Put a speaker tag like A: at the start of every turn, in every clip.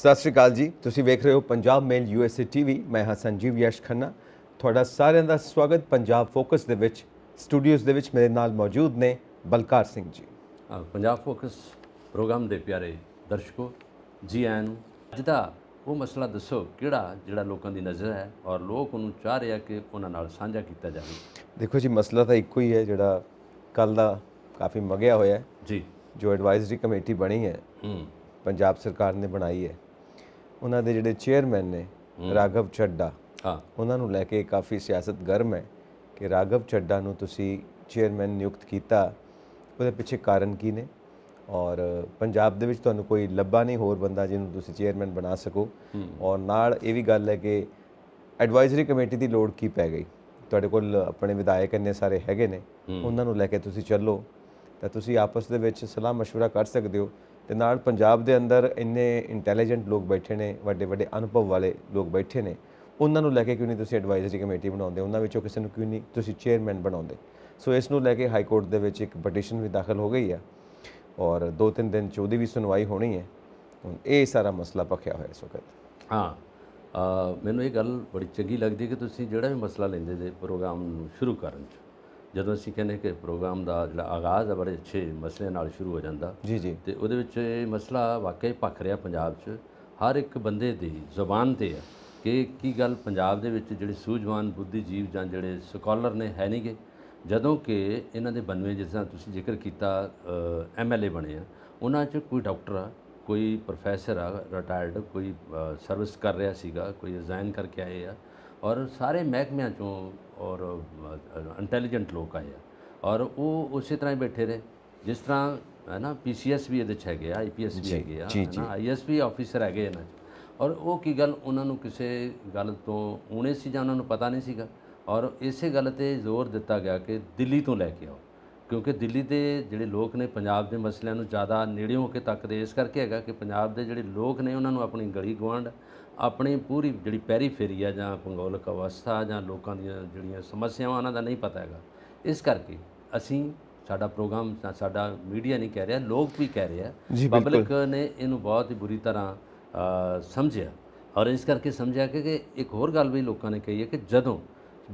A: ਸਤਿ ਸ਼੍ਰੀ ਅਕਾਲ ਜੀ ਤੁਸੀਂ ਵੇਖ ਰਹੇ ਹੋ ਪੰਜਾਬ ਮੇਲ ਯੂਐਸਏ ਟੀਵੀ ਮੈਂ ਹਾਂ ਸੰਜੀਵ ਯਸ਼ ਖੰਨਾ ਤੁਹਾਡਾ ਸਾਰਿਆਂ ਦਾ ਸਵਾਗਤ ਪੰਜਾਬ ਫੋਕਸ ਦੇ ਵਿੱਚ ਸਟੂਡੀਓਜ਼ ਦੇ ਵਿੱਚ ਮੇਰੇ ਨਾਲ ਮੌਜੂਦ ਨੇ ਬਲਕਾਰ ਸਿੰਘ ਜੀ ਪੰਜਾਬ ਫੋਕਸ ਪ੍ਰੋਗਰਾਮ ਦੇ ਪਿਆਰੇ ਦਰਸ਼ਕੋ ਜੀ ਆਇਆਂ ਨੂੰ
B: ਅੱਜ ਦਾ ਉਹ ਮਸਲਾ ਦੱਸੋ ਕਿਹੜਾ ਜਿਹੜਾ ਲੋਕਾਂ ਦੀ ਨਜ਼ਰ ਹੈ ਔਰ ਲੋਕ ਉਹਨੂੰ ਚਾਹ ਰਿਹਾ ਕਿ ਉਹਨਾਂ ਨਾਲ ਸਾਂਝਾ ਕੀਤਾ ਜਾਵੇ
A: ਦੇਖੋ ਜੀ ਮਸਲਾ ਤਾਂ ਇੱਕੋ ਹੀ ਹੈ ਜਿਹੜਾ ਕੱਲ ਦਾ ਕਾਫੀ ਮਗਿਆ ਹੋਇਆ ਹੈ ਜੀ ਜੋ ਐਡਵਾਈਜ਼ਰੀ ਕਮੇਟੀ ਬਣੀ ਹੈ ਪੰਜਾਬ ਸਰਕਾਰ ਨੇ ਬਣਾਈ ਹੈ ਉਹਨਾਂ ਦੇ ਜਿਹੜੇ ਚੇਅਰਮੈਨ ਨੇ ਰਾਘਵ ਚੱਡਾ ਹਾਂ ਉਹਨਾਂ ਨੂੰ ਲੈ ਕੇ ਕਾਫੀ ਸਿਆਸਤ ਗਰਮ ਹੈ ਕਿ ਰਾਘਵ ਚੱਡਾ ਨੂੰ ਤੁਸੀਂ ਚੇਅਰਮੈਨ ਨਿਯੁਕਤ ਕੀਤਾ ਉਹਦੇ ਪਿੱਛੇ ਕਾਰਨ ਕੀ ਨੇ ਔਰ ਪੰਜਾਬ ਦੇ ਵਿੱਚ ਤੁਹਾਨੂੰ ਕੋਈ ਲੱਭਾ ਨਹੀਂ ਹੋਰ ਬੰਦਾ ਜਿਹਨੂੰ ਤੁਸੀਂ ਚੇਅਰਮੈਨ ਬਣਾ ਸਕੋ ਔਰ ਨਾਲ ਇਹ ਵੀ ਗੱਲ ਹੈ ਕਿ ਐਡਵਾਈਜ਼ਰੀ ਕਮੇਟੀ ਦੀ ਲੋੜ ਕੀ ਪੈ ਗਈ ਤੁਹਾਡੇ ਕੋਲ ਆਪਣੇ ਵਿਧਾਇਕ ਇੰਨੇ ਸਾਰੇ ਹੈਗੇ ਨੇ ਉਹਨਾਂ ਨੂੰ ਲੈ ਕੇ ਤੁਸੀਂ ਚੱਲੋ ਤਾਂ ਤੁਸੀਂ ਆਪਸ ਦੇ ਵਿੱਚ ਸਲਾਹ مشورہ ਕਰ ਸਕਦੇ ਹੋ ਤੇ ਨਾਲ ਪੰਜਾਬ ਦੇ ਅੰਦਰ ਇੰਨੇ ਇੰਟੈਲੀਜੈਂਟ ਲੋਕ ਬੈਠੇ ਨੇ ਵੱਡੇ ਵੱਡੇ ਅਨੁਭਵ ਵਾਲੇ ਲੋਕ ਬੈਠੇ ਨੇ ਉਹਨਾਂ ਨੂੰ ਲੈ ਕੇ ਕਿਉਂ ਨਹੀਂ ਤੁਸੀਂ ਐਡਵਾਈਜ਼ਰੀ ਕਮੇਟੀ ਬਣਾਉਂਦੇ ਉਹਨਾਂ ਵਿੱਚੋਂ ਕਿਸੇ ਨੂੰ ਕਿਉਂ ਨਹੀਂ ਤੁਸੀਂ ਚੇਅਰਮੈਨ ਬਣਾਉਂਦੇ ਸੋ ਇਸ ਨੂੰ ਲੈ ਕੇ ਹਾਈ ਕੋਰਟ ਦੇ ਵਿੱਚ ਇੱਕ ਪਟੀਸ਼ਨ ਵੀ ਦਾਖਲ ਹੋ ਗਈ ਆ ਔਰ 2-3 ਦਿਨ ਚ ਉਹਦੀ ਵੀ ਸੁਣਵਾਈ ਹੋਣੀ ਹੈ ਇਹ ਸਾਰਾ ਮਸਲਾ ਪਖਿਆ ਹੋਇਆ ਇਸ ਵਕਤ
B: ਹਾਂ
A: ਮੈਨੂੰ ਇਹ ਗੱਲ ਬੜੀ ਚੰਗੀ ਲੱਗਦੀ ਕਿ ਤੁਸੀਂ ਜਿਹੜਾ ਵੀ ਮਸਲਾ
B: ਲੈਂਦੇ ਦੇ ਪ੍ਰੋਗਰਾਮ ਨੂੰ ਸ਼ੁਰੂ ਕਰਨ ਚ ਜਦੋਂ ਅਸੀਂ ਕਹਿੰਦੇ ਕਿ ਪ੍ਰੋਗਰਾਮ ਦਾ ਜਿਹੜਾ ਆਗਾਜ਼ ਬੜੇ ਅੱਛੇ ਮਸਲੇ ਨਾਲ ਸ਼ੁਰੂ ਹੋ ਜਾਂਦਾ ਜੀ ਜੀ ਤੇ ਉਹਦੇ ਵਿੱਚ ਇਹ ਮਸਲਾ ਵਾਕਈ ਭਖ ਰਿਹਾ ਪੰਜਾਬ 'ਚ ਹਰ ਇੱਕ ਬੰਦੇ ਦੀ ਜ਼ੁਬਾਨ ਤੇ ਹੈ ਕਿ ਕੀ ਗੱਲ ਪੰਜਾਬ ਦੇ ਵਿੱਚ ਜਿਹੜੇ ਸੂਝਵਾਨ ਬੁੱਧੀਜੀਵ ਜਾਂ ਜਿਹੜੇ ਸਕਾਲਰ ਨੇ ਹੈ ਨਹੀਂਗੇ ਜਦੋਂ ਕਿ ਇਹਨਾਂ ਦੇ 92 ਜਿਸ ਤੁਸੀਂ ਜ਼ਿਕਰ ਕੀਤਾ ਐਮਐਲਏ ਬਣੇ ਆ ਉਹਨਾਂ 'ਚ ਕੋਈ ਡਾਕਟਰ ਆ ਕੋਈ ਪ੍ਰੋਫੈਸਰ ਆ ਰਿਟਾਇਰਡ ਕੋਈ ਸਰਵਿਸ ਕਰ ਰਿਹਾ ਸੀਗਾ ਕੋਈ ਰਿਜ਼ਾਈਨ ਕਰਕੇ ਆਏ ਆ ਔਰ ਸਾਰੇ ਮਹਿਕਮਿਆਂ ਚੋਂ ਔਰ ਇੰਟੈਲੀਜੈਂਟ ਲੋਕ ਆਏ ਔਰ ਉਹ ਉਸੇ ਤਰ੍ਹਾਂ ਹੀ ਬੈਠੇ ਰਹੇ ਜਿਸ ਤਰ੍ਹਾਂ ਹੈ ਨਾ ਪੀਸੀਐਸ ਵੀ ਇਹਦੇ ਚ ਹੈਗੇ ਆਈਪੀਐਸ ਵੀ ਹੈ ਗਿਆ ਹੈ ਨਾ ਆਈਐਸਪੀ ਆਫੀਸਰ ਗਏ ਨਾ ਔਰ ਉਹ ਕੀ ਗੱਲ ਉਹਨਾਂ ਨੂੰ ਕਿਸੇ ਗੱਲ ਤੋਂ ਉਹਨੇ ਸੀ ਜਾਂ ਉਹਨਾਂ ਨੂੰ ਪਤਾ ਨਹੀਂ ਸੀਗਾ ਔਰ ਇਸੇ ਗੱਲ ਤੇ ਜ਼ੋਰ ਦਿੱਤਾ ਗਿਆ ਕਿ ਦਿੱਲੀ ਤੋਂ ਲੈ ਕੇ ਆਓ ਕਿਉਂਕਿ ਦਿੱਲੀ ਦੇ ਜਿਹੜੇ ਲੋਕ ਨੇ ਪੰਜਾਬ ਦੇ ਮਸਲਿਆਂ ਨੂੰ ਜ਼ਿਆਦਾ ਨੇੜਿਓਂ ਕੇ ਕੇ ਤੱਕਦੇ ਇਸ ਕਰਕੇ ਹੈਗਾ ਕਿ ਪੰਜਾਬ ਦੇ ਜਿਹੜੇ ਲੋਕ ਨੇ ਉਹਨਾਂ ਨੂੰ ਆਪਣੀ ਗਲੀ ਗਵਾਂਡ ਆਪਣੀ ਪੂਰੀ ਜਿਹੜੀ ਪੈਰੀਫੇਰੀ ਆ ਜਾਂ ਭੂਗੋਲਿਕ ਅਵਸਥਾ ਜਾਂ ਲੋਕਾਂ ਦੀਆਂ ਜਿਹੜੀਆਂ ਸਮੱਸਿਆਵਾਂ ਉਹਨਾਂ ਦਾ ਨਹੀਂ ਪਤਾ ਹੈਗਾ ਇਸ ਕਰਕੇ ਅਸੀਂ ਸਾਡਾ ਪ੍ਰੋਗਰਾਮ ਸਾਡਾ ਮੀਡੀਆ ਨਹੀਂ ਕਹਿ ਰਿਹਾ ਲੋਕ ਵੀ ਕਹਿ ਰਿਹਾ ਪਬਲਿਕ ਨੇ ਇਹਨੂੰ ਬਹੁਤ ਹੀ ਬੁਰੀ ਤਰ੍ਹਾਂ ਸਮਝਿਆ ਔਰ ਇਸ ਕਰਕੇ ਸਮਝਿਆ ਕਿ ਇੱਕ ਹੋਰ ਗੱਲ ਵੀ ਲੋਕਾਂ ਨੇ ਕਹੀ ਹੈ ਕਿ ਜਦੋਂ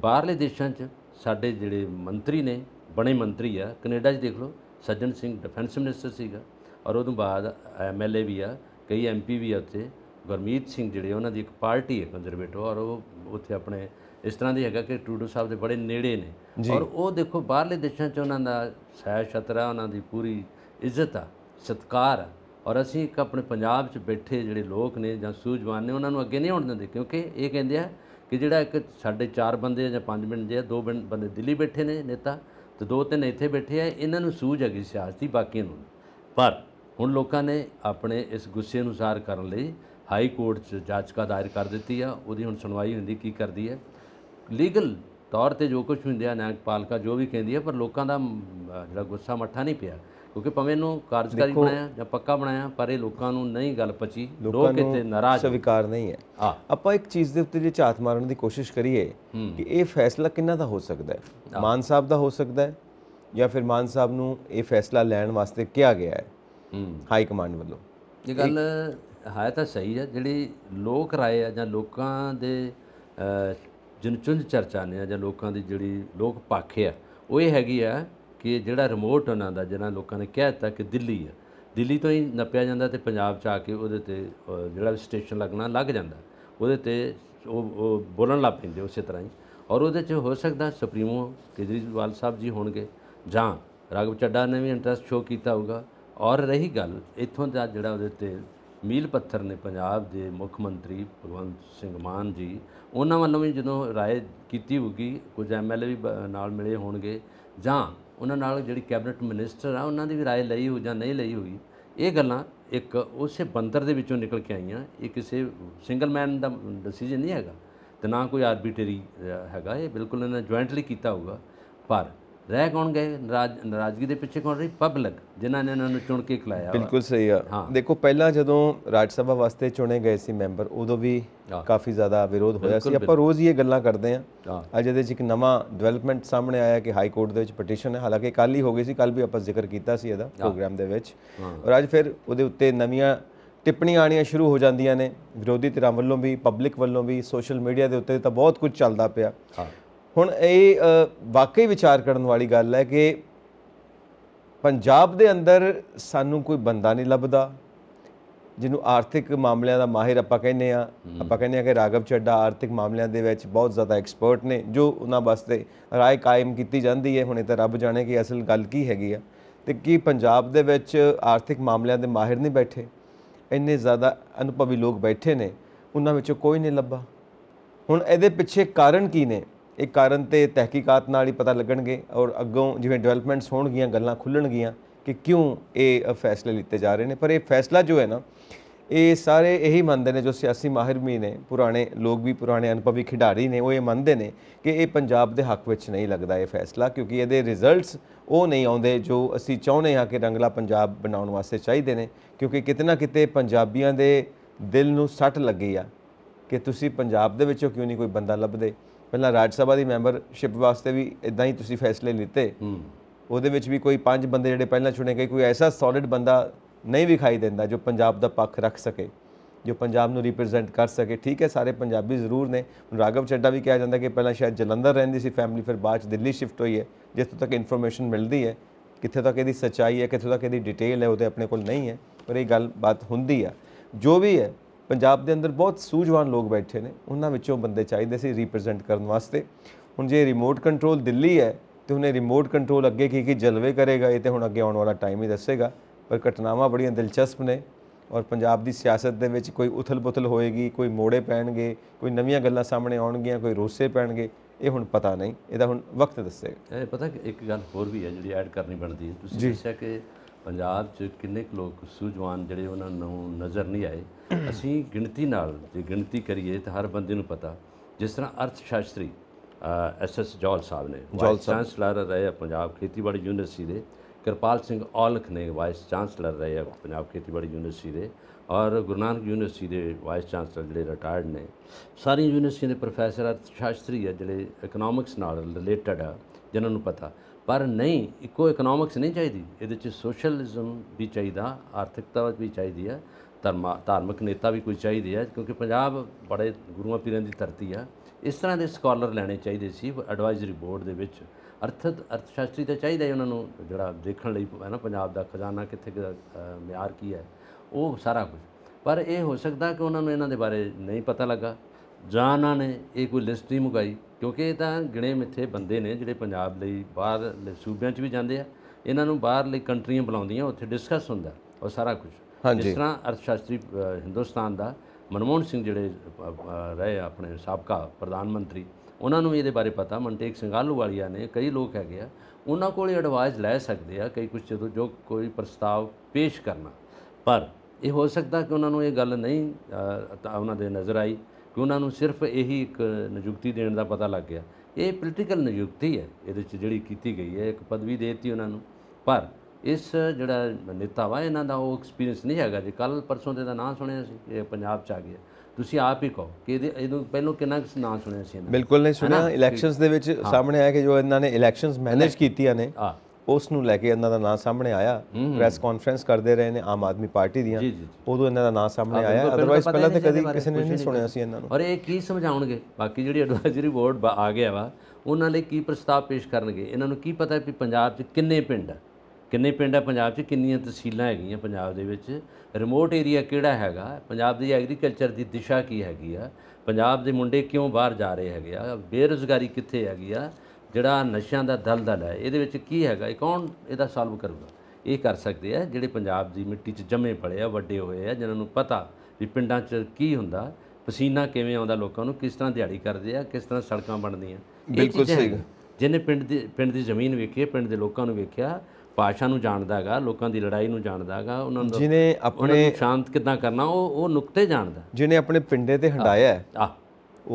B: ਬਾਹਰਲੇ ਦੇਸ਼ਾਂ 'ਚ ਸਾਡੇ ਜਿਹੜੇ ਮੰਤਰੀ ਨੇ ਬਣੇ ਮੰਤਰੀ ਆ ਕੈਨੇਡਾ 'ਚ ਦੇਖ ਲਓ ਸੱਜਣ ਸਿੰਘ ਡਿਫੈਂਸ ਮਿਨਿਸਟਰ ਸੀਗਾ ਔਰ ਉਦੋਂ ਬਾਅਦ ਐਮਐਲਏ ਵੀ ਆ ਕਈ ਐਮਪੀ ਵੀ ਆ ਉੱਥੇ ਗੁਰਮੀਤ ਸਿੰਘ ਜਿਹੜੇ ਉਹਨਾਂ ਦੀ ਇੱਕ ਪਾਰਟੀ ਹੈ ਕੰਜ਼ਰਵੇਟਿਵ ਔਰ ਉਹ ਉੱਥੇ ਆਪਣੇ ਇਸ ਤਰ੍ਹਾਂ ਦੀ ਹੈਗਾ ਕਿ ਟਰੂਡੋ ਸਾਹਿਬ ਦੇ ਬੜੇ ਨੇੜੇ ਨੇ ਔਰ ਉਹ ਦੇਖੋ ਬਾਹਰਲੇ ਦੇਸ਼ਾਂ 'ਚ ਉਹਨਾਂ ਦਾ ਸਾਇਆ ਸ਼ਤਰਾ ਉਹਨਾਂ ਦੀ ਪੂਰੀ ਇੱਜ਼ਤ ਆ ਸਤਕਾਰ ਔਰ ਅਸੀਂ ਇੱਕ ਆਪਣੇ ਪੰਜਾਬ 'ਚ ਬੈਠੇ ਜਿਹੜੇ ਲੋਕ ਨੇ ਜਾਂ ਸੂਝਵਾਨ ਨੇ ਉਹਨਾਂ ਨੂੰ ਅੱਗੇ ਨਹੀਂ ਆਉਣ ਦਿੰਦੇ ਕਿਉਂਕਿ ਇਹ ਕਹਿੰਦੇ ਆ ਕਿ ਜਿਹੜਾ ਇੱਕ ਸਾਡੇ ਚਾਰ ਬੰਦੇ ਜਾਂ ਪੰਜ ਬੰਦੇ ਜੇ ਦੋ ਬੰਦੇ ਦਿੱਲੀ ਬੈਠੇ ਨੇ ਨੇਤਾ ਤੇ ਦੋ ਤਿੰਨ ਇੱਥੇ ਬੈਠੇ ਆ ਇਹਨਾਂ ਨੂੰ ਸੂਝ ਹੈਗੀ ਸਿਆਸਤੀ ਬਾਕੀਆਂ ਨੂੰ ਪਰ ਹੁਣ ਲੋਕਾਂ ਨੇ ਆਪਣੇ ਇਸ ਗੁੱਸੇ ਅਨੁਸਾਰ ਕਰਨ ਲਈ ਹਾਈ ਕੋਰਟ 'ਚ ਜਾਚਕਾ ਦਾਇਰ ਕਰ ਦਿੱਤੀ ਆ ਉਹਦੀ ਹੁਣ ਸੁਣਵਾਈ ਹੁੰਦੀ ਕੀ ਕਰਦੀ ਹੈ ਲੀਗਲ ਤੌਰ ਤੇ ਜੋ ਕੁਝ ਹੁੰਦਿਆ ਪਾਲਕਾ ਜੋ ਵੀ ਕਹਿੰਦੀ ਹੈ ਪਰ ਲੋਕਾਂ ਦਾ ਜਿਹੜਾ ਗੁੱਸਾ ਮੱਠਾ ਨਹੀਂ ਪਿਆ ਕਿਉਂਕਿ ਭਵੇਂ ਇਹਨੂੰ ਕਾਰਜਕਾਰੀ ਬਣਾਇਆ ਜਾਂ ਪੱਕਾ ਬਣਾਇਆ ਪਰ ਇਹ ਲੋਕਾਂ ਨੂੰ ਨਹੀਂ ਗੱਲ ਪਚੀ ਲੋਕ ਕਿਤੇ ਨਾਰਾਜ਼
A: ਸਵੀਕਾਰ ਨਹੀਂ ਹੈ ਆਪਾਂ ਇੱਕ ਚੀਜ਼ ਦੇ ਉੱਤੇ ਜੇ ਝਾਤ ਮਾਰਨ ਦੀ ਕੋਸ਼ਿਸ਼ ਕਰੀਏ ਕਿ ਇਹ ਫੈਸਲਾ ਕਿੰਨਾ ਦਾ ਹੋ ਸਕਦਾ ਹੈ ਮਾਨ ਸਾਹਿਬ ਦਾ ਹੋ ਸਕਦਾ ਹੈ ਜਾਂ ਫਿਰ ਮਾਨ ਸਾਹਿਬ ਨੂੰ ਇਹ ਫੈਸਲਾ ਲੈਣ ਵਾਸਤੇ ਕਿਹਾ ਗਿਆ ਹੈ ਹਾਈ ਕਮਾਂਡ ਵੱਲੋਂ ਇਹ ਗੱਲ
B: ਹਾਇ ਤਾਂ ਸਹੀ ਹੈ ਜਿਹੜੀ ਲੋਕ ਰਾਏ ਆ ਜਾਂ ਲੋਕਾਂ ਦੇ ਜਨਚੁੰਜ ਚਰਚਾ ਨੇ ਆ ਜਾਂ ਲੋਕਾਂ ਦੀ ਜਿਹੜੀ ਲੋਕ ਪੱਖ ਆ ਉਹ ਇਹ ਹੈਗੀ ਆ ਕਿ ਜਿਹੜਾ ਰਿਮੋਟ ਉਹਨਾਂ ਦਾ ਜਿਹਨਾਂ ਲੋਕਾਂ ਨੇ ਕਹਿ ਦਿੱਤਾ ਕਿ ਦਿੱਲੀ ਆ ਦਿੱਲੀ ਤੋਂ ਹੀ ਨੱਪਿਆ ਜਾਂਦਾ ਤੇ ਪੰਜਾਬ ਚ ਆ ਕੇ ਉਹਦੇ ਤੇ ਜਿਹੜਾ ਸਟੇਸ਼ਨ ਲੱਗਣਾ ਲੱਗ ਜਾਂਦਾ ਉਹਦੇ ਤੇ ਉਹ ਬੋਲਣ ਲੱਗ ਪੈਂਦੇ ਉਸੇ ਤਰ੍ਹਾਂ ਹੀ ਔਰ ਉਹਦੇ ਚ ਹੋ ਸਕਦਾ ਸੁਪਰੀਮੋ ਕੇਜਰੀਵਾਲ ਸਾਹਿਬ ਜੀ ਹੋਣਗੇ ਜਾਂ ਰਾਗਵ ਚੱਡਾ ਨੇ ਵੀ ਇੰਟਰਸਟ ਸ਼ੋ ਕੀਤਾ ਹੋਊਗਾ ਔਰ ਰਹੀ ਗੱਲ ਇੱਥੋਂ ਦਾ ਜਿਹੜਾ ਉਹਦੇ ਤੇ ਮੀਲ ਪੱਥਰ ਨੇ ਪੰਜਾਬ ਦੇ ਮੁੱਖ ਮੰਤਰੀ ਭਗਵੰਤ ਸਿੰਘ ਮਾਨ ਜੀ ਉਹਨਾਂ ਵੱਲੋਂ ਵੀ ਜਦੋਂ رائے ਕੀਤੀ ਹੋਗੀ ਕੁਝ ਐਮਐਲਏ ਵੀ ਨਾਲ ਮਿਲੇ ਹੋਣਗੇ ਜਾਂ ਉਹਨਾਂ ਨਾਲ ਜਿਹੜੀ ਕੈਬਨਿਟ ਮਿਨਿਸਟਰ ਆ ਉਹਨਾਂ ਦੀ ਵੀ رائے ਲਈ ਹੋ ਜਾਂ ਨਹੀਂ ਲਈ ਹੋਈ ਇਹ ਗੱਲਾਂ ਇੱਕ ਉਸੇ ਬੰਦਰ ਦੇ ਵਿੱਚੋਂ ਨਿਕਲ ਕੇ ਆਈਆਂ ਇਹ ਕਿਸੇ ਸਿੰਗਲ ਮੈਨ ਦਾ ਡਿਸੀਜਨ ਨਹੀਂ ਹੈਗਾ ਤੇ ਨਾ ਕੋਈ ਆਰਬਿਟਰੀ ਹੈਗਾ ਇਹ ਬਿਲਕੁਲ ਇਹਨਾਂ ਜੁਆਇੰਟਲੀ ਕੀਤਾ ਹੋਊਗਾ ਪਰ ਰਹਿ ਕੌਣ ਗਏ ਨਰਾਜਗੀ ਦੇ ਪਿੱਛੇ ਕੌਣ ਰਹੀ ਪਬਲਿਕ ਜਿਨ੍ਹਾਂ ਨੇ ਇਹਨਾਂ ਨੂੰ ਚੁਣ ਕੇ ਖਲਾਇਆ ਬਿਲਕੁਲ
A: ਸਹੀ ਆ ਦੇਖੋ ਪਹਿਲਾਂ ਜਦੋਂ ਰਾਜ ਸਭਾ ਵਾਸਤੇ ਚੁਣੇ ਗਏ ਸੀ ਮੈਂਬਰ ਉਦੋਂ ਵੀ ਕਾਫੀ ਜ਼ਿਆਦਾ ਵਿਰੋਧ ਹੋਇਆ ਸੀ ਆਪਾਂ ਰੋਜ਼ ਹੀ ਇਹ ਗੱਲਾਂ ਕਰਦੇ ਆ ਅੱਜ ਇਹਦੇ ਵਿੱਚ ਇੱਕ ਨਵਾਂ ਡਿਵੈਲਪਮੈਂਟ ਸਾਹਮਣੇ ਆਇਆ ਕਿ ਹਾਈ ਕੋਰਟ ਦੇ ਵਿੱਚ ਪਟੀਸ਼ਨ ਹੈ ਹਾਲਾਂਕਿ ਕੱਲ ਹੀ ਹੋ ਗਈ ਸੀ ਕੱਲ ਵੀ ਆਪਾਂ ਜ਼ਿਕਰ ਕੀਤਾ ਸੀ ਇਹਦਾ ਪ੍ਰੋਗਰਾਮ ਦੇ ਵਿੱਚ ਔਰ ਅੱਜ ਫਿਰ ਉਹਦੇ ਉੱਤੇ ਨਵੀਆਂ ਟਿੱਪਣੀਆਂ ਆਣੀਆਂ ਸ਼ੁਰੂ ਹੋ ਜਾਂਦੀਆਂ ਨੇ ਵਿਰੋਧੀ ਧਿਰਾਂ ਵੱਲੋਂ ਵੀ ਪਬਲਿਕ ਵੱਲੋਂ ਵੀ ਸੋਸ਼ਲ ਮੀਡੀਆ ਦੇ ਉੱਤੇ ਤਾਂ ਬਹੁਤ ਕੁਝ ਚੱਲਦਾ ਪਿਆ ਹੁਣ ਇਹ ਵਾਕਈ ਵਿਚਾਰ ਕਰਨ ਵਾਲੀ ਗੱਲ ਹੈ ਕਿ ਪੰਜਾਬ ਦੇ ਅੰਦਰ ਸਾਨੂੰ ਕੋਈ ਬੰਦਾ ਨਹੀਂ ਲੱਭਦਾ ਜਿਹਨੂੰ ਆਰਥਿਕ ਮਾਮਲਿਆਂ ਦਾ ਮਾਹਿਰ ਆਪਾਂ ਕਹਿੰਦੇ ਆ ਆਪਾਂ ਕਹਿੰਦੇ ਆ ਕਿ ਰਾਗਵ ਚੱਡਾ ਆਰਥਿਕ ਮਾਮਲਿਆਂ ਦੇ ਵਿੱਚ ਬਹੁਤ ਜ਼ਿਆਦਾ ਐਕਸਪਰਟ ਨੇ ਜੋ ਉਹਨਾਂ ਵਾਸਤੇ ਰਾਏ ਕਾਇਮ ਕੀਤੀ ਜਾਂਦੀ ਹੈ ਹੁਣੇ ਤਾਂ ਰੱਬ ਜਾਣੇ ਕਿ ਅਸਲ ਗੱਲ ਕੀ ਹੈਗੀ ਆ ਤੇ ਕੀ ਪੰਜਾਬ ਦੇ ਵਿੱਚ ਆਰਥਿਕ ਮਾਮਲਿਆਂ ਦੇ ਮਾਹਿਰ ਨਹੀਂ ਬੈਠੇ ਇੰਨੇ ਜ਼ਿਆਦਾ ਅਨੁਭਵੀ ਲੋਕ ਬੈਠੇ ਨੇ ਉਹਨਾਂ ਵਿੱਚੋਂ ਕੋਈ ਨਹੀਂ ਲੱਭਾ ਹੁਣ ਇਹਦੇ ਪਿੱਛੇ ਕਾਰਨ ਕੀ ਨੇ ਇਹ ਕਾਰਨ ਤੇ ਤਹਿਕੀਕਾਤ ਨਾਲ ਹੀ ਪਤਾ ਲੱਗਣਗੇ ਔਰ ਅੱਗੋਂ ਜਿਵੇਂ ਡਿਵੈਲਪਮੈਂਟਸ ਹੋਣਗੀਆਂ ਗੱਲਾਂ ਖੁੱਲਣਗੀਆਂ ਕਿ ਕਿਉਂ ਇਹ ਫੈਸਲੇ ਲਿੱਤੇ ਜਾ ਰਹੇ ਨੇ ਪਰ ਇਹ ਫੈਸਲਾ ਜੋ ਹੈ ਨਾ ਇਹ ਸਾਰੇ ਇਹੀ ਮੰਨਦੇ ਨੇ ਜੋ ਸਿਆਸੀ ਮਾਹਿਰ ਵੀ ਨੇ ਪੁਰਾਣੇ ਲੋਕ ਵੀ ਪੁਰਾਣੇ ਅਨੁਭਵੀ ਖਿਡਾਰੀ ਨੇ ਉਹ ਇਹ ਮੰਨਦੇ ਨੇ ਕਿ ਇਹ ਪੰਜਾਬ ਦੇ ਹੱਕ ਵਿੱਚ ਨਹੀਂ ਲੱਗਦਾ ਇਹ ਫੈਸਲਾ ਕਿਉਂਕਿ ਇਹਦੇ ਰਿਜ਼ਲਟਸ ਉਹ ਨਹੀਂ ਆਉਂਦੇ ਜੋ ਅਸੀਂ ਚਾਹੁੰਦੇ ਹਾਂ ਕਿ ਰੰਗਲਾ ਪੰਜਾਬ ਬਣਾਉਣ ਵਾਸਤੇ ਚਾਹੀਦੇ ਨੇ ਕਿਉਂਕਿ ਕਿਤਨਾ ਕਿਤੇ ਪੰਜਾਬੀਆਂ ਦੇ ਦਿਲ ਨੂੰ ਸੱਟ ਲੱਗੀ ਆ ਕਿ ਤੁਸੀਂ ਪੰਜਾਬ ਦੇ ਵਿੱਚੋਂ ਕਿਉਂ ਨਹੀਂ ਕੋਈ ਬੰਦਾ ਲੱਭਦੇ ਪਹਿਲਾਂ ਰਾਜ ਸਭਾ ਦੀ ਮੈਂਬਰਸ਼ਿਪ ਵਾਸਤੇ ਵੀ ਇਦਾਂ ਹੀ ਤੁਸੀਂ ਫੈਸਲੇ ਲਿੱਤੇ ਉਹਦੇ ਵਿੱਚ ਵੀ ਕੋਈ ਪੰਜ ਬੰਦੇ ਜਿਹੜੇ ਪਹਿਲਾਂ ਚੁਣੇ ਗਏ ਕੋਈ ਐਸਾ ਸੋਲਿਡ ਬੰਦਾ ਨਹੀਂ ਵਿਖਾਈ ਦਿੰਦਾ ਜੋ ਪੰਜਾਬ ਦਾ ਪੱਖ ਰੱਖ ਸਕੇ ਜੋ ਪੰਜਾਬ ਨੂੰ ਰਿਪਰੈਜ਼ੈਂਟ ਕਰ ਸਕੇ ਠੀਕ ਹੈ ਸਾਰੇ ਪੰਜਾਬੀ ਜ਼ਰੂਰ ਨੇ ਰਾਗਵ ਚੱਡਾ ਵੀ ਕਿਹਾ ਜਾਂਦਾ ਕਿ ਪਹਿਲਾਂ ਸ਼ਾਇਦ ਜਲੰਧਰ ਰਹਿੰਦੀ ਸੀ ਫੈਮਿਲੀ ਫਿਰ ਬਾਅਦ ਚ ਦਿੱਲੀ ਸ਼ਿਫਟ ਹੋਈ ਹੈ ਜਿਸ ਤੋਂ ਤੱਕ ਇਨਫੋਰਮੇਸ਼ਨ ਮਿਲਦੀ ਹੈ ਕਿੱਥੇ ਤੱਕ ਇਹਦੀ ਸਚਾਈ ਹੈ ਕਿੱਥੇ ਤੱਕ ਇਹਦੀ ਡਿਟੇਲ ਹੈ ਉਹਦੇ ਆਪਣੇ ਕੋਲ ਨਹੀਂ ਹੈ ਪਰ ਇਹ ਗੱਲ ਬਾਤ ਹੁੰਦੀ ਆ ਜੋ ਵੀ ਹੈ ਪੰਜਾਬ ਦੇ ਅੰਦਰ ਬਹੁਤ ਸੂਝਵਾਨ ਲੋਕ ਬੈਠੇ ਨੇ ਉਹਨਾਂ ਵਿੱਚੋਂ ਬੰਦੇ ਚਾਹੀਦੇ ਸੀ ਰਿਪਰੈਜ਼ੈਂਟ ਕਰਨ ਵਾਸਤੇ ਹੁਣ ਜੇ ਰਿਮੋਟ ਕੰਟਰੋਲ ਦਿੱਲੀ ਹੈ ਤੇ ਉਹਨੇ ਰਿਮੋਟ ਕੰਟਰੋਲ ਅੱਗੇ ਕੀ ਕੀ ਜਲਵੇ ਕਰੇਗਾ ਇਹ ਤੇ ਹੁਣ ਅੱਗੇ ਆਉਣ ਵਾਲਾ ਟਾਈਮ ਹੀ ਦੱਸੇਗਾ ਪਰ ਘਟਨਾਵਾਂ ਬੜੀਆਂ ਦਿਲਚਸਪ ਨੇ ਔਰ ਪੰਜਾਬ ਦੀ ਸਿਆਸਤ ਦੇ ਵਿੱਚ ਕੋਈ ਉਥਲ-ਪੁਥਲ ਹੋਏਗੀ ਕੋਈ ਮੋੜੇ ਪੈਣਗੇ ਕੋਈ ਨਵੀਆਂ ਗੱਲਾਂ ਸਾਹਮਣੇ ਆਉਣਗੀਆਂ ਕੋਈ ਰੋਸੇ ਪੈਣਗੇ ਇਹ ਹੁਣ ਪਤਾ ਨਹੀਂ ਇਹਦਾ ਹੁਣ ਵਕਤ ਦੱਸੇਗਾ
B: ਇਹ ਪਤਾ ਇੱਕ ਗੱਲ ਹੋਰ ਵੀ ਹੈ ਜਿਹੜੀ ਐਡ ਕਰਨੀ ਬਣਦੀ ਹੈ ਤੁਸੀਂ ਦੱਸਿਆ ਕਿ ਪੰਜਾਬ 'ਚ ਕਿੰਨੇ ਲੋਕ ਸੂਝਵਾਨ ਜਿਹੜੇ ਉਹਨਾਂ ਨੂੰ ਨਜ਼ਰ ਨਹੀਂ ਆਏ ਅਸੀਂ ਗਿਣਤੀ ਨਾਲ ਜੇ ਗਿਣਤੀ ਕਰੀਏ ਤਾਂ ਹਰ ਬੰਦੇ ਨੂੰ ਪਤਾ ਜਿਸ ਤਰ੍ਹਾਂ ਅਰਥ ਸ਼ਾਸਤਰੀ ਐਸਐਸ ਜੋਲ ਸਾਹਿਬ ਨੇ ਜੋਲ ਚਾਂਸਲਰ ਰਹੇ ਪੰਜਾਬ ਖੇਤੀਬਾੜੀ ਯੂਨੀਵਰਸਿਟੀ ਦੇ ਕਿਰਪਾਲ ਸਿੰਘ ਔਲਖ ਨੇ ਵਾਈਸ ਚਾਂਸਲਰ ਰਹੇ ਪੰਜਾਬ ਖੇਤੀਬਾੜੀ ਯੂਨੀਵਰਸਿਟੀ ਦੇ ਔਰ ਗੁਰੂ ਨਾਨਕ ਯੂਨੀਵਰਸਿਟੀ ਦੇ ਵਾਈਸ ਚਾਂਸਲਰ ਜਿਹੜੇ ਰਿਟਾਇਰਡ ਨੇ ਸਾਰੀ ਯੂਨੀਵਰਸਿਟੀ ਦੇ ਪ੍ਰੋਫੈਸਰ ਅਰਥ ਸ਼ਾਸਤਰੀ ਹੈ ਜਿਹੜੇ ਇਕਨੋਮਿਕਸ ਨਾਲ ਰਿਲੇਟਡ ਆ ਜਿਨ੍ਹਾਂ ਨੂੰ ਪਤਾ ਪਰ ਨਹੀਂ ਇੱਕੋ ਇਕਨੋਮਿਕਸ ਨਹੀਂ ਚਾਹੀਦੀ ਇਹਦੇ ਵਿੱਚ ਸੋਸ਼ਲਿਜ਼ਮ ਵੀ ਚਾਹੀਦਾ ਆਰਥਿਕਤਾ ਵੀ ਚਾਹੀਦੀ ਹੈ ਧਰਮਾ ਧਾਰਮਿਕ ਨੇਤਾ ਵੀ ਕੋਈ ਚਾਹੀਦੇ ਆ ਕਿਉਂਕਿ ਪੰਜਾਬ ਬੜੇ ਗੁਰੂਆਂ ਪੀਰਾਂ ਦੀ ਧਰਤੀ ਆ ਇਸ ਤਰ੍ਹਾਂ ਦੇ ਸਕਾਲਰ ਲੈਣੇ ਚਾਹੀਦੇ ਸੀ ਐਡਵਾਈਜ਼ਰੀ ਬੋਰਡ ਦੇ ਵਿੱਚ ਅਰਥਤ ਅਰਥਸ਼ਾਸਤਰੀ ਤਾਂ ਚਾਹੀਦਾ ਹੈ ਉਹਨਾਂ ਨੂੰ ਜਿਹੜਾ ਦੇਖਣ ਲਈ ਹੈ ਨਾ ਪੰਜਾਬ ਦਾ ਖਜ਼ਾਨਾ ਕਿੱਥੇ ਮਿਆਰ ਕੀ ਹੈ ਉਹ ਸਾਰਾ ਕੁਝ ਪਰ ਇਹ ਹੋ ਸਕਦਾ ਕਿ ਉਹਨਾਂ ਨੂੰ ਇਹਨਾਂ ਦੇ ਬਾਰੇ ਨਹੀਂ ਪਤਾ ਲੱਗਾ ਜਾਂ ਉਹਨਾਂ ਨੇ ਇਹ ਕੋਈ ਲਿਸਟ ਨਹੀਂ ਮੁਗਾਈ ਕਿਉਂਕਿ ਇਹ ਤਾਂ ਗਿਣੇ ਮਿੱਥੇ ਬੰਦੇ ਨੇ ਜਿਹੜੇ ਪੰਜਾਬ ਲਈ ਬਾਹਰ ਸੂਬਿਆਂ 'ਚ ਵੀ ਜਾਂਦੇ ਆ ਇਹਨਾਂ ਨੂੰ ਬਾਹਰ ਲਈ ਕੰਟਰੀਆਂ ਬੁਲਾਉਂਦੀਆਂ ਉੱਥੇ ਡਿਸਕਸ ਹੁੰਦਾ ਉਹ ਸਾਰਾ ਕੁਝ ਜਿਸ ਤਰ੍ਹਾਂ ਅਰਥ ਸ਼ਾਸਤਰੀ ਹਿੰਦੁਸਤਾਨ ਦਾ ਮਨਮੋਹਨ ਸਿੰਘ ਜਿਹੜੇ ਰਹੇ ਆਪਣੇ ਸਾਬਕਾ ਪ੍ਰਧਾਨ ਮੰਤਰੀ ਉਹਨਾਂ ਨੂੰ ਇਹਦੇ ਬਾਰੇ ਪਤਾ ਮਨਟੇਕ ਸਿੰਘ ਆਲੂ ਵਾਲੀਆ ਨੇ ਕਈ ਲੋਕ ਹੈਗੇ ਆ ਉਹਨਾਂ ਕੋਲ ਐਡਵਾਈਸ ਲੈ ਸਕਦੇ ਆ ਕਈ ਕੁਝ ਜਦੋਂ ਜੋ ਕੋਈ ਪ੍ਰਸਤਾਵ ਪੇਸ਼ ਕਰਨਾ ਪਰ ਇਹ ਹੋ ਸਕਦਾ ਕਿ ਉਹਨਾਂ ਨੂੰ ਇਹ ਗੱਲ ਨਹੀਂ ਉਹਨਾਂ ਦੇ ਨਜ਼ਰ ਆਈ ਕਿ ਉਹਨਾਂ ਨੂੰ ਸਿਰਫ ਇਹੀ ਇੱਕ ਨਿਯੁਕਤੀ ਦੇਣ ਦਾ ਪਤਾ ਲੱਗ ਗਿਆ ਇਹ ਪੋਲੀਟੀਕਲ ਨਿਯੁਕਤੀ ਹੈ ਇਹਦੇ ਵਿੱਚ ਜਿਹੜੀ ਕੀਤੀ ਗਈ ਹੈ ਇੱਕ ਪਦਵੀ ਦਿੱਤੀ ਉਹਨਾਂ ਨੂੰ ਪਰ ਇਸ ਜਿਹੜਾ ਨੇਤਾ ਵਾ ਇਹਨਾਂ ਦਾ ਉਹ ਐਕਸਪੀਰੀਅੰਸ ਨਹੀਂ ਹੈਗਾ ਜੀ ਕੱਲ ਪਰਸੋਂ ਤੇ ਦਾ ਨਾਂ ਸੁਣਿਆ ਸੀ ਇਹ ਪੰਜਾਬ ਚ ਆ ਗਿਆ ਤੁਸੀਂ ਆਪ ਹੀ ਕਹੋ ਕਿ ਇਹਦੇ ਇਹਨੂੰ ਪਹਿਲਾਂ ਕਿੰਨਾ ਨਾਂ ਸੁਣਿਆ ਸੀ ਇਹਨਾਂ ਬਿਲਕੁਲ ਨਹੀਂ ਸੁਣਿਆ ਇਲੈਕਸ਼ਨਸ ਦੇ ਵਿੱਚ ਸਾਹਮਣੇ
A: ਆਇਆ ਕਿ ਜੋ ਇਹਨਾਂ ਨੇ ਇਲੈਕਸ਼ਨਸ ਮੈਨੇਜ ਕੀਤੀਆਂ ਨੇ ਉਸ ਨੂੰ ਲੈ ਕੇ ਇਹਨਾਂ ਦਾ ਨਾਂ ਸਾਹਮਣੇ ਆਇਆ ਪ੍ਰੈਸ ਕਾਨਫਰੰਸ ਕਰਦੇ ਰਹੇ ਨੇ ਆਮ ਆਦਮੀ ਪਾਰਟੀ ਦੀਆਂ ਉਦੋਂ ਇਹਨਾਂ ਦਾ ਨਾਂ ਸਾਹਮਣੇ ਆਇਆ ਅਦਰਵਾਈਜ਼ ਪਹਿਲਾਂ ਤਾਂ ਕਦੀ ਕਿਸੇ ਨੇ ਨਹੀਂ ਸੁਣਿਆ ਸੀ ਇਹਨਾਂ ਨੂੰ ਔਰ ਇਹ ਕੀ ਸਮਝਾਉਣਗੇ ਬਾਕੀ ਜਿਹੜੀ ਐਡਵਾਈਜ਼ਰੀ ਬੋਰਡ ਆ ਗਿਆ ਵਾ
B: ਉਹਨਾਂ ਲਈ ਕੀ ਪ੍ਰਸਤਾਵ ਪੇਸ਼ ਕਰਨਗੇ ਇਹਨਾਂ ਨੂੰ ਕੀ ਪਤਾ ਕਿ ਪੰਜਾਬ 'ਚ ਕਿੰਨੇ ਪਿੰਡ ਆ ਕਿੰਨੇ ਪਿੰਡ ਆ ਪੰਜਾਬ 'ਚ ਕਿੰਨੀਆਂ ਤਹਿਸੀਲਾਂ ਹੈਗੀਆਂ ਪੰਜਾਬ ਦੇ ਵਿੱਚ ਰਿਮੋਟ ਏਰੀਆ ਕਿਹੜਾ ਹੈਗਾ ਪੰਜਾਬ ਦੀ ਐਗਰੀਕਲਚਰ ਦੀ ਦਿਸ਼ਾ ਕੀ ਹੈਗੀ ਆ ਪੰਜਾਬ ਦੇ ਮੁੰਡੇ ਕਿਉਂ ਬਾਹਰ ਜਾ ਰਹੇ ਹੈਗੇ ਆ ਬੇਰੋਜ਼ਗਾਰੀ ਕਿੱਥੇ ਹੈਗੀ ਆ ਜਿਹੜਾ ਨਸ਼ਿਆਂ ਦਾ ਦਲਦਲ ਹੈ ਇਹਦੇ ਵਿੱਚ ਕੀ ਹੈਗਾ ਇਹ ਕੌਣ ਇਹਦਾ ਸਾਲਵ ਕਰੂਗਾ ਇਹ ਕਰ ਸਕਦੇ ਆ ਜਿਹੜੇ ਪੰਜਾਬ ਦੀ ਮਿੱਟੀ 'ਚ ਜੰਮੇ ਪਲੇ ਆ ਵੱਡੇ ਹੋਏ ਆ ਜਿਨ੍ਹਾਂ ਨੂੰ ਪਤਾ ਵੀ ਪਿੰਡਾਂ 'ਚ ਕੀ ਹੁੰਦਾ ਪਸੀਨਾ ਕਿਵੇਂ ਆਉਂਦਾ ਲੋਕਾਂ ਨੂੰ ਕਿਸ ਤਰ੍ਹਾਂ ਦਿਹਾੜੀ ਕਰਦੇ ਆ ਕਿਸ ਤਰ੍ਹਾਂ ਸੜਕਾਂ ਬਣਦੀਆਂ ਬਿਲਕੁਲ ਸਹੀ ਜਿਹਨੇ ਪਿੰਡ ਦੀ ਪਿੰਡ ਦੀ ਜ਼ਮੀਨ ਵੇਖੀ ਪਿੰਡ ਦੇ ਲੋਕਾਂ ਨੂੰ ਵੇਖਿਆ ਭਾਸ਼ਾ ਨੂੰ ਜਾਣਦਾ ਹੈਗਾ ਲੋਕਾਂ ਦੀ ਲੜਾਈ ਨੂੰ ਜਾਣਦਾ ਹੈਗਾ ਉਹਨਾਂ ਨੂੰ ਜਿਨੇ ਆਪਣੇ ਸ਼ਾਂਤ ਕਿਦਾਂ ਕਰਨਾ ਉਹ ਉਹ ਨੁਕਤੇ ਜਾਣਦਾ
A: ਜਿਨੇ ਆਪਣੇ ਪਿੰਡੇ ਤੇ ਹੰਡਾਇਆ ਹੈ
B: ਆ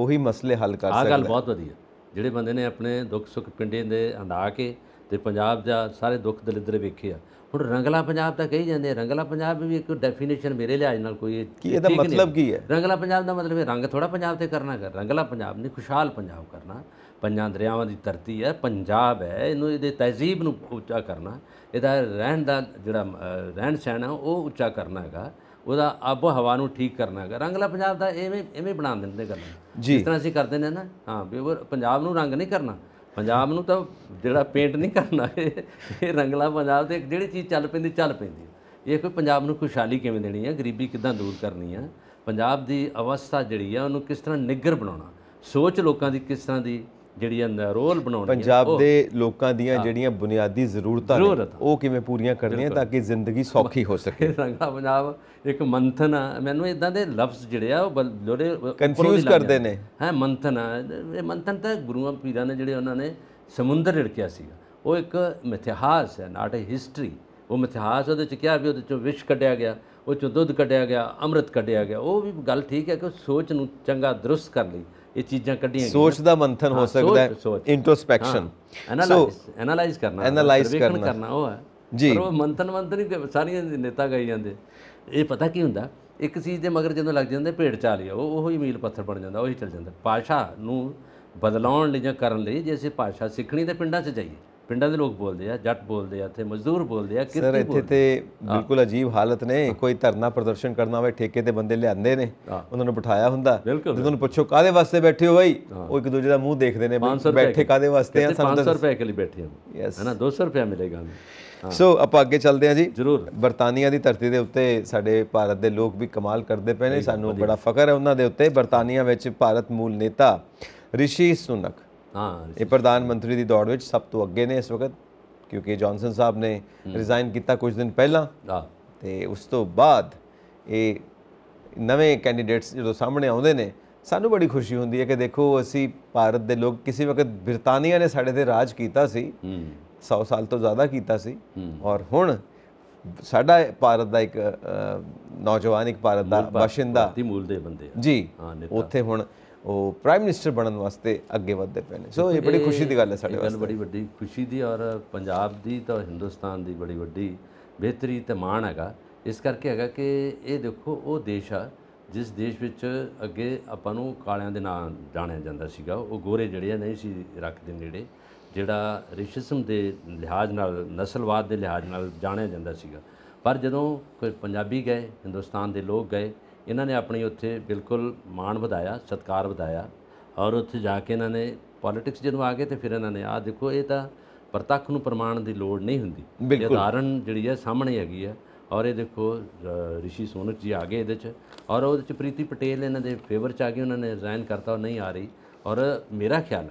B: ਉਹੀ ਮਸਲੇ ਹੱਲ ਕਰ ਸਕਦਾ ਆ ਗੱਲ ਬਹੁਤ ਵਧੀਆ ਜਿਹੜੇ ਬੰਦੇ ਨੇ ਆਪਣੇ ਦੁੱਖ ਸੁੱਖ ਪਿੰਡੇ ਦੇ ਹੰਡਾ ਕੇ ਤੇ ਪੰਜਾਬ ਦਾ ਸਾਰੇ ਦੁੱਖ ਦਲਿੱਦਰ ਵੇਖੇ ਆ ਹੁਣ ਰੰਗਲਾ ਪੰਜਾਬ ਤਾਂ ਕਹੀ ਜਾਂਦੇ ਰੰਗਲਾ ਪੰਜਾਬ ਵੀ ਇੱਕ ਡੈਫੀਨੇਸ਼ਨ ਮੇਰੇ ਲਿਹਾਜ਼ ਨਾਲ ਕੋਈ ਕੀ ਇਹਦਾ ਮਤਲਬ ਕੀ ਹੈ ਰੰਗਲਾ ਪੰਜਾਬ ਦਾ ਮਤਲਬ ਹੈ ਰੰਗ ਥੋੜਾ ਪੰਜਾਬ ਤੇ ਕਰਨਾ ਕਰ ਰੰਗਲਾ ਪੰਜਾਬ ਨਹੀਂ ਖੁਸ਼ਹਾਲ ਪੰਜਾਬ ਕਰਨਾ ਪੰਜਾਂ ਦਰਿਆਵਾਂ ਦੀ ਧਰਤੀ ਹੈ ਪੰਜਾਬ ਹੈ ਇਹਨੂੰ ਇਹਦੇ ਤਹਿਜ਼ੀਬ ਨੂੰ ਉੱਚਾ ਕਰਨਾ ਇਹਦਾ ਰਹਿਣ ਦਾ ਜਿਹੜਾ ਰਹਿਣ ਸਹਿਣ ਹੈ ਉਹ ਉੱਚਾ ਕਰਨਾ ਹੈਗਾ ਉਹਦਾ ਆਬ ਹਵਾ ਨੂੰ ਠੀਕ ਕਰਨਾ ਹੈਗਾ ਰੰਗਲਾ ਪੰਜਾਬ ਦਾ ਐਵੇਂ ਐਵੇਂ ਬਣਾ ਦਿੰਦੇ ਜੀ ਜਿਸ ਤਰ੍ਹਾਂ ਅਸੀਂ ਕਰਦੇ ਨੇ ਨਾ ਹਾਂ ਵੀ ਪੰਜਾਬ ਨੂੰ ਰੰਗ ਨਹੀਂ ਕਰਨਾ ਪੰਜਾਬ ਨੂੰ ਤਾਂ ਜਿਹੜਾ ਪੇਂਟ ਨਹੀਂ ਕਰਨਾ ਇਹ ਰੰਗਲਾ ਪੰਜਾਬ ਤੇ ਜਿਹੜੀ ਚੀਜ਼ ਚੱਲ ਪੈਂਦੀ ਚੱਲ ਪੈਂਦੀ ਇਹ ਕੋਈ ਪੰਜਾਬ ਨੂੰ ਖੁਸ਼ਹਾਲੀ ਕਿਵੇਂ ਦੇਣੀ ਹੈ ਗਰੀਬੀ ਕਿਦਾਂ ਦੂਰ ਕਰਨੀ ਹੈ ਪੰਜਾਬ ਦੀ ਅਵਸਥਾ ਜਿਹੜੀ ਹੈ ਉਹਨੂੰ ਕਿਸ ਤਰ੍ਹਾਂ ਨਿੱਗਰ ਬਣਾਉਣਾ ਸੋਚ ਲੋਕਾਂ ਦੀ ਕਿਸ ਤਰ੍ਹਾਂ ਦੀ ਜਿਹੜੀਆਂ
A: ਨਰੋਲ ਬਣਾਉਣੀ ਪੰਜਾਬ ਦੇ ਲੋਕਾਂ ਦੀਆਂ ਜਿਹੜੀਆਂ ਬੁਨਿਆਦੀ ਜ਼ਰੂਰਤਾਂ ਨੇ ਉਹ ਕਿਵੇਂ ਪੂਰੀਆਂ ਕਰਨੀਆਂ ਤਾਂ ਕਿ ਜ਼ਿੰਦਗੀ ਸੌਖੀ ਹੋ ਸਕੇ ਰੰਗਾ
B: ਪੰਜਾਬ ਇੱਕ ਮੰਥਨ ਮੈਨੂੰ ਇਦਾਂ ਦੇ ਲਫ਼ਜ਼ ਜਿਹੜੇ ਆ ਉਹ ਲੋੜੇ ਕਨਫਿਊਜ਼ ਕਰਦੇ ਨੇ ਹੈ ਮੰਥਨ ਇਹ ਮੰਥਨ ਤਾਂ ਗੁਰੂਆਂ ਪੀਰਾਂ ਨੇ ਜਿਹੜੇ ਉਹਨਾਂ ਨੇ ਸਮੁੰਦਰ ਰੜਕਿਆ ਸੀਗਾ ਉਹ ਇੱਕ ਮਿਥਿਹਾਸ ਹੈ ਨਾਟ ਅ ਹਿਸਟਰੀ ਉਹ ਮਿਥਿਹਾਸ ਉਹਦੇ ਚ ਕਿਹਾ ਵੀ ਉਹਦੇ ਚੋਂ ਵਿਸ਼ ਕੱਢਿਆ ਗਿਆ ਉਹ ਚੋਂ ਦੁੱਧ ਕੱਢਿਆ ਗਿਆ ਅੰਮ੍ਰਿਤ ਕੱਢਿਆ ਗਿਆ ਉਹ ਵੀ ਗੱਲ ਠੀਕ ਹੈ ਕਿ ਸੋਚ ਨੂੰ ਚੰਗਾ ਦਰੁਸਤ ਕਰ ਲਈ ਇਹ ਚੀਜ਼ਾਂ ਕੱਢੀਆਂ ਸੋਚ ਦਾ ਮੰਥਨ ਹੋ ਸਕਦਾ ਹੈ ਇੰਟਰੋਸਪੈਕਸ਼ਨ ਐਨਾਲਾਈਜ਼
A: ਐਨਾਲਾਈਜ਼ ਕਰਨਾ ਐਨਾਲਾਈਜ਼ ਕਰਨਾ ਉਹ ਹੈ ਜੀ ਪਰ ਉਹ
B: ਮੰਥਨ ਮੰਥਨ ਹੀ ਸਾਰੀਆਂ ਨੇਤਾ ਗਾਈ ਜਾਂਦੇ ਇਹ ਪਤਾ ਕੀ ਹੁੰਦਾ ਇੱਕ ਚੀਜ਼ ਦੇ ਮਗਰ ਜਦੋਂ ਲੱਗ ਜਾਂਦੇ ਭੇਡ ਚਾਲੀ ਗਿਆ ਉਹ ਉਹੀ ਮੀਲ ਪੱਥਰ ਬਣ ਜਾਂਦਾ ਉਹੀ ਚੱਲ ਜਾਂਦਾ ਪਾਸ਼ਾ ਨੂੰ ਬਦਲਾਉਣ ਲਈ ਜਾਂ ਕਰਨ ਲਈ ਜੇ ਅਸੀਂ ਪਾਸ਼ਾ ਸਿੱਖਣੀ ਤੇ ਪਿੰਡਾਂ 'ਚ ਜਾਈਏ ਪਿੰਡਾਂ ਦੇ ਲੋਕ ਬੋਲਦੇ ਆ ਜੱਟ ਬੋਲਦੇ ਆ ਇੱਥੇ ਮਜ਼ਦੂਰ ਬੋਲਦੇ ਆ ਕਿਰਤੀ ਸਰ ਇੱਥੇ ਤੇ
A: ਬਿਲਕੁਲ ਅਜੀਬ ਹਾਲਤ ਨੇ ਕੋਈ ਧਰਨਾ ਪ੍ਰਦਰਸ਼ਨ ਕਰਨਾ ਹੋਵੇ ਠੇਕੇ ਤੇ ਬੰਦੇ ਲਿਆਂਦੇ ਨੇ ਉਹਨਾਂ ਨੂੰ ਬਿਠਾਇਆ ਹੁੰਦਾ ਜਦੋਂ ਤੁਹਾਨੂੰ ਪੁੱਛੋ ਕਾਦੇ ਵਾਸਤੇ ਬੈਠੇ ਹੋ ਬਾਈ ਉਹ ਇੱਕ ਦੂਜੇ ਦਾ ਮੂੰਹ ਦੇਖਦੇ ਨੇ ਬੈਠੇ ਕਾਦੇ ਵਾਸਤੇ ਆ ਸਾਨੂੰ 500 ਰੁਪਏ
B: ਕੇ ਲਈ ਬੈਠੇ ਹਾਂ ਹੈਨਾ 200 ਰੁਪਏ ਮਿਲੇਗਾ ਸੋ
A: ਆਪਾਂ ਅੱਗੇ ਚੱਲਦੇ ਹਾਂ ਜੀ ਜਰੂਰ ਬਰਤਾਨੀਆ ਦੀ ਧਰਤੀ ਦੇ ਉੱਤੇ ਸਾਡੇ ਭਾਰਤ ਦੇ ਲੋਕ ਵੀ ਕਮਾਲ ਕਰਦੇ ਪਏ ਨੇ ਸਾਨੂੰ ਬੜਾ ਫਖਰ ਹੈ ਉਹਨਾਂ ਦੇ ਉੱਤੇ ਬਰਤਾਨੀਆ ਵਿੱਚ ਭਾਰਤ ਮੂਲ ਨੇਤਾ ਰਿਸ਼ੀ ਸੁਨਕ ਹਾਂ ਇਹ ਪ੍ਰਧਾਨ ਮੰਤਰੀ ਦੀ ਦੌੜ ਵਿੱਚ ਸਭ ਤੋਂ ਅੱਗੇ ਨੇ ਇਸ ਵਕਤ ਕਿਉਂਕਿ ਜੌਨਸਨ ਸਾਹਿਬ ਨੇ ਰਿਜ਼ਾਈਨ ਕੀਤਾ ਕੁਝ ਦਿਨ ਪਹਿਲਾਂ ਹਾਂ ਤੇ ਉਸ ਤੋਂ ਬਾਅਦ ਇਹ ਨਵੇਂ ਕੈਂਡੀਡੇਟਸ ਜਦੋਂ ਸਾਹਮਣੇ ਆਉਂਦੇ ਨੇ ਸਾਨੂੰ ਬੜੀ ਖੁਸ਼ੀ ਹੁੰਦੀ ਹੈ ਕਿ ਦੇਖੋ ਅਸੀਂ ਭਾਰਤ ਦੇ ਲੋਕ ਕਿਸੇ ਵਕਤ ਬ੍ਰਿਟਾਨੀਆ ਨੇ ਸਾਡੇ ਤੇ ਰਾਜ ਕੀਤਾ ਸੀ 100 ਸਾਲ ਤੋਂ ਜ਼ਿਆਦਾ ਕੀਤਾ ਸੀ ਔਰ ਹੁਣ ਸਾਡਾ ਭਾਰਤ ਦਾ ਇੱਕ ਨੌਜਵਾਨ ਇੱਕ ਭਾਰਤ ਦਾ ਬਾਸ਼ਿੰਦਾ ਮੂਲ ਦੇ ਬੰਦੇ ਜੀ ਉੱਥੇ ਹੁਣ ਉਹ ਪ੍ਰਾਈਮ ਮਿਨਿਸਟਰ ਬਣਨ ਵਾਸਤੇ ਅੱਗੇ ਵਧਦੇ ਪਏ ਨੇ ਸੋ ਇਹ ਬੜੀ ਖੁਸ਼ੀ ਦੀ ਗੱਲ ਹੈ ਸਾਡੇ ਵਾਸਤੇ ਬੜੀ
B: ਵੱਡੀ ਖੁਸ਼ੀ ਦੀ ਔਰ ਪੰਜਾਬ ਦੀ ਤਾਂ ਹਿੰਦੁਸਤਾਨ ਦੀ ਬੜੀ ਵੱਡੀ ਬਿਹਤਰੀ ਤੇ ਮਾਣ ਹੈਗਾ ਇਸ ਕਰਕੇ ਹੈਗਾ ਕਿ ਇਹ ਦੇਖੋ ਉਹ ਦੇਸ਼ ਆ ਜਿਸ ਦੇਸ਼ ਵਿੱਚ ਅੱਗੇ ਆਪਾਂ ਨੂੰ ਕਾਲਿਆਂ ਦੇ ਨਾਂ ਜਾਣਿਆ ਜਾਂਦਾ ਸੀਗਾ ਉਹ ਗੋਰੇ ਜਿਹੜੇ ਨਹੀਂ ਸੀ ਰੱਖਦੇ ਨੇੜੇ ਜਿਹੜਾ ਰਿਸ਼ਿਸਮ ਦੇ ਲਿਹਾਜ਼ ਨਾਲ ਨਸਲਵਾਦ ਦੇ ਲਿਹਾਜ਼ ਨਾਲ ਜਾਣਿਆ ਜਾਂਦਾ ਸੀਗਾ ਪਰ ਜਦੋਂ ਕੋਈ ਪੰਜਾਬੀ ਗਏ ਹਿੰਦੁਸਤਾਨ ਦੇ ਲੋਕ ਗਏ ਇਹਨਾਂ ਨੇ ਆਪਣੀ ਉੱਥੇ ਬਿਲਕੁਲ ਮਾਣ ਵਧਾਇਆ ਸਤਕਾਰ ਵਧਾਇਆ ਔਰ ਉੱਥੇ ਜਾ ਕੇ ਇਹਨਾਂ ਨੇ ਪੋਲਿਟਿਕਸ ਜਦੋਂ ਆ ਗਏ ਤੇ ਫਿਰ ਇਹਨਾਂ ਨੇ ਆ ਦੇਖੋ ਇਹ ਤਾਂ ਪ੍ਰਤੱਖ ਨੂੰ ਪ੍ਰਮਾਣ ਦੀ ਲੋੜ ਨਹੀਂ ਹੁੰਦੀ ਉਦਾਹਰਣ ਜਿਹੜੀ ਹੈ ਸਾਹਮਣੇ ਹੈਗੀ ਆ ਔਰ ਇਹ ਦੇਖੋ ਰਿਸ਼ੀ ਸੋਨਕ ਜੀ ਆ ਗਏ ਇਹਦੇ ਚ ਔਰ ਉਹਦੇ ਚ ਪ੍ਰੀਤੀ ਪਟੇਲ ਇਹਨਾਂ ਦੇ ਫੇਵਰ ਚ ਆ ਗਈ ਉਹਨਾਂ ਨੇ ਰਿਜ਼ਾਈਨ ਕਰਤਾ ਉਹ ਨਹੀਂ ਆ ਰਹੀ ਔਰ ਮੇਰਾ ਖਿਆਲ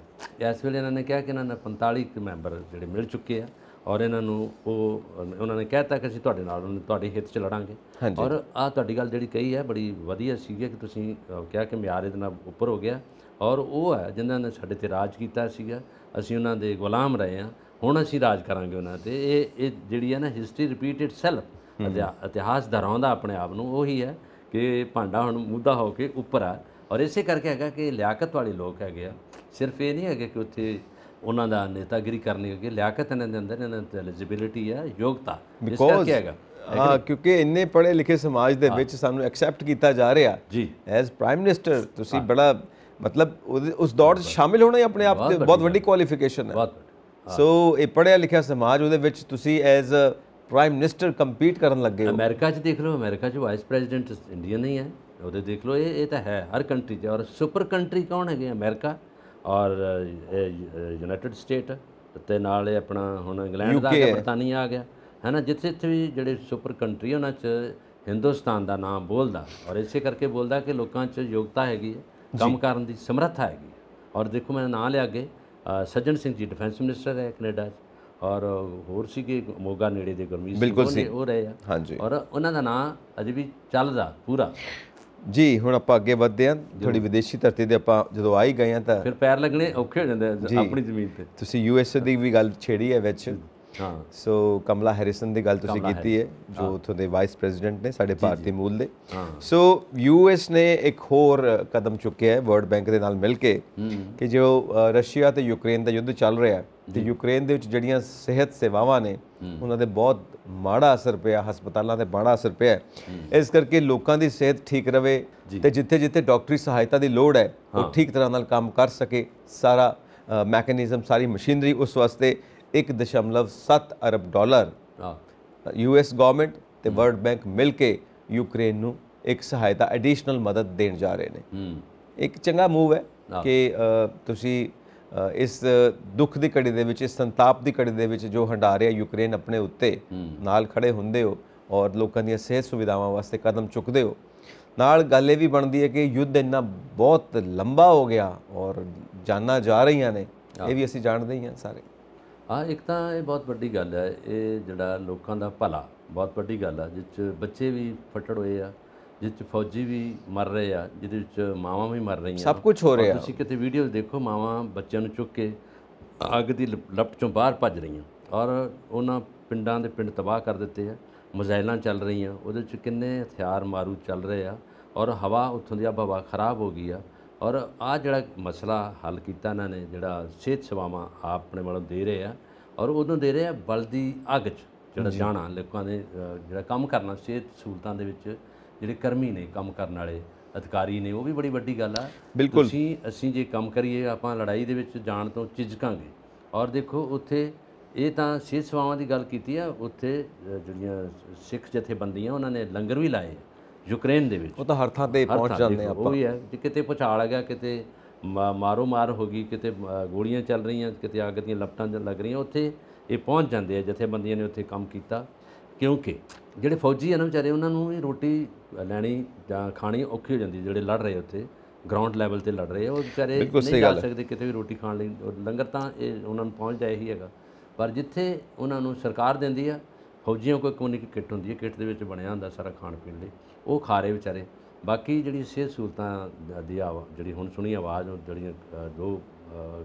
B: ਇਸ ਵੇਲੇ ਇਹਨਾਂ ਨੇ ਕਿਹਾ ਕਿ ਇਹਨਾਂ ਨੇ 45 ਮੈਂਬਰ ਜਿਹੜੇ ਮਿਲ ਚੁੱਕੇ ਆ ਔਰ ਇਹਨਾਂ ਨੂੰ ਉਹ ਉਹਨਾਂ ਨੇ ਕਹਿਤਾ ਕਿ ਅਸੀਂ ਤੁਹਾਡੇ ਨਾਲ ਤੁਹਾਡੇ ਹਿੱਤ 'ਚ ਲੜਾਂਗੇ ਔਰ ਆ ਤੁਹਾਡੀ ਗੱਲ ਜਿਹੜੀ ਕਹੀ ਹੈ ਬੜੀ ਵਧੀਆ ਸੀ ਕਿ ਤੁਸੀਂ ਕਿਹਾ ਕਿ ਮਿਆਰ ਇਹਦੇ ਨਾਲ ਉੱਪਰ ਹੋ ਗਿਆ ਔਰ ਉਹ ਹੈ ਜਿਨ੍ਹਾਂ ਨੇ ਸਾਡੇ ਤੇ ਰਾਜ ਕੀਤਾ ਸੀਗਾ ਅਸੀਂ ਉਹਨਾਂ ਦੇ ਗੁਲਾਮ ਰਹੇ ਹਾਂ ਹੁਣ ਅਸੀਂ ਰਾਜ ਕਰਾਂਗੇ ਉਹਨਾਂ ਤੇ ਇਹ ਇਹ ਜਿਹੜੀ ਹੈ ਨਾ ਹਿਸਟਰੀ ਰਿਪੀਟਡ ਸੈਲਫ ਇਤਿਹਾਸ ਦਰਾਉਂਦਾ ਆਪਣੇ ਆਪ ਨੂੰ ਉਹੀ ਹੈ ਕਿ ਭਾਂਡਾ ਹੁਣ ਮੁੱਦਾ ਹੋ ਕੇ ਉੱਪਰ ਆ ਔਰ ਇਸੇ ਕਰਕੇ ਹੈਗਾ ਕਿ ਲਿਆਕਤ ਵਾਲੇ ਲੋਕ ਹੈਗੇ ਆ ਸਿਰਫ ਇਹ ਨਹੀਂ ਹੈਗੇ ਕਿ ਉੱਥੇ ਉਹਨਾਂ ਦਾ ਨੇਤਾਗਰੀ ਕਰਨੀ ਹੋਗੀ ਲਿਆਕਤ ਇਹਨਾਂ ਦੇ ਅੰਦਰ ਇਹਨਾਂ ਦੀ ਐਲੀਜੀਬਿਲਿਟੀ ਹੈ ਯੋਗਤਾ ਇਸ ਕਰਕੇ ਹੈਗਾ ਹਾਂ
A: ਕਿਉਂਕਿ ਇੰਨੇ ਪੜ੍ਹੇ ਲਿਖੇ ਸਮਾਜ ਦੇ ਵਿੱਚ ਸਾਨੂੰ ਐਕਸੈਪਟ ਕੀਤਾ ਜਾ ਰਿਹਾ ਜੀ ਐਜ਼ ਪ੍ਰਾਈਮ ਮਿਨਿਸਟਰ ਤੁਸੀਂ ਬੜਾ ਮਤਲਬ ਉਸ ਦੌਰ 'ਚ ਸ਼ਾਮਿਲ ਹੋਣਾ ਹੀ ਆਪਣੇ ਆਪ ਤੇ ਬਹੁਤ ਵੱਡੀ ਕੁਆਲੀਫਿਕੇਸ਼ਨ ਹੈ ਸੋ ਇਹ ਪੜ੍ਹਿਆ ਲਿਖਿਆ ਸਮਾਜ ਉਹਦੇ ਵਿੱਚ ਤੁਸੀਂ as a prime minister compete ਕਰਨ ਲੱਗੇ ਹੋ ਅਮਰੀਕਾ 'ਚ ਦੇਖ ਲਓ ਅਮਰੀਕਾ 'ਚ ਵਾਈਸ ਪ੍ਰੈਜ਼ੀਡੈਂਟ ਇੰਡੀਅਨ ਨਹੀਂ ਹੈ ਉਹਦੇ ਦੇਖ ਲਓ
B: ਇਹ ਇਹ ਤਾਂ ਹੈ ਹਰ ਕੰਟਰੀ 'ਚ ਔਰ ਸੁਪਰ ਕੰਟਰੀ ਕੌਣ ਹੈਗੇ ਅਮਰੀਕਾ ਔਰ ਯੂਨਾਈਟਿਡ ਸਟੇਟ ਤੇ ਨਾਲ ਇਹ ਆਪਣਾ ਹੁਣ ਇੰਗਲੈਂਡ ਦਾ ਆ ਗਿਆ ਬਰਤਾਨੀਆ ਆ ਗਿਆ ਹੈ ਨਾ ਜਿੱਥੇ ਜਿੱਥੇ ਵੀ ਜਿਹੜੇ ਸੁਪਰ ਕੰਟਰੀ ਉਹਨਾਂ 'ਚ ਹਿੰਦੁਸਤਾਨ ਦਾ ਨਾਮ ਬੋਲਦਾ ਔਰ ਇਸੇ ਕਰਕੇ ਬੋਲਦਾ ਕਿ ਲੋਕਾਂ 'ਚ ਯੋਗਤਾ ਹੈਗੀ ਹੈ ਕੰਮ ਕਰਨ ਦੀ ਸਮਰੱਥਾ ਹੈਗੀ ਔਰ ਦੇਖੋ ਮੈਂ ਨਾਂ ਲਿਆ ਅੱਗੇ ਸੱਜਣ ਸਿੰਘ ਜੀ ਡਿਫੈਂਸ ਮਿਨਿਸਟਰ ਹੈ ਕੈਨੇਡਾ 'ਚ ਔਰ ਹੋਰ ਸੀਗੇ ਮੋਗਾ ਨੇੜੇ ਦੇ ਗਰਮੀ ਸੀ ਉਹ ਰਹੇ ਆ ਔਰ ਉਹਨਾਂ ਦਾ ਨਾਂ ਅਜੇ ਵੀ ਚੱਲਦਾ
A: ਪੂਰਾ ਜੀ ਹੁਣ ਆਪਾਂ ਅੱਗੇ ਵਧਦੇ ਹਾਂ ਥੋੜੀ ਵਿਦੇਸ਼ੀ ਧਰਤੀ ਤੇ ਆਪਾਂ ਜਦੋਂ ਆਈ ਗਏ ਹਾਂ ਤਾਂ ਫਿਰ
B: ਪੈਰ ਲੱਗਣੇ ਔਖੇ ਹੋ ਜਾਂਦੇ ਆਪਣੀ ਜ਼ਮੀਨ
A: ਤੇ ਤੁਸੀਂ ਯੂ ਐਸ ਦੀ ਵੀ ਗੱਲ ਛੇੜੀ ਹੈ ਵਿੱਚ ਹਾਂ ਸੋ ਕਮਲਾ ਹੈਰਿਸਨ ਦੀ ਗੱਲ ਤੁਸੀਂ ਕੀਤੀ ਹੈ ਜੋ ਉਥੋਂ ਦੇ ਵਾਈਸ ਪ੍ਰੈਜ਼ੀਡੈਂਟ ਨੇ ਸਾਡੇ ਭਾਰਤੀ ਮੂਲ ਦੇ ਸੋ ਯੂ ਐਸ ਨੇ ਇੱਕ ਹੋਰ ਕਦਮ ਚੁੱਕਿਆ ਹੈ ਵਰਲਡ ਬੈਂਕ ਦੇ ਨਾਲ ਮਿਲ ਕੇ ਕਿ ਜੋ ਰਸ਼ੀਆ ਤੇ ਯੂਕਰੇਨ ਦਾ ਯੁੱਧ ਚੱਲ ਰਿਹਾ ਹੈ ਤੇ ਯੂਕਰੇਨ ਦੇ ਵਿੱਚ ਜਿਹੜੀਆਂ ਸਿਹਤ ਸੇਵਾਵਾਂ ਨੇ ਉਹਨਾਂ ਦੇ ਬਹੁਤ ਮਾੜਾ ਅਸਰ ਪਿਆ ਹਸਪਤਾਲਾਂ ਤੇ ਬਾੜਾ ਅਸਰ ਪਿਆ ਇਸ ਕਰਕੇ ਲੋਕਾਂ ਦੀ ਸਿਹਤ ਠੀਕ ਰਵੇ ਤੇ ਜਿੱਥੇ ਜਿੱਥੇ ਡਾਕਟਰੀ ਸਹਾਇਤਾ ਦੀ ਲੋੜ ਹੈ ਉਹ ਠੀਕ ਤਰ੍ਹਾਂ ਨਾਲ ਕੰਮ ਕਰ ਸਕੇ ਸਾਰਾ ਮੈਕੈਨਿਜ਼ਮ ਸਾਰੀ ਮਸ਼ੀਨਰੀ ਉਸ ਵਾਸਤੇ 1.7 ਅਰਬ ਡਾਲਰ ਯੂਐਸ ਗਵਰਨਮੈਂਟ ਤੇ ਵਰਲਡ ਬੈਂਕ ਮਿਲ ਕੇ ਯੂਕਰੇਨ ਨੂੰ ਇੱਕ ਸਹਾਇਤਾ ਐਡੀਸ਼ਨਲ ਮਦਦ ਦੇਣ ਜਾ ਰਹੇ ਨੇ ਇੱਕ ਚੰਗਾ ਮੂਵ ਹੈ ਕਿ ਤੁਸੀਂ ਇਸ ਦੁੱਖ ਦੀ ਘੜੀ ਦੇ ਵਿੱਚ ਇਸ ਸੰਤਾਪ ਦੀ ਘੜੀ ਦੇ ਵਿੱਚ ਜੋ ਹੰਡਾਰਿਆ ਯੂਕਰੇਨ ਆਪਣੇ ਉੱਤੇ ਨਾਲ ਖੜੇ ਹੁੰਦੇ ਹੋ ਔਰ ਲੋਕਾਂ ਦੀਆਂ ਸਿਹਤ ਸੁਵਿਧਾਵਾਂ ਵਾਸਤੇ ਕਦਮ ਚੁੱਕਦੇ ਹੋ ਨਾਲ ਗੱਲ ਇਹ ਵੀ ਬਣਦੀ ਹੈ ਕਿ ਯੁੱਧ ਇੰਨਾ ਬਹੁਤ ਲੰਬਾ ਹੋ ਗਿਆ ਔਰ ਜਾਨਾਂ ਜਾ ਰਹੀਆਂ ਨੇ ਇਹ ਵੀ ਅਸੀਂ ਜਾਣਦੇ ਹੀ ਹਾਂ ਸਾਰੇ ਆ ਇੱਕ ਤਾਂ ਇਹ ਬਹੁਤ ਵੱਡੀ ਗੱਲ
B: ਹੈ ਇਹ ਜਿਹੜਾ ਲੋਕਾਂ ਦਾ ਭਲਾ ਬਹੁਤ ਵੱਡੀ ਗੱਲ ਆ ਜਿੱਚ ਬੱਚੇ ਵੀ ਫਟੜ ਹੋਏ ਆ ਜਿਸ ਤੇ ਫੌਜੀ ਵੀ ਮਰ ਰਹੇ ਆ ਜਿਹਦੇ ਵਿੱਚ ਮਾਵਾਂ ਵੀ ਮਰ ਰਹੀਆਂ ਸਭ ਕੁਝ ਹੋ ਰਿਹਾ ਤੁਸੀਂ ਕਿਤੇ ਵੀਡੀਓ ਦੇਖੋ ਮਾਵਾਂ ਬੱਚਿਆਂ ਨੂੰ ਚੁੱਕ ਕੇ ਅੱਗ ਦੀ ਲਪਟ ਚੋਂ ਬਾਹਰ ਭੱਜ ਰਹੀਆਂ ਔਰ ਉਹਨਾਂ ਪਿੰਡਾਂ ਦੇ ਪਿੰਡ ਤਬਾਹ ਕਰ ਦਿੱਤੇ ਆ ਮਜ਼ਾਇਲਾਂ ਚੱਲ ਰਹੀਆਂ ਉਹਦੇ ਵਿੱਚ ਕਿੰਨੇ ਹਥਿਆਰ ਮਾਰੂ ਚੱਲ ਰਹੇ ਆ ਔਰ ਹਵਾ ਉੱਥੋਂ ਦੀ ਹਵਾ ਖਰਾਬ ਹੋ ਗਈ ਆ ਔਰ ਆ ਜਿਹੜਾ ਮਸਲਾ ਹੱਲ ਕੀਤਾ ਇਹਨਾਂ ਨੇ ਜਿਹੜਾ ਸਿਹਤ ਸੇਵਾਵਾਂ ਆਪਣੇ ਵੱਲੋਂ ਦੇ ਰਹੇ ਆ ਔਰ ਉਹਨੂੰ ਦੇ ਰਹੇ ਆ ਬਲਦੀ ਅੱਗ ਚ ਜਿਹੜਾ ਜਾਣਾ ਲੋਕਾਂ ਦੇ ਜਿਹੜਾ ਕੰਮ ਕਰਨਾ ਸਿਹਤ ਸਹੂਲਤਾਂ ਦੇ ਵਿੱਚ ਜਿਹੜੇ ਕਰਮੀ ਨੇ ਕੰਮ ਕਰਨ ਵਾਲੇ ਅਧਿਕਾਰੀ ਨੇ ਉਹ ਵੀ ਬੜੀ ਵੱਡੀ ਗੱਲ ਆ ਬਿਲਕੁਲ ਅਸੀਂ ਅਸੀਂ ਜੇ ਕੰਮ ਕਰੀਏ ਆਪਾਂ ਲੜਾਈ ਦੇ ਵਿੱਚ ਜਾਣ ਤੋਂ ਚਿਜਕਾਂਗੇ ਔਰ ਦੇਖੋ ਉੱਥੇ ਇਹ ਤਾਂ ਸਿਹਤ ਸੇਵਾਵਾਂ ਦੀ ਗੱਲ ਕੀਤੀ ਆ ਉੱਥੇ ਜਿਹੜੀਆਂ ਸਿੱਖ ਜਥੇਬੰਦੀਆਂ ਉਹਨਾਂ ਨੇ ਲੰਗਰ ਵੀ ਲਾਏ ਯੂਕਰੇਨ ਦੇ ਵਿੱਚ ਉਹ ਤਾਂ ਹਰ ਥਾਂ ਤੇ ਪਹੁੰਚ ਜਾਂਦੇ ਆਪਾਂ ਉਹ ਹੀ ਹੈ ਕਿਤੇ ਆ ਗਿਆ ਕਿਤੇ ਮਾਰੋ ਮਾਰ ਹੋ ਗਈ ਕਿਤੇ ਗੋਲੀਆਂ ਚੱਲ ਰਹੀਆਂ ਕਿਤੇ ਅੱਗ ਦੀਆਂ ਲਪਟਾਂ ਲੱਗ ਰਹੀਆਂ ਉੱਥੇ ਇਹ ਪਹੁੰਚ ਜਾਂਦੇ ਆ ਜਥੇਬੰਦੀਆਂ ਨੇ ਉੱਥੇ ਕੰਮ ਕੀਤਾ ਕਿਉਂਕਿ ਜਿਹੜੇ ਫੌਜੀ ਆ ਨਾ ਵਿਚਾਰੇ ਉਹਨਾਂ ਨੂੰ ਇਹ ਰੋਟੀ ਲੈਣੀ ਜਾਂ ਖਾਣੀ ਔਖੀ ਹੋ ਜਾਂਦੀ ਜਿਹੜੇ ਲੜ ਰਹੇ ਉੱਥੇ ਗਰਾਊਂਡ ਲੈਵਲ ਤੇ ਲੜ ਰਹੇ ਆ ਉਹ ਵਿਚਾਰੇ ਨਹੀਂ ਜਾ ਸਕਦੇ ਕਿਤੇ ਵੀ ਰੋਟੀ ਖਾਣ ਲਈ ਲੰਗਰ ਤਾਂ ਇਹ ਉਹਨਾਂ ਨੂੰ ਪਹੁੰਚ ਜਾਏ ਹੀ ਹੈਗਾ ਪਰ ਜਿੱਥੇ ਉਹਨਾਂ ਨੂੰ ਸਰਕਾਰ ਦਿੰਦੀ ਆ ਫੌਜੀਆਂ ਕੋਲ ਕੋਨਿਕ ਕਿੱਟ ਹੁੰਦੀ ਹੈ ਕਿੱਟ ਦੇ ਵਿੱਚ ਬਣਿਆ ਹੁੰਦਾ ਸਾਰਾ ਖਾਣ ਪੀਣ ਲਈ ਉਹ ਖਾ ਰਹੇ ਵਿਚਾਰੇ ਬਾਕੀ ਜਿਹੜੀ ਸਿਹਤ ਸਹੂਲਤਾਂ ਦੀ ਆ ਜਿਹੜੀ ਹੁਣ ਸੁਣੀ ਆਵਾਜ਼ ਜਿਹੜੀਆਂ ਜੋ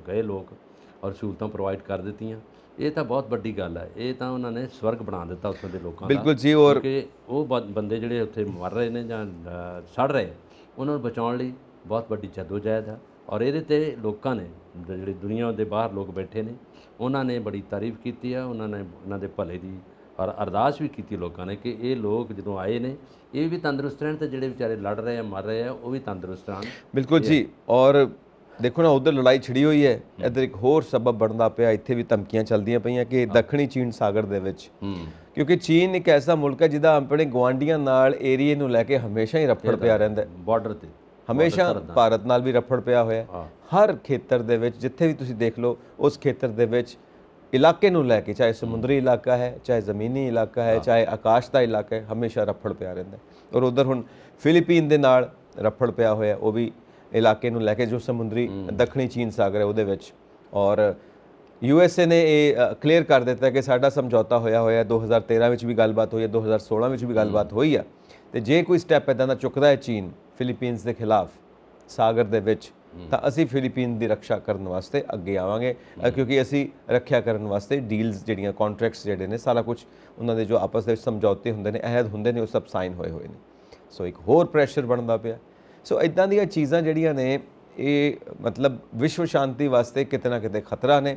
B: ਗਏ ਲੋਕ ਔਰ ਸਹੂਲਤਾਂ ਪ੍ਰੋਵਾਈਡ ਕਰ ਦਿੱਤੀਆਂ ਇਹ ਤਾਂ ਬਹੁਤ ਵੱਡੀ ਗੱਲ ਹੈ ਇਹ ਤਾਂ ਉਹਨਾਂ ਨੇ ਸਵਰਗ ਬਣਾ ਦਿੱਤਾ ਉੱਥੇ ਦੇ ਲੋਕਾਂ ਦਾ ਬਿਲਕੁਲ ਜੀ ਔਰ ਕਿ ਉਹ ਬੰਦੇ ਜਿਹੜੇ ਉੱਥੇ ਮਰ ਰਹੇ ਨੇ ਜਾਂ ਸੜ ਰਹੇ ਉਹਨਾਂ ਨੂੰ ਬਚਾਉਣ ਲਈ ਬਹੁਤ ਵੱਡੀ ਜਦੋਜਹਿਦ ਹੈ ਔਰ ਇਹਦੇ ਤੇ ਲੋਕਾਂ ਨੇ ਜਿਹੜੇ ਦੁਨੀਆ ਦੇ ਬਾਹਰ ਲੋਕ ਬੈਠੇ ਨੇ ਉਹਨਾਂ ਨੇ ਬੜੀ ਤਾਰੀਫ ਕੀਤੀ ਆ ਉਹਨਾਂ ਨੇ ਉਹਨਾਂ ਦੇ ਭਲੇ ਦੀ ਔਰ ਅਰਦਾਸ ਵੀ ਕੀਤੀ ਲੋਕਾਂ ਨੇ ਕਿ ਇਹ ਲੋਕ ਜਦੋਂ ਆਏ ਨੇ ਇਹ ਵੀ ਤੰਦਰੁਸਤ ਰਹਿਣ ਤੇ ਜਿਹੜੇ ਵਿਚਾਰੇ ਲੜ ਰਹੇ ਆ ਮਰ ਰਹੇ ਆ ਉਹ ਵੀ ਤੰਦਰੁਸਤ ਰਹਿਣ
A: ਬਿਲਕੁਲ ਜੀ ਔਰ ਦੇਖੋ ਨਾ ਉਧਰ ਲੜਾਈ ਛਿੜੀ ਹੋਈ ਹੈ ਇਧਰ ਇੱਕ ਹੋਰ ਸਬਬ ਬਣਦਾ ਪਿਆ ਇੱਥੇ ਵੀ ਧਮਕੀਆਂ ਚੱਲਦੀਆਂ ਪਈਆਂ ਕਿ ਦੱਖਣੀ ਚੀਨ ਸਾਗਰ ਦੇ ਵਿੱਚ ਕਿਉਂਕਿ ਚੀਨ ਇੱਕ ਐਸਾ ਮੁਲਕ ਹੈ ਜਿਹਦਾ ਆਪਣੇ ਗਵਾਂਡੀਆਂ ਨਾਲ ਏਰੀਏ ਨੂੰ ਲੈ ਕੇ ਹਮੇਸ਼ਾ ਹੀ ਰਫੜ ਪਿਆ ਰਹਿੰਦਾ ਬਾਰਡਰ ਤੇ ਹਮੇਸ਼ਾ ਭਾਰਤ ਨਾਲ ਵੀ ਰਫੜ ਪਿਆ ਹੋਇਆ ਹਰ ਖੇਤਰ ਦੇ ਵਿੱਚ ਜਿੱਥੇ ਵੀ ਤੁਸੀਂ ਦੇਖ ਲਓ ਉਸ ਖੇਤਰ ਦੇ ਵਿੱਚ ਇਲਾਕੇ ਨੂੰ ਲੈ ਕੇ ਚਾਹੇ ਸਮੁੰਦਰੀ ਇਲਾਕਾ ਹੈ ਚਾਹੇ ਜ਼ਮੀਨੀ ਇਲਾਕਾ ਹੈ ਚਾਹੇ ਆਕਾਸ਼ ਦਾ ਇਲਾਕਾ ਹੈ ਹਮੇਸ਼ਾ ਰਫੜ ਪਿਆ ਰਹਿੰਦਾ ਔਰ ਉਧਰ ਹੁਣ ਫਿਲੀਪੀਨ ਦੇ ਨਾਲ ਰਫੜ ਪਿਆ ਹੋਇਆ ਉਹ ਵੀ ਇਲਾਕੇ ਨੂੰ ਲੈ ਕੇ ਜੋ ਸਮੁੰਦਰੀ ਦੱਖਣੀ ਚੀਨ ਸਾਗਰ ਹੈ ਉਹਦੇ ਵਿੱਚ ਔਰ ਯੂਐਸਏ ਨੇ ਇਹ ਕਲੀਅਰ ਕਰ ਦਿੱਤਾ ਕਿ ਸਾਡਾ ਸਮਝੌਤਾ ਹੋਇਆ ਹੋਇਆ ਹੈ 2013 ਵਿੱਚ ਵੀ ਗੱਲਬਾਤ ਹੋਈ ਹੈ 2016 ਵਿੱਚ ਵੀ ਗੱਲਬਾਤ ਹੋਈ ਹੈ ਤੇ ਜੇ ਕੋਈ ਸਟੈਪ ਇਦਾਂ ਦਾ ਚੁੱਕਦਾ ਹੈ ਚੀਨ ਫਿਲੀਪੀਨਸ ਦੇ ਖਿਲਾਫ ਸਾਗਰ ਦੇ ਵਿੱਚ ਤਾਂ ਅਸੀਂ ਫਿਲੀਪੀਨ ਦੀ ਰੱਖਿਆ ਕਰਨ ਵਾਸਤੇ ਅੱਗੇ ਆਵਾਂਗੇ ਕਿਉਂਕਿ ਅਸੀਂ ਰੱਖਿਆ ਕਰਨ ਵਾਸਤੇ ਡੀਲਸ ਜਿਹੜੀਆਂ ਕੰਟਰੈਕਟਸ ਜਿਹੜੇ ਨੇ ਸਾਰਾ ਕੁਝ ਉਹਨਾਂ ਦੇ ਜੋ ਆਪਸ ਦੇ ਵਿੱਚ ਸਮਝੌਤੇ ਹੁੰਦੇ ਨੇ ਅਹਿਦ ਹੁੰਦੇ ਨੇ ਉਹ ਸਭ ਸਾਈਨ ਹੋਏ ਹੋਏ ਨੇ ਸੋ ਇੱਕ ਹੋਰ ਪ੍ਰੈਸ਼ਰ ਬਣਦਾ ਪਿਆ ਸੋ ਇਦਾਂ ਦੀਆਂ ਚੀਜ਼ਾਂ ਜਿਹੜੀਆਂ ਨੇ ਇਹ ਮਤਲਬ ਵਿਸ਼ਵ ਸ਼ਾਂਤੀ ਵਾਸਤੇ ਕਿਤਨਾ ਕਿਤੇ ਖਤਰਾ ਨੇ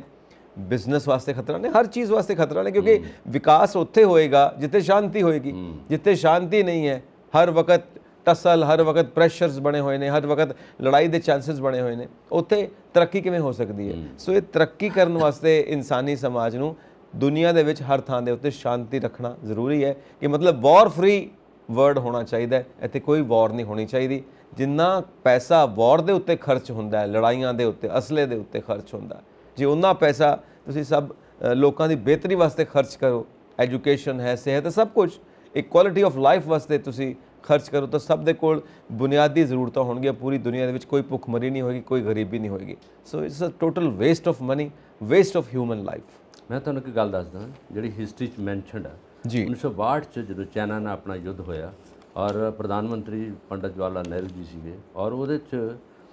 A: ਬਿਜ਼ਨਸ ਵਾਸਤੇ ਖਤਰਾ ਨੇ ਹਰ ਚੀਜ਼ ਵਾਸਤੇ ਖਤਰਾ ਨੇ ਕਿਉਂਕਿ ਵਿਕਾਸ ਉੱਥੇ ਹੋਏਗਾ ਜਿੱਥੇ ਸ਼ਾਂਤੀ ਹੋਏਗੀ ਜਿੱਥੇ ਸ਼ਾਂਤੀ ਨਹੀਂ ਹੈ ਹਰ ਵਕਤ ਟਸਲ ਹਰ ਵਕਤ ਪ੍ਰੈਸ਼ਰਸ ਬਣੇ ਹੋਏ ਨੇ ਹਰ ਵਕਤ ਲੜਾਈ ਦੇ ਚਾਂਸਸ ਬਣੇ ਹੋਏ ਨੇ ਉੱਥੇ ਤਰੱਕੀ ਕਿਵੇਂ ਹੋ ਸਕਦੀ ਹੈ ਸੋ ਇਹ ਤਰੱਕੀ ਕਰਨ ਵਾਸਤੇ ਇਨਸਾਨੀ ਸਮਾਜ ਨੂੰ ਦੁਨੀਆ ਦੇ ਵਿੱਚ ਹਰ ਥਾਂ ਦੇ ਉੱਤੇ ਸ਼ਾਂਤੀ ਰੱਖਣਾ ਜ਼ਰੂਰੀ ਹੈ ਕਿ ਮਤਲਬ ਵਾਰ ਫ੍ਰੀ ਵਰਡ ਹੋਣਾ ਚਾਹੀਦਾ ਹੈ ਇੱਥੇ ਕੋਈ ਵਾਰ ਨਹੀਂ ਹੋਣੀ ਚਾਹੀਦੀ ਜਿੰਨਾ ਪੈਸਾ ਵਾਰ ਦੇ ਉੱਤੇ ਖਰਚ ਹੁੰਦਾ ਹੈ ਲੜਾਈਆਂ ਦੇ ਉੱਤੇ ਅਸਲੇ ਦੇ ਉੱਤੇ ਖਰਚ ਹੁੰਦਾ ਜੇ ਉਹਨਾਂ ਪੈਸਾ ਤੁਸੀਂ ਸਭ ਲੋਕਾਂ ਦੀ ਬਿਹਤਰੀ ਵਾਸਤੇ ਖਰਚ ਕਰੋ ਐਜੂਕੇਸ਼ਨ ਹੈ ਸਿਹਤ ਹੈ ਸਭ ਕੁਝ ਇੱਕ ਕੁਆਲਿਟੀ ਆਫ ਲਾਈਫ ਵਾਸਤੇ ਤੁਸੀਂ ਖਰਚ ਕਰੋ ਤਾਂ ਸਭ ਦੇ ਕੋਲ ਬੁਨਿਆਦੀ ਜ਼ਰੂਰਤਾਂ ਹੋਣਗੀਆਂ ਪੂਰੀ ਦੁਨੀਆ ਦੇ ਵਿੱਚ ਕੋਈ ਭੁੱਖਮਰੀ ਨਹੀਂ ਹੋਏਗੀ ਕੋਈ ਗਰੀਬੀ ਨਹੀਂ ਹੋਏਗੀ so it's a total waste of money waste of human life ਮੈਂ ਤੁਹਾਨੂੰ ਇੱਕ ਗੱਲ ਦੱਸਦਾ ਜਿਹੜੀ ਹਿਸਟਰੀ 'ਚ ਮੈਂਸ਼ਨਡ ਆ ਜੀ
B: 1962 'ਚ ਜਦੋਂ ਚਾਈਨਾ ਨਾਲ ਆਪਣਾ ਯੁੱਧ ਹੋਇਆ ਔਰ ਪ੍ਰਧਾਨ ਮੰਤਰੀ ਪੰਡਤ ਜਵਾਲਾ ਨਹਿਰੂ ਜੀ ਸੀਗੇ ਔਰ ਉਹਦੇ 'ਚ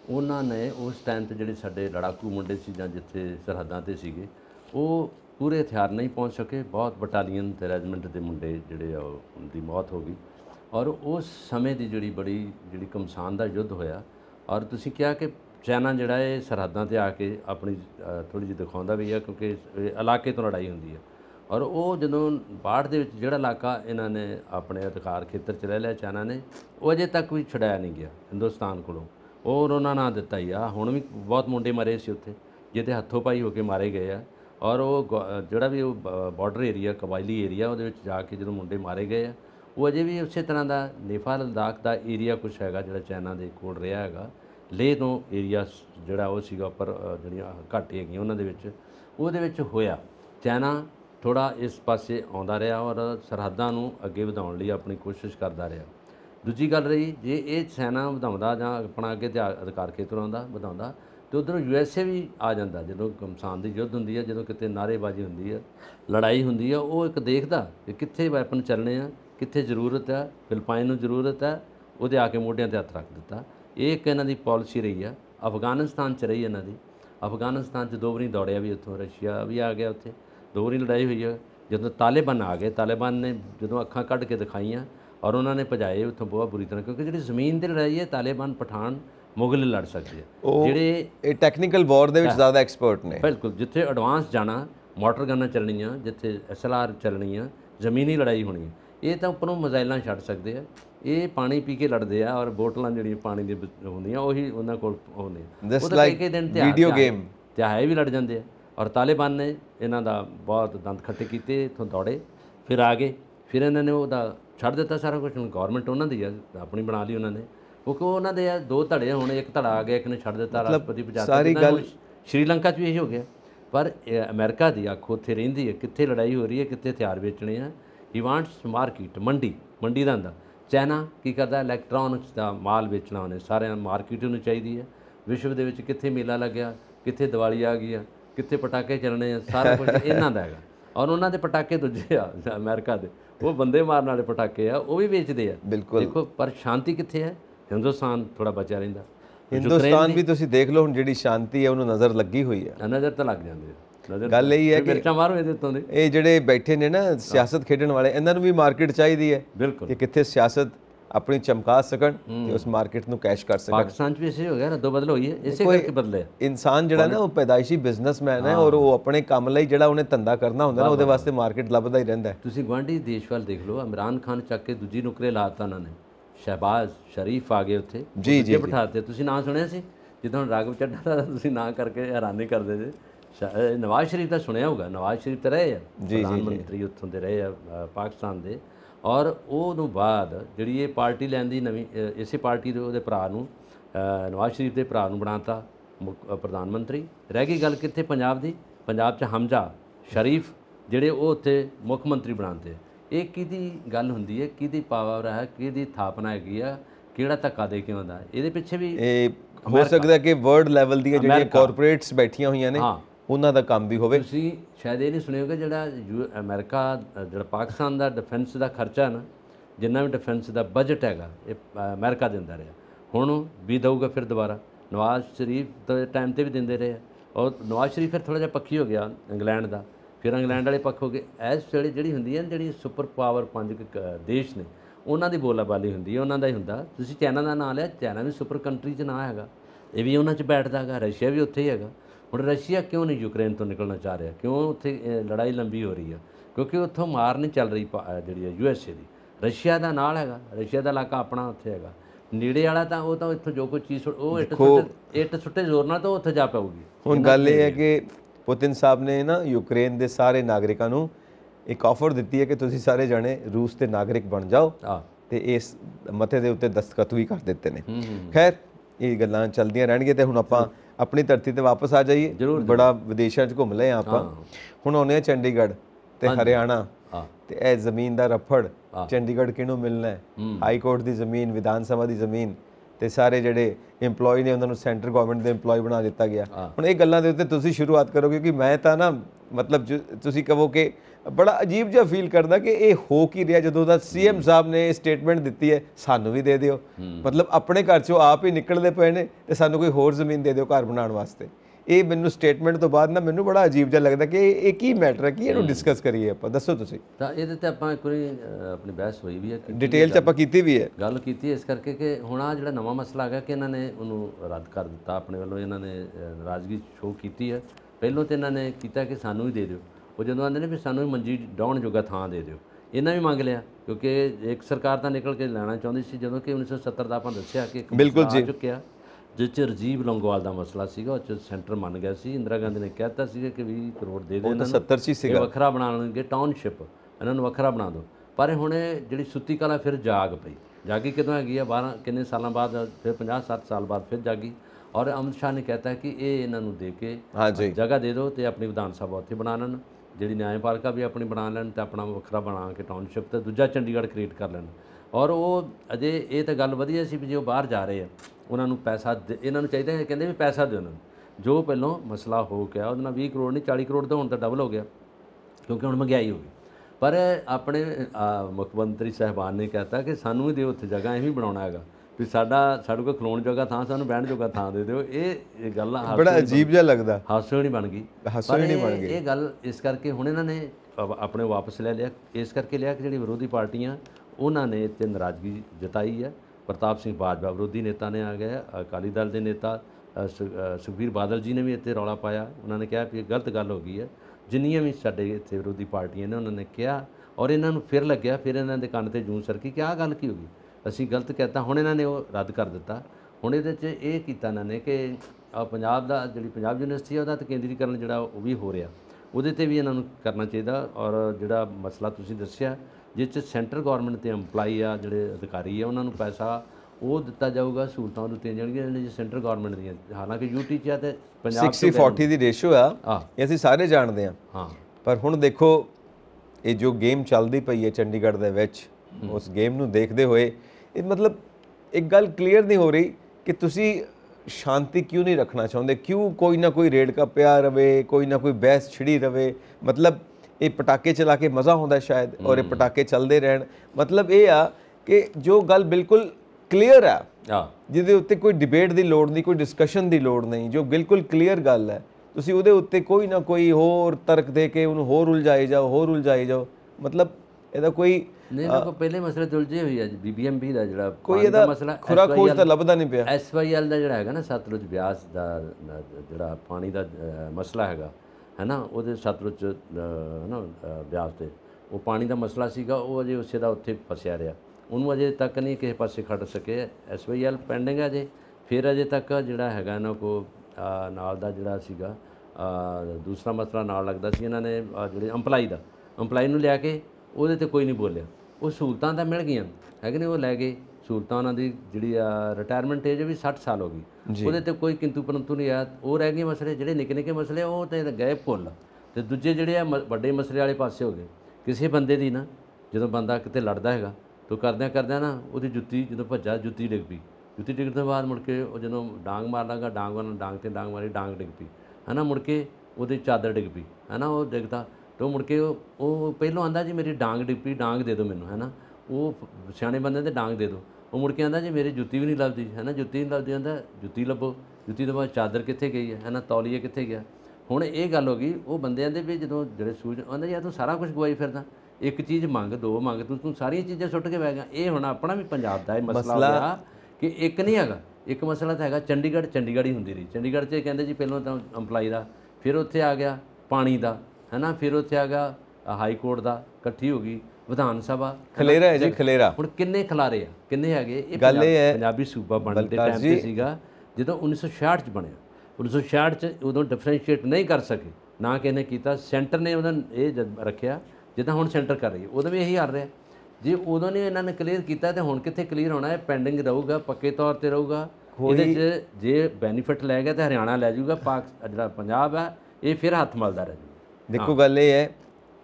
B: ਉਹਨਾਂ ਨੇ ਉਸ ਟਾਈਮ ਤੇ ਜਿਹੜੇ ਸਾਡੇ ਲੜਾਕੂ ਮੁੰਡੇ ਸੀ ਜਾਂ ਜਿੱਥੇ ਸਰਹੱਦਾਂ ਤੇ ਸੀਗੇ ਉਹ ਪੂਰੇ ਹਥਿਆਰ ਨਹੀਂ ਪਹੁੰਚ ਸਕੇ ਬਹੁਤ ਬਟਾਲੀਅਨ ਤੇ ਰੈਜੀਮੈਂਟ ਦੇ ਮੁੰਡੇ ਜਿਹੜੇ ਆ ਦੀ ਮੌਤ ਹੋ ਗਈ ਔਰ ਉਸ ਸਮੇਂ ਦੀ ਜਿਹੜੀ ਬੜੀ ਜਿਹੜੀ ਕਮਸਾਨ ਦਾ ਯੁੱਧ ਹੋਇਆ ਔਰ ਤੁਸੀਂ ਕਿਹਾ ਕਿ ਚੈਨਾ ਜਿਹੜਾ ਇਹ ਸਰਹੱਦਾਂ ਤੇ ਆ ਕੇ ਆਪਣੀ ਥੋੜੀ ਜਿਹੀ ਦਿਖਾਉਂਦਾ ਵੀ ਆ ਕਿਉਂਕਿ ਇਲਾਕੇ ਤੋਂ ਲੜਾਈ ਹੁੰਦੀ ਹੈ ਔਰ ਉਹ ਜਦੋਂ ਬਾੜ ਦੇ ਵਿੱਚ ਜਿਹੜਾ ਇਲਾਕਾ ਇਹਨਾਂ ਨੇ ਆਪਣੇ ਅਧਿਕਾਰ ਖੇਤਰ ਚ ਲੈ ਲਿਆ ਚਾਹਨਾ ਨੇ ਉਹ ਅਜੇ ਤੱਕ ਵੀ ਛੜਾਇਆ ਨਹੀਂ ਗਿਆ ਹਿੰਦੁਸਤਾਨ ਕੋਲੋਂ ਔਰ ਉਹਨਾਂ ਨਾ ਦਿੱਤਾ ਹੀ ਆ ਹੁਣ ਵੀ ਬਹੁਤ ਮੁੰਡੇ ਮਰੇ ਸੀ ਉੱਥੇ ਜਿਹਦੇ ਹੱਥੋਂ ਪਾਈ ਹੋ ਕੇ ਮਾਰੇ ਗਏ ਆ ਔਰ ਉਹ ਜਿਹੜਾ ਵੀ ਉਹ ਬਾਰਡਰ ਏਰੀਆ ਕਬਾਇਲੀ ਏਰੀਆ ਉਹਦੇ ਵਿੱਚ ਜਾ ਕੇ ਜਦੋਂ ਮੁੰਡੇ ਮਾਰੇ ਗਏ ਆ ਉਹ ਅਜੇ ਵੀ ਉਸੇ ਤਰ੍ਹਾਂ ਦਾ ਨੇਫਾ ਲਦਾਖ ਦਾ ਏਰੀਆ ਕੁਝ ਹੈਗਾ ਜਿਹੜਾ ਚਾਈਨਾ ਦੇ ਕੋਲ ਰਿਹਾ ਹੈਗਾ ਲੇਹ ਤੋਂ ਏਰੀਆ ਜਿਹੜਾ ਉਹ ਸੀਗਾ ਪਰ ਜਿਹੜੀਆਂ ਘਾਟੀ ਹੈਗੀਆਂ ਉਹਨਾਂ ਦੇ ਵਿੱਚ ਉਹਦੇ ਵਿੱਚ ਹੋਇਆ ਚਾਈਨਾ ਥੋੜਾ ਇਸ ਪਾਸੇ ਆਉਂਦਾ ਰਿਹਾ ਔਰ ਸਰਹੱਦਾਂ ਨੂੰ ਅੱਗੇ ਵਧਾਉਣ ਲਈ ਆਪਣੀ ਕੋਸ਼ਿਸ਼ ਕਰਦਾ ਰਿਹਾ ਦੂਜੀ ਗੱਲ ਰਹੀ ਜੇ ਇਹ ਸੈਨਾ ਵਧਾਉਂਦਾ ਜਾਂ ਆਪਣਾ ਅੱਗੇ ਤੇ ਅਧਿਕਾਰ ਖੇਤਰ ਆਉਂਦਾ ਵਧਾਉਂਦਾ ਤੇ ਉਧਰੋਂ ਯੂਐਸਏ ਵੀ ਆ ਜਾਂਦਾ ਜਦੋਂ ਕਮਸਾਨ ਦੀ ਯੁੱਧ ਹੁੰਦੀ ਹੈ ਜਦੋਂ ਕਿਤੇ ਨਾਰੇਬਾਜ਼ੀ ਹੁੰਦੀ ਹੈ ਲੜਾਈ ਹੁੰਦੀ ਹੈ ਉਹ ਇੱਕ ਦੇਖਦਾ ਕਿ ਕਿੱਥੇ ਵੈਪਨ ਚੱਲਣੇ ਆ ਕਿੱਥੇ ਜ਼ਰੂਰਤ ਹੈ ਫਿਲਪਾਈਨ ਨੂੰ ਜ਼ਰੂਰਤ ਹੈ ਉਹਦੇ ਆ ਕੇ ਮੋਢਿਆਂ ਤੇ ਹੱਥ ਰੱਖ ਦਿੱਤਾ ਇਹ ਇੱਕ ਇਹਨਾਂ ਦੀ ਪਾਲਿਸੀ ਰਹੀ ਆ ਅਫਗਾਨਿਸਤਾਨ ਚ ਰਹੀ ਇਹਨਾਂ ਦੀ ਅਫਗਾਨਿਸਤਾਨ ਚ ਦੋ ਵਾਰੀ ਦੌੜਿਆ ਵੀ ਉੱਥੋਂ ਰਸ਼ੀਆ ਵੀ ਆ ਗਿਆ ਉੱਥੇ ਦੋ ਵਾਰੀ ਲੜਾਈ ਹੋਈ ਹੈ ਜਦੋਂ ਤਾਲਿਬਾਨ ਆ ਗਏ ਤਾਲਿਬਾਨ ਨੇ ਜਦੋਂ ਅੱਖਾਂ ਕੱਢ ਕੇ ਦਿਖਾਈਆਂ ਔਰ ਉਹਨਾਂ ਨੇ ਭਜਾਏ ਉੱਥੋਂ ਬਹੁਤ ਬੁਰੀ ਤਰ੍ਹਾਂ ਕਿਉਂਕਿ ਜਿਹੜੀ ਜ਼ਮੀਨ ਤੇ ਲੜਾਈ ਹੈ ਤਾਲਿਬਾਨ ਪਠਾਨ ਮੁਗਲ ਲੜ ਸਕਦੇ ਆ ਜਿਹੜੇ
A: ਇਹ ਟੈਕਨੀਕਲ ਵਾਰ ਦੇ ਵਿੱਚ ਜ਼ਿਆਦਾ ਐਕਸਪਰਟ ਨੇ ਬਿਲਕੁਲ
B: ਜਿੱਥੇ ਐਡਵਾਂਸ ਜਾਣਾ ਮੋਟਰ ਗੰਨਾਂ ਚੱਲਣੀਆਂ ਜਿੱਥੇ ਐਸਐਲਆਰ ਚੱਲਣੀਆਂ ਜ਼ਮੀਨੀ ਲੜਾਈ ਹੋਣੀ ਇਹ ਤਾਂ ਉੱਪਰੋਂ ਮਜ਼ਾਈਲਾਂ ਛੱਡ ਸਕਦੇ ਆ ਇਹ ਪਾਣੀ ਪੀ ਕੇ ਲੜਦੇ ਆ ਔਰ ਬੋਟਲਾਂ ਜਿਹੜੀਆਂ ਪਾਣੀ ਦੇ ਹੁੰਦੀਆਂ ਉਹੀ ਉਹਨਾਂ ਕੋਲ ਹੁੰਦੀਆਂ ਉਹ ਤਾਂ ਦਿਨ ਤੇ ਵੀਡੀਓ ਗੇਮ ਤੇ ਹੈ ਵੀ ਲੜ ਜਾਂਦੇ ਆ ਔਰ ਤਾਲਿਬਾਨ ਨੇ ਇਹਨਾਂ ਦਾ ਬਹੁਤ ਦੰਦ ਖੱਟੇ ਕੀਤੇ ਇਥੋਂ ਦੌੜੇ ਫਿਰ ਆ ਗਏ ਫਿਰ ਇਹਨਾਂ ਨੇ ਉਹਦਾ ਛੱਡ ਦਿੱਤਾ ਸਾਰਾ ਕੁਝ ਗਵਰਨਮੈਂਟ ਉਹਨਾਂ ਦੀ ਆਪਣੀ ਬਣਾ ਲਈ ਉਹਨਾਂ ਨੇ ਉਹ ਕੋ ਉਹਨਾਂ ਦੇ ਦੋ ਧੜੇ ਹੁਣ ਇੱਕ ਧੜਾ ਆ ਗਿਆ ਇੱਕ ਨੇ ਛੱਡ ਦਿੱਤਾ ਰਾਸ਼ਟਰਪਤੀ ਪਜਾਤਾ ਸਾਰੀ ਗੱਲ ਸ਼੍ਰੀਲੰਕਾ 'ਚ ਵੀ ਇਹੀ ਹੋ ਗਿਆ ਪਰ ਅਮਰੀਕਾ ਦੀ ਆਖੋ ਉੱਥੇ ਰਹਿੰਦੀ ਹੈ ਕਿੱਥੇ ਲੜਾਈ ਹੋ ਰਹੀ ਹੈ ਕਿੱਥੇ ਹਥਿਆਰ ਵੇਚਣੇ ਆ ਹੀ ਵਾਂਟਸ ਮਾਰਕੀਟ ਮੰਡੀ ਮੰਡੀ ਦਾ ਹੁੰਦਾ ਚਾਈਨਾ ਕੀ ਕਰਦਾ ਇਲੈਕਟ੍ਰੋਨਿਕਸ ਦਾ ਮਾਲ ਵੇਚਣਾ ਉਹਨੇ ਸਾਰਿਆਂ ਮਾਰਕੀਟ ਨੂੰ ਚਾਹੀਦੀ ਹੈ ਵਿਸ਼ਵ ਦੇ ਵਿੱਚ ਕਿੱਥੇ ਮੇਲਾ ਲੱਗਿਆ ਕਿੱਥੇ ਦੀਵਾਲੀ ਆ ਗਈ ਆ ਕਿੱਥੇ ਪਟਾਕੇ ਚੱਲਣੇ ਆ ਸਾਰਾ ਕੁਝ ਇਹਨਾਂ ਦਾ ਹੈਗਾ ਔਰ ਉਹਨਾਂ ਦੇ ਪਟਾਕੇ ਦੂਜੇ ਆ ਅਮਰੀਕਾ ਦੇ ਉਹ ਬੰਦੇ ਮਾਰਨ ਵਾਲੇ ਪਟਾਕੇ ਆ ਉਹ ਵੀ ਵੇਚਦੇ ਆ ਦੇਖੋ ਪਰ ਸ਼ਾਂਤੀ ਕਿੱਥੇ ਹੈ ਹਿੰਦੁਸਤਾਨ ਥੋੜਾ
A: ਬਚਿਆ ਰਹਿੰਦਾ ਹਿੰਦੁਸਤਾਨ ਵੀ ਤੁਸੀਂ ਦੇਖ ਲਓ ਹੁਣ ਜਿਹੜੀ ਸ਼ਾਂਤੀ ਹੈ ਉਹਨੂੰ ਨਜ਼ਰ ਲੱਗੀ ਹੋਈ ਹੈ ਨਜ਼ਰ ਤਾਂ ਲੱਗ ਜਾਂਦੀ ਹੈ ਗੱਲ ਇਹ ਹੈ ਕਿ ਮਿਰਚਾਂ ਮਾਰੋ ਇਹਦੇ ਤੋਂ ਦੇ ਇਹ ਜਿਹੜੇ ਬੈਠੇ ਨੇ ਨਾ ਸਿਆਸਤ ਖੇਡਣ ਵਾਲੇ ਇਹਨਾਂ ਨੂੰ ਵੀ ਮਾਰਕੀਟ ਚਾਹੀਦੀ ਹੈ ਕਿ ਕਿੱਥੇ ਸਿਆਸਤ ਆਪਣੀ ਚਮਕਾ ਸਕਣ ਤੇ ਉਸ ਮਾਰਕੀਟ ਨੂੰ ਕੈਸ਼ ਕਰ ਸਕਣ ਪਾਕਿਸਤਾਨ ਚ ਵੀ ਇਸੇ ਹੋ ਗਿਆ ਨਾ ਦੋ ਬਦਲ ਹੋਈ ਹੈ ਇਸੇ ਕਰਕੇ ਬਦਲੇ ਇਨਸਾਨ ਜਿਹੜਾ ਨਾ ਉਹ ਪੈਦਾਇਸ਼ੀ ਬਿਜ਼ਨਸਮੈਨ ਹੈ ਔਰ ਉਹ ਆਪਣੇ ਕੰਮ ਲਈ ਜਿਹੜਾ ਉਹਨੇ ਧੰਦਾ ਕਰਨਾ ਹੁੰਦਾ ਨਾ ਉਹਦੇ ਵਾਸਤੇ ਮਾਰਕੀਟ ਲੱਭਦਾ ਹੀ ਰਹਿੰਦਾ ਤੁਸੀਂ ਗਵਾਂਢੀ ਦੇਸ਼ ਵੱਲ ਦੇਖ
B: ਲਓ ਇਮਰਾਨ ਖਾਨ ਚੱਕ ਕੇ ਦੂਜੀ ਨੁਕਰੇ ਲਾਤਾ ਉਹਨਾਂ ਨੇ ਸ਼ਹਿਬਾਜ਼ ਸ਼ਰੀਫ ਆ ਗਏ ਉੱਥੇ ਜੀ ਜੀ ਬਿਠਾਤੇ ਤੁਸੀਂ ਨਾਂ ਸੁਣਿਆ ਸੀ ਜਿੱਦਾਂ ਹੁਣ ਰਾਗਵ ਚੱਡਾ ਦਾ ਤੁਸੀਂ ਨਾਂ ਕਰਕੇ ਹੈਰਾਨੀ ਕਰਦੇ ਜੇ ਨਵਾਜ਼ ਸ਼ਰੀਫ ਦਾ ਸੁਣਿਆ ਹੋਗਾ ਨਵਾਜ਼ ਸ਼ਰੀਫ ਤਾਂ ਰਹੇ ਆ ਪ੍ਰਧਾਨ ਮੰਤਰੀ ਉੱਥੋਂ ਦੇ ਰਹੇ ਆ ਪਾਕਿਸਤਾਨ ਦੇ ਔਰ ਉਹ ਬਾਅਦ ਜਿਹੜੀ ਇਹ ਪਾਰਟੀ ਲੈਂਦੀ ਨਵੀਂ ਇਸੇ ਪਾਰਟੀ ਦੇ ਉਹਦੇ ਭਰਾ ਨੂੰ ਨਵਾਜ਼ ਸ਼ਰੀਫ ਦੇ ਭਰਾ ਨੂੰ ਬਣਾਤਾ ਪ੍ਰਧਾਨ ਮੰਤਰੀ ਰਹਿ ਗਈ ਗੱਲ ਕਿੱਥੇ ਪੰਜਾਬ ਦੀ ਪੰਜਾਬ 'ਚ ਹਮਜ਼ਾ ਸ਼ਰੀਫ ਜਿਹੜੇ ਉਹ ਉੱਥੇ ਮੁੱਖ ਮੰਤਰੀ ਬਣਾਉਂਦੇ ਇਹ ਕਿਹਦੀ ਗੱਲ ਹੁੰਦੀ ਹੈ ਕਿਹਦੀ ਪਾਵਰ ਹੈ ਕਿਹਦੀ ਥਾਪਨਾ ਹੈਗੀ ਆ ਕਿਹੜਾ ਧੱਕਾ ਦੇ ਕੇ ਆਉਂਦਾ ਇਹਦੇ ਪਿੱਛੇ
A: ਵੀ ਇਹ ਹੋ ਸਕਦਾ ਕਿ ਵਰਡ ਲੈਵਲ ਦੀਆਂ ਜਿਹੜੀਆਂ ਕਾਰਪੋਰੇਟਸ ਬੈਠੀਆਂ ਹੋਈਆਂ ਨੇ ਉਹਨਾਂ ਦਾ
B: ਕੰਮ ਵੀ ਹੋਵੇ ਤੁਸੀਂ ਸ਼ਾਇਦ ਇਹ ਨਹੀਂ ਸੁਣਿਆ ਹੋਗਾ ਜਿਹੜਾ ਅਮਰੀਕਾ ਜਿਹੜਾ ਪਾਕਿਸਤਾਨ ਦਾ ਡਿਫੈਂਸ ਦਾ ਖਰਚਾ ਨਾ ਜਿੰਨਾ ਵੀ ਡਿਫੈਂਸ ਦਾ ਬਜਟ ਹੈਗਾ ਇਹ ਅਮਰੀਕਾ ਦਿੰਦਾ ਰਿਹਾ ਹੁਣ ਵੀ ਦਊਗਾ ਫਿਰ ਦੁਬਾਰਾ ਨਵਾਜ਼ ਸ਼ਰੀਫ ਦੇ ਟਾਈਮ ਤੇ ਵੀ ਦਿੰਦੇ ਰਹੇ ਔਰ ਨਵਾਜ਼ ਸ਼ਰੀਫ ਫਿਰ ਥੋੜਾ ਜਿਹਾ ਪੱਕੀ ਹੋ ਗਿਆ ਇੰਗਲੈਂਡ ਦਾ ਫਿਰ ਇੰਗਲੈਂਡ ਵਾਲੇ ਪੱਖ ਹੋ ਗਏ ਐਸ ਜਿਹੜੀ ਜਿਹੜੀ ਹੁੰਦੀ ਹੈ ਜਿਹੜੀ ਸੁਪਰ ਪਾਵਰ ਪੰਜ ਦੇਸ਼ ਨੇ ਉਹਨਾਂ ਦੀ ਬੋਲਾਬਾਲੀ ਹੁੰਦੀ ਹੈ ਉਹਨਾਂ ਦਾ ਹੀ ਹੁੰਦਾ ਤੁਸੀਂ ਚਾਈਨਾ ਦਾ ਨਾਮ ਲਿਆ ਚਾਈਨਾ ਵੀ ਸੁਪਰ ਕੰਟਰੀ 'ਚ ਨਾ ਹੈਗਾ ਇਹ ਵੀ ਉਹਨਾਂ 'ਚ ਬੈਠਦਾ ਹੈਗਾ ਰਸ਼ੀਆ ਵੀ ਉੱਥੇ ਹੀ ਹੈਗਾ ਹੁਣ ਰਸ਼ੀਆ ਕਿਉਂ ਨਹੀਂ ਯੂਕਰੇਨ ਤੋਂ ਨਿਕਲਣਾ ਚਾਹ ਰਿਹਾ ਕਿਉਂ ਉੱਥੇ ਲੜਾਈ ਲੰਬੀ ਹੋ ਰਹੀ ਹੈ ਕਿਉਂਕਿ ਉੱਥੋਂ ਮਾਰ ਨਹੀਂ ਚੱਲ ਰਹੀ ਜਿਹੜੀ ਹੈ ਯੂਐਸਏ ਦੀ ਰਸ਼ੀਆ ਦਾ ਨਾਲ ਹੈਗਾ ਰਸ਼ੀਆ ਦਾ ਇਲਾਕਾ ਆਪਣਾ ਉੱਥੇ ਹੈਗਾ ਨੇੜੇ ਵਾਲਾ ਤਾਂ ਉਹ ਤਾਂ ਇੱਥੋਂ ਜੋ ਕੋਈ ਚੀਜ਼ ਉਹ ਇੱਟ ਸੁੱਟੇ ਇੱਟ ਸੁੱਟੇ ਜ਼ੋਰ ਨਾਲ ਤਾਂ ਉੱਥੇ ਜਾ ਪਾਉਗੀ ਹੁਣ ਗੱਲ ਇਹ ਹੈ
A: ਕਿ ਪੁਤਿਨ ਸਾਹਿਬ ਨੇ ਨਾ ਯੂਕਰੇਨ ਦੇ ਸਾਰੇ ਨਾਗਰਿਕਾਂ ਨੂੰ ਇੱਕ ਆਫਰ ਦਿੱਤੀ ਹੈ ਕਿ ਤੁਸੀਂ ਸਾਰੇ ਜਾਣੇ ਰੂਸ ਦੇ ਨਾਗਰਿਕ ਬਣ ਜਾਓ ਤੇ ਇਸ ਮਥੇ ਦੇ ਉੱਤੇ ਦਸਤਖਤ ਵੀ ਕਰ ਦਿੱਤੇ ਨੇ ਖੈਰ ਇਹ ਗੱਲਾਂ ਚੱਲਦੀਆਂ ਰਹਿਣਗੀਆਂ ਤੇ ਹੁਣ ਆਪਾਂ ਆਪਣੀ ਧਰਤੀ ਤੇ ਵਾਪਸ ਆ ਜਾਈਏ ਬੜਾ ਵਿਦੇਸ਼ਾਂ 'ਚ ਘੁੰਮ ਲਏ ਆਪਾਂ ਹੁਣ ਆਉਨੇ ਆ ਚੰਡੀਗੜ੍ਹ ਤੇ ਹਰਿਆਣਾ ਤੇ ਇਹ ਜ਼ਮੀਨ ਦਾ ਰਫੜ ਚੰਡੀਗੜ੍ਹ ਕਿਹਨੂੰ ਮਿਲਣਾ ਹੈ ਹਾਈ ਕੋਰਟ ਦੀ ਜ਼ਮੀਨ ਵਿਧਾਨ ਸਭਾ ਦੀ ਜ਼ਮੀਨ ਤੇ ਸਾਰੇ ਜਿਹੜੇ EMPLOYE ਨੇ ਉਹਨਾਂ ਨੂੰ ਸੈਂਟਰ ਗਵਰਨਮੈਂਟ ਦੇ EMPLOYE ਬਣਾ ਦਿੱਤਾ ਗਿਆ ਹੁਣ ਇਹ ਗੱਲਾਂ ਦੇ ਉੱਤੇ ਤੁਸੀਂ ਸ਼ੁਰੂਆਤ ਕਰੋ ਕਿਉਂਕਿ ਮੈਂ ਤਾਂ ਨਾ ਮਤਲਬ ਤੁਸੀਂ ਕਹੋ ਕਿ ਬੜਾ ਅਜੀਬ ਜਿਹਾ ਫੀਲ ਕਰਦਾ ਕਿ ਇਹ ਹੋ ਕੀ ਰਿਹਾ ਜਦੋਂ ਦਾ ਸੀਐਮ ਸਾਹਿਬ ਨੇ ਸਟੇਟਮੈਂਟ ਦਿੱਤੀ ਹੈ ਸਾਨੂੰ ਵੀ ਦੇ ਦਿਓ ਮਤਲਬ ਆਪਣੇ ਘਰ ਚੋਂ ਆਪ ਹੀ ਨਿਕਲਦੇ ਪਏ ਨੇ ਤੇ ਸਾਨੂੰ ਕੋਈ ਹੋਰ ਜ਼ਮੀਨ ਦੇ ਦਿਓ ਘਰ ਬਣਾਉਣ ਵਾਸਤੇ ਇਹ ਮੈਨੂੰ ਸਟੇਟਮੈਂਟ ਤੋਂ ਬਾਅਦ ਨਾ ਮੈਨੂੰ ਬੜਾ ਅਜੀਬ ਜਿਹਾ ਲੱਗਦਾ ਕਿ ਇਹ ਕੀ ਮੈਟਰ ਹੈ ਕੀ ਇਹਨੂੰ ਡਿਸਕਸ ਕਰੀਏ ਆਪਾਂ ਦੱਸੋ ਤੁਸੀਂ
B: ਤਾਂ ਇਹਦੇ ਤੇ ਆਪਾਂ ਕੋਈ ਆਪਣੀ ਬਹਿਸ ਹੋਈ ਵੀ ਹੈ ਡਿਟੇਲ ਚ ਆਪਾਂ ਕੀਤੀ ਵੀ ਹੈ ਗੱਲ ਕੀਤੀ ਇਸ ਕਰਕੇ ਕਿ ਹੁਣ ਆ ਜਿਹੜਾ ਨਵਾਂ ਮਸਲਾ ਆ ਗਿਆ ਕਿ ਇਹਨਾਂ ਨੇ ਉਹਨੂੰ ਰੱਦ ਕਰ ਦਿੱਤਾ ਆਪਣੇ ਵੱਲੋਂ ਇਹਨਾਂ ਨੇ ਨਾਰਾਜ਼ਗੀ ਸ਼ੋਅ ਕੀਤੀ ਹੈ ਪਹਿਲਾਂ ਤੇ ਇਹਨਾਂ ਨੇ ਕੀਤਾ ਕਿ ਸਾਨੂੰ ਹੀ ਦੇ ਦਿਓ ਉਹ ਜਦੋਂ ਆਂਦੇ ਨੇ ਵੀ ਸਾਨੂੰ ਮੰਜੀ ਡਾਉਣ ਜੋਗਾ ਥਾਂ ਦੇ ਦਿਓ ਇਹਨਾਂ ਵੀ ਮੰਗ ਲਿਆ ਕਿਉਂਕਿ ਇੱਕ ਸਰਕਾਰ ਤਾਂ ਨਿਕਲ ਕੇ ਲੈਣਾ ਚਾਹੁੰਦੀ ਸੀ ਜਦੋਂ ਕਿ 1970 ਦਾ ਆਪਾਂ ਦੱਸਿਆ ਕਿ ਬਿਲਕੁਲ ਜੀ ਚੁੱਕਿਆ ਜਿਸ ਚ ਰਜੀਵ ਲੰਗਵਾਲ ਦਾ ਮਸਲਾ ਸੀਗਾ ਉਹ ਚ ਸੈਂਟਰ ਮੰਨ ਗਿਆ ਸੀ ਇੰਦਰਾ ਗਾਂਧੀ ਨੇ ਕਹਿਤਾ ਸੀਗਾ ਕਿ 20 ਕਰੋੜ ਦੇ ਦੇ ਉਹ ਤਾਂ 70 ਸੀ ਸੀਗਾ ਵੱਖਰਾ ਬਣਾ ਲੈਣਗੇ ਟਾਊਨਸ਼ਿਪ ਇਹਨਾਂ ਨੂੰ ਵੱਖਰਾ ਬਣਾ ਦਿਓ ਪਰ ਹੁਣ ਜਿਹੜੀ ਸੁੱਤੀ ਕਲਾ ਫਿਰ ਜਾਗ ਪਈ ਜਾਗੀ ਕਿਦੋਂ ਹੈਗੀ ਆ 12 ਕਿੰਨੇ ਸਾਲਾਂ ਬਾਅਦ ਫਿਰ 50 60 ਸਾਲ ਬਾਅਦ ਫਿਰ ਜਾਗੀ ਔਰ ਅਮਨ ਸ਼ਾਹ ਨੇ ਕਹਿਤਾ ਕਿ ਇਹ ਇਹਨਾਂ ਨੂੰ ਦੇ ਕੇ ਜਗ੍ਹਾ ਦੇ ਦਿਓ ਤੇ ਆਪਣੀ ਵਿਧਾਨ ਸਭਾ ਉੱਥੇ ਬਣਾ ਲੈਣ ਜਿਹੜੀ ਨਿਆਂਪਾਲਿਕਾ ਵੀ ਆਪਣੀ ਬਣਾ ਲੈਣ ਤੇ ਆਪਣਾ ਵੱਖਰਾ ਬਣਾ ਕੇ ਟਾਊਨਸ਼ਿਪ ਤੇ ਦੂਜਾ ਚੰਡੀਗੜ੍ਹ ਕ੍ਰੀਏਟ ਕਰ ਲੈਣ ਔਰ ਉਹ ਅਜੇ ਇਹ ਤਾਂ ਗੱਲ ਵਧੀਆ ਸੀ ਵੀ ਜੇ ਉਹ ਬਾਹਰ ਜਾ ਰਹੇ ਆ ਉਹਨਾਂ ਨੂੰ ਪੈਸਾ ਇਹਨਾਂ ਨੂੰ ਚਾਹੀਦਾ ਹੈ ਕਹਿੰਦੇ ਵੀ ਪੈਸਾ ਦਿਓ ਉਹਨਾਂ ਨੂੰ ਜੋ ਪਹਿਲਾਂ ਮਸਲਾ ਹੋ ਗਿਆ ਉਹਦੇ ਨਾਲ 20 ਕਰੋੜ ਨਹੀਂ 40 ਕਰੋੜ ਤਾਂ ਹੁਣ ਤਾਂ ਡਬਲ ਹੋ ਗਿਆ ਕਿਉਂਕਿ ਹੁਣ ਮਹਿੰਗਾਈ ਹੋ ਗਈ ਪਰ ਆਪਣੇ ਮੁੱਖ ਮੰਤਰੀ ਸਹਿਬਾਨ ਨੇ ਕਹਤਾ ਕਿ ਸਾਨੂੰ ਵੀ ਦਿਓ ਉੱਥੇ ਜਗ੍ਹਾ ਐਵੇਂ ਬਣਾਉਣਾ ਹੈਗਾ ਵੀ ਸਾਡਾ ਸਾਡੇ ਕੋਲ ਖਲੋਣ ਜੋਗਾ ਥਾਂ ਸਾਨੂੰ ਬਹਿਣ ਜੋਗਾ ਥਾਂ ਦੇ ਦਿਓ ਇਹ ਇਹ ਗੱਲ ਹਾਸੇ ਬੜਾ ਅਜੀਬ ਜਿਹਾ ਲੱਗਦਾ ਹਾਸੇ ਨਹੀਂ ਬਣ ਗਈ ਹਾਸੇ ਨਹੀਂ ਬਣ ਗਈ ਇਹ ਗੱਲ ਇਸ ਕਰਕੇ ਹੁਣ ਇਹਨਾਂ ਨੇ ਆਪਣੇ ਵਾਪਸ ਲੈ ਲਿਆ ਇਸ ਕਰਕੇ ਲਿਆ ਕਿ ਜਿਹੜੀ ਵਿਰੋਧੀ ਪਾਰਟੀਆਂ ਉਹਨਾਂ ਨੇ ਤੇ ਨਾਰਾਜ਼ਗੀ ਜਤਾਈ ਹੈ ਪ੍ਰਤਾਪ ਸਿੰਘ ਬਾਜਵਾ ਵਿਰੋਧੀ ਨੇਤਾ ਨੇ ਆ ਗਏ ਅਕਾਲੀ ਦਲ ਦੇ ਨੇਤਾ ਸੁਖਬੀਰ ਬਾਦਲ ਜੀ ਨੇ ਵੀ ਇੱਥੇ ਰੌਲਾ ਪਾਇਆ ਉਹਨਾਂ ਨੇ ਕਿਹਾ ਕਿ ਇਹ ਗਲਤ ਗੱਲ ਹੋ ਗਈ ਹੈ ਜਿੰਨੀਆਂ ਵੀ ਸਾਡੇ ਇੱਥੇ ਵਿਰੋਧੀ ਪਾਰਟੀਆਂ ਨੇ ਉਹਨਾਂ ਨੇ ਕਿਹਾ ਔਰ ਇਹਨਾਂ ਨੂੰ ਫਿਰ ਲੱਗਿਆ ਫਿਰ ਇਹਨਾਂ ਦੇ ਕੰਨ ਤੇ ਜੂੰ ਸਰਕੀ ਕਿ ਆਹ ਗੱਲ ਕੀ ਹੋ ਗਈ ਅਸੀਂ ਗਲਤ ਕਹਤਾ ਹੁਣ ਇਹਨਾਂ ਨੇ ਉਹ ਰੱਦ ਕਰ ਦਿੱਤਾ ਹੁਣ ਇਹਦੇ 'ਚ ਇਹ ਕੀਤਾ ਇਹਨਾਂ ਨੇ ਕਿ ਪੰਜਾਬ ਦਾ ਜਿਹੜੀ ਪੰਜਾਬ ਯੂਨੀਵਰਸਿਟੀ ਹੈ ਉਹਦਾ ਤੇ ਕੇਂਦਰੀਕਰਨ ਜਿਹੜਾ ਉਹ ਵੀ ਹੋ ਰਿਹਾ ਉਹਦੇ ਤੇ ਵੀ ਇਹਨਾਂ ਨੂੰ ਕਰਨਾ ਚਾਹੀਦਾ ਔਰ ਜਿਹੜਾ ਮਸਲਾ ਤੁਸੀਂ ਦੱਸਿਆ ਜਿਸ 'ਚ ਸੈਂਟਰ ਗਵਰਨਮੈਂਟ ਤੇ EMPLOYEE ਆ ਜਿਹੜੇ ਅਧਿਕਾਰੀ ਆ ਉਹਨਾਂ ਨੂੰ ਪੈਸਾ ਉਹ ਦਿੱਤਾ ਜਾਊਗਾ ਸਹੂਲਤਾਂ ਉਹ ਦਿੱਤੀਆਂ ਜਾਣਗੀਆਂ ਜਿਹੜੀਆਂ ਸੈਂਟਰ ਗਵਰਨਮੈਂਟ ਦੀਆਂ ਹਾਲਾਂਕਿ ਯੂਟੀ
A: ਚ ਆ ਤੇ ਪੰਜਾਬ 60 40 ਦੀ ਰੇਸ਼ੋ ਆ ਇਹ ਅਸੀਂ ਸਾਰੇ ਜਾਣਦੇ ਆ ਹਾਂ ਪਰ ਹੁਣ ਦੇਖੋ ਇਹ ਜੋ ਗੇਮ ਚੱਲਦੀ ਪਈ ਹੈ ਚੰਡੀਗੜ੍ਹ ਦੇ ਵਿੱਚ ਉਸ ਗੇਮ ਨੂੰ ਦੇਖਦੇ ਹੋਏ ਇਹ ਮਤਲਬ ਇੱਕ ਗੱਲ ਕਲੀਅਰ ਨਹੀਂ ਹੋ ਰਹੀ ਕਿ ਤੁਸੀਂ ਸ਼ਾਂਤੀ ਕਿਉਂ ਨਹੀਂ ਰੱਖਣਾ ਚਾਹੁੰਦੇ ਕਿਉਂ ਕੋਈ ਨਾ ਕੋਈ ਰੇਡ ਕਾ ਪਿਆ ਰਵੇ ਕੋਈ ਨਾ ਕੋਈ ਬਹਿਸ ਛਿੜੀ ਰਵੇ ਮਤਲਬ ਇਹ ਪਟਾਕੇ ਚਲਾ ਕੇ ਮਜ਼ਾ ਹੁੰਦਾ ਸ਼ਾਇਦ ਔਰ ਇਹ ਪਟਾਕੇ ਚੱਲਦੇ ਰਹਿਣ ਮਤਲਬ ਇਹ ਆ ਕਿ ਜੋ ਗੱਲ ਬਿਲਕੁਲ ਕਲੀਅਰ ਆ ਜਿਹਦੇ ਉੱਤੇ ਕੋਈ ਡਿਬੇਟ ਦੀ ਲੋੜ ਨਹੀਂ ਕੋਈ ਡਿਸਕਸ਼ਨ ਦੀ ਲੋੜ ਨਹੀਂ ਜੋ ਬਿਲਕੁਲ ਕਲੀਅਰ ਗੱਲ ਹੈ ਤੁਸੀਂ ਉਹਦੇ ਉੱਤੇ ਕੋਈ ਨਾ ਕੋਈ ਹੋਰ ਤਰਕ ਦੇ ਕੇ ਉਹਨੂੰ ਹੋਰ ਉਲਝਾਈ ਜਾਓ ਹੋਰ ਉਲਝਾਈ ਜਾਓ ਮਤਲਬ ਇਹਦਾ ਕੋਈ ਨਹੀਂ ਲੋਕ ਪਹਿਲੇ ਮਸਲੇ ਤੋਂ ਉਲਝੇ ਹੋਈ ਅੱਜ ਬੀਬੀਐਮਬੀ ਦਾ ਜਿਹੜਾ ਕੋਈ ਇਹਦਾ ਮਸਲਾ ਖੁਰਾ ਖੋਜ ਤਾਂ ਲੱਭਦਾ ਨਹੀਂ ਪਿਆ ਐਸਵਾਈਐਲ
B: ਦਾ ਜਿਹੜਾ ਹੈਗਾ ਨਾ ਸਤਲੁਜ ਬਿਆਸ ਦਾ ਜਿਹੜਾ ਪਾਣੀ ਦਾ ਮਸਲਾ ਹੈਗਾ ਹੈਨਾ ਉਹਦੇ ਸਤਲੁਜ ਨਾ ਬਿਆਸ ਤੇ ਉਹ ਪਾਣੀ ਦਾ ਮਸਲਾ ਸੀਗਾ ਉਹ ਅਜੇ ਉਸੇ ਦਾ ਉੱਥੇ ਫਸਿਆ ਰਿਹਾ ਉਹਨੂੰ ਅਜੇ ਤੱਕ ਨਹੀਂ ਕਿਸੇ ਪਾਸੇ ਖੜ ਸਕੇ ਐਸਵਾਈਐਲ ਪੈਂਡਿੰਗ ਹੈ ਜੇ ਫਿਰ ਅਜੇ ਤੱਕ ਜਿਹੜਾ ਹੈਗਾ ਨਾ ਕੋ ਨਾਲ ਦਾ ਜਿਹੜਾ ਸੀਗਾ ਦੂਸਰਾ ਮਸਲਾ ਨਾਲ ਲੱਗਦਾ ਸੀ ਇਹਨਾਂ ਨੇ ਜਿਹੜੇ ਐਮਪਲਾਈ ਦਾ ਐਮਪਲਾਈ ਨੂੰ ਲਿਆ ਕੇ ਉਹਦੇ ਤੇ ਕੋਈ ਨਹੀਂ ਬੋਲਿਆ ਉਹ ਸਹੂਲਤਾਂ ਤਾਂ ਮਿਲ ਗਈਆਂ ਹੈ ਕਿ ਨਹੀਂ ਉਹ ਲੈ ਗਏ ਸਹੂਲਤਾਂ ਉਹਨਾਂ ਦੀ ਜਿਹੜੀ ਆ ਰਿਟਾਇਰਮੈਂਟ ਏਜ ਵੀ 60 ਸਾਲ ਹੋ ਗਈ ਉਹਦੇ ਤੇ ਕੋਈ ਕਿੰਤੂ ਪਰੰਤੂ ਨਹੀਂ ਆ ਉਹ ਰਹਿ ਗਏ ਮਸਲੇ ਜਿਹੜੇ ਨਿੱਕੇ ਨਿੱਕੇ ਮਸਲੇ ਉਹ ਤੇ ਗਏ ਭੁੱਲ ਤੇ ਦੂਜੇ ਜਿਹੜੇ ਆ ਵੱਡੇ ਮਸਲੇ ਵਾਲੇ ਪਾਸੇ ਹੋ ਗਏ ਕਿਸੇ ਬੰਦੇ ਦੀ ਨਾ ਜਦੋਂ ਬੰਦਾ ਕਿਤੇ ਲੜਦਾ ਹੈਗਾ ਤੋ ਕਰਦਿਆਂ ਕਰਦਿਆਂ ਨਾ ਉਹਦੀ ਜੁੱਤੀ ਜਦੋਂ ਭੱਜਾ ਜੁੱਤੀ ਡਿੱਗ ਪਈ ਜੁੱਤੀ ਡਿੱਗਣ ਤੋਂ ਬਾਅਦ ਮੁੜ ਕੇ ਉਹ ਜਦੋਂ ਡਾਂਗ ਮਾਰ ਲਾਂਗਾ ਡਾਂਗ ਉਹਨਾਂ ਡਾਂਗ ਤੇ ਡਾਂਗ ਮਾਰੀ ਡਾਂਗ ਡਿੱਗ ਪਈ ਹਨਾ ਮੁੜ ਕੇ ਉਹਦੀ ਚਾਦਰ ਡਿੱਗ ਪਈ ਹਨਾ ਉਹ ਡਿੱਗਦਾ ਤੋਂ ਮੁੜ ਕੇ ਉਹ ਪਹਿਲਾਂ ਆਂਦਾ ਜੀ ਮੇਰੀ ਡਾਂਗ ਡਿੱਪੀ ਡਾਂਗ ਦੇ ਦਿਓ ਮੈਨੂੰ ਹੈਨਾ ਉਹ ਸਿਆਣੇ ਬੰਦੇ ਤੇ ਡਾਂਗ ਦੇ ਦਿਓ ਉਹ ਮੁੜ ਕੇ ਆਂਦਾ ਜੀ ਮੇਰੇ ਜੁੱਤੀ ਵੀ ਨਹੀਂ ਲੱਭਦੀ ਹੈਨਾ ਜੁੱਤੀ ਨਹੀਂ ਲੱਭਦੀ ਆਂਦਾ ਜੁੱਤੀ ਲੱਭੋ ਜੁੱਤੀ ਤੋਂ ਬਾਅਦ ਚਾਦਰ ਕਿੱਥੇ ਗਈ ਹੈ ਹੈਨਾ ਤੌਲੀਆ ਕਿੱਥੇ ਗਿਆ ਹੁਣ ਇਹ ਗੱਲ ਹੋ ਗਈ ਉਹ ਬੰਦਿਆਂ ਦੇ ਵੀ ਜਦੋਂ ਜਿਹੜੇ ਸੂਝ ਆਂਦਾ ਯਾਰ ਤੂੰ ਸਾਰਾ ਕੁਝ ਗਵਾਈ ਫਿਰਦਾ ਇੱਕ ਚੀਜ਼ ਮੰਗ ਦੋ ਮੰਗ ਤੂੰ ਤੂੰ ਸਾਰੀਆਂ ਚੀਜ਼ਾਂ ਸੁੱਟ ਕੇ ਬਹਿ ਗਿਆ ਇਹ ਹੁਣ ਆਪਣਾ ਵੀ ਪੰਜਾਬ ਦਾ ਇਹ ਮਸਲਾ ਹੋ ਗਿਆ ਕਿ ਇੱਕ ਨਹੀਂ ਹੈਗਾ ਇੱਕ ਮਸਲਾ ਤਾਂ ਹੈਗਾ ਚੰਡੀਗੜ੍ਹ ਚੰਡੀਗੜ੍ਹ ਹੀ ਹੁੰਦੀ ਰਹੀ ਚੰਡੀਗੜ੍ਹ 'ਚ ਕਹਿੰਦੇ ਜੀ ਪਹਿਲਾਂ ਤਾਂ ਐਮਪਲਾਈ ਦਾ ਫਿਰ ਉੱਥੇ ਆ ਗਿਆ ਪਾਣੀ ਦਾ ਹੈ ਨਾ ਫਿਰ ਉੱਥੇ ਆਗਾ ਹਾਈ ਕੋਰਟ ਦਾ ਇਕੱਠੀ ਹੋ ਗਈ ਵਿਧਾਨ ਸਭਾ ਖਲੇਰਾ ਹੈ ਜੀ ਖਲੇਰਾ ਹੁਣ ਕਿੰਨੇ ਖਲਾਰੇ ਆ ਕਿੰਨੇ ਹੈਗੇ ਇਹ ਗੱਲ ਹੈ ਪੰਜਾਬੀ ਸੂਬਾ ਬਣਨ ਦੇ ਟਾਈਮ ਤੇ ਸੀਗਾ ਜਦੋਂ 1966 ਚ ਬਣਿਆ 1966 ਚ ਉਦੋਂ ਡਿਫਰੈਂਸ਼ੀਏਟ ਨਹੀਂ ਕਰ ਸਕੇ ਨਾ ਕਿ ਇਹਨੇ ਕੀਤਾ ਸੈਂਟਰ ਨੇ ਉਹਨਾਂ ਇਹ ਰੱਖਿਆ ਜਿੱਦਾਂ ਹੁਣ ਸੈਂਟਰ ਕਰ ਰਹੀ ਉਹਦੇ ਵੀ ਇਹੀ ਹਾਲ ਰਿਹਾ ਜੇ ਉਦੋਂ ਨੇ ਇਹਨਾਂ ਨੇ ਕਲੀਅਰ ਕੀਤਾ ਤੇ ਹੁਣ ਕਿੱਥੇ ਕਲੀਅਰ ਹੋਣਾ ਹੈ ਪੈਂਡਿੰਗ ਰਹੂਗਾ ਪੱਕੇ ਤੌਰ ਤੇ ਰਹੂਗਾ ਇਹਦੇ ਚ ਜੇ ਬੈਨੀਫਿਟ ਲੈ ਗਿਆ ਤੇ ਹਰਿਆਣਾ ਲੈ ਜਾਊਗਾ ਪਾਕ ਜਿਹੜਾ ਪੰਜਾਬ ਹੈ ਇਹ ਫਿਰ ਹੱਥ ਮਲਦਾ
A: ਰਹੇ ਦੇਖੋ ਗੱਲ ਇਹ ਹੈ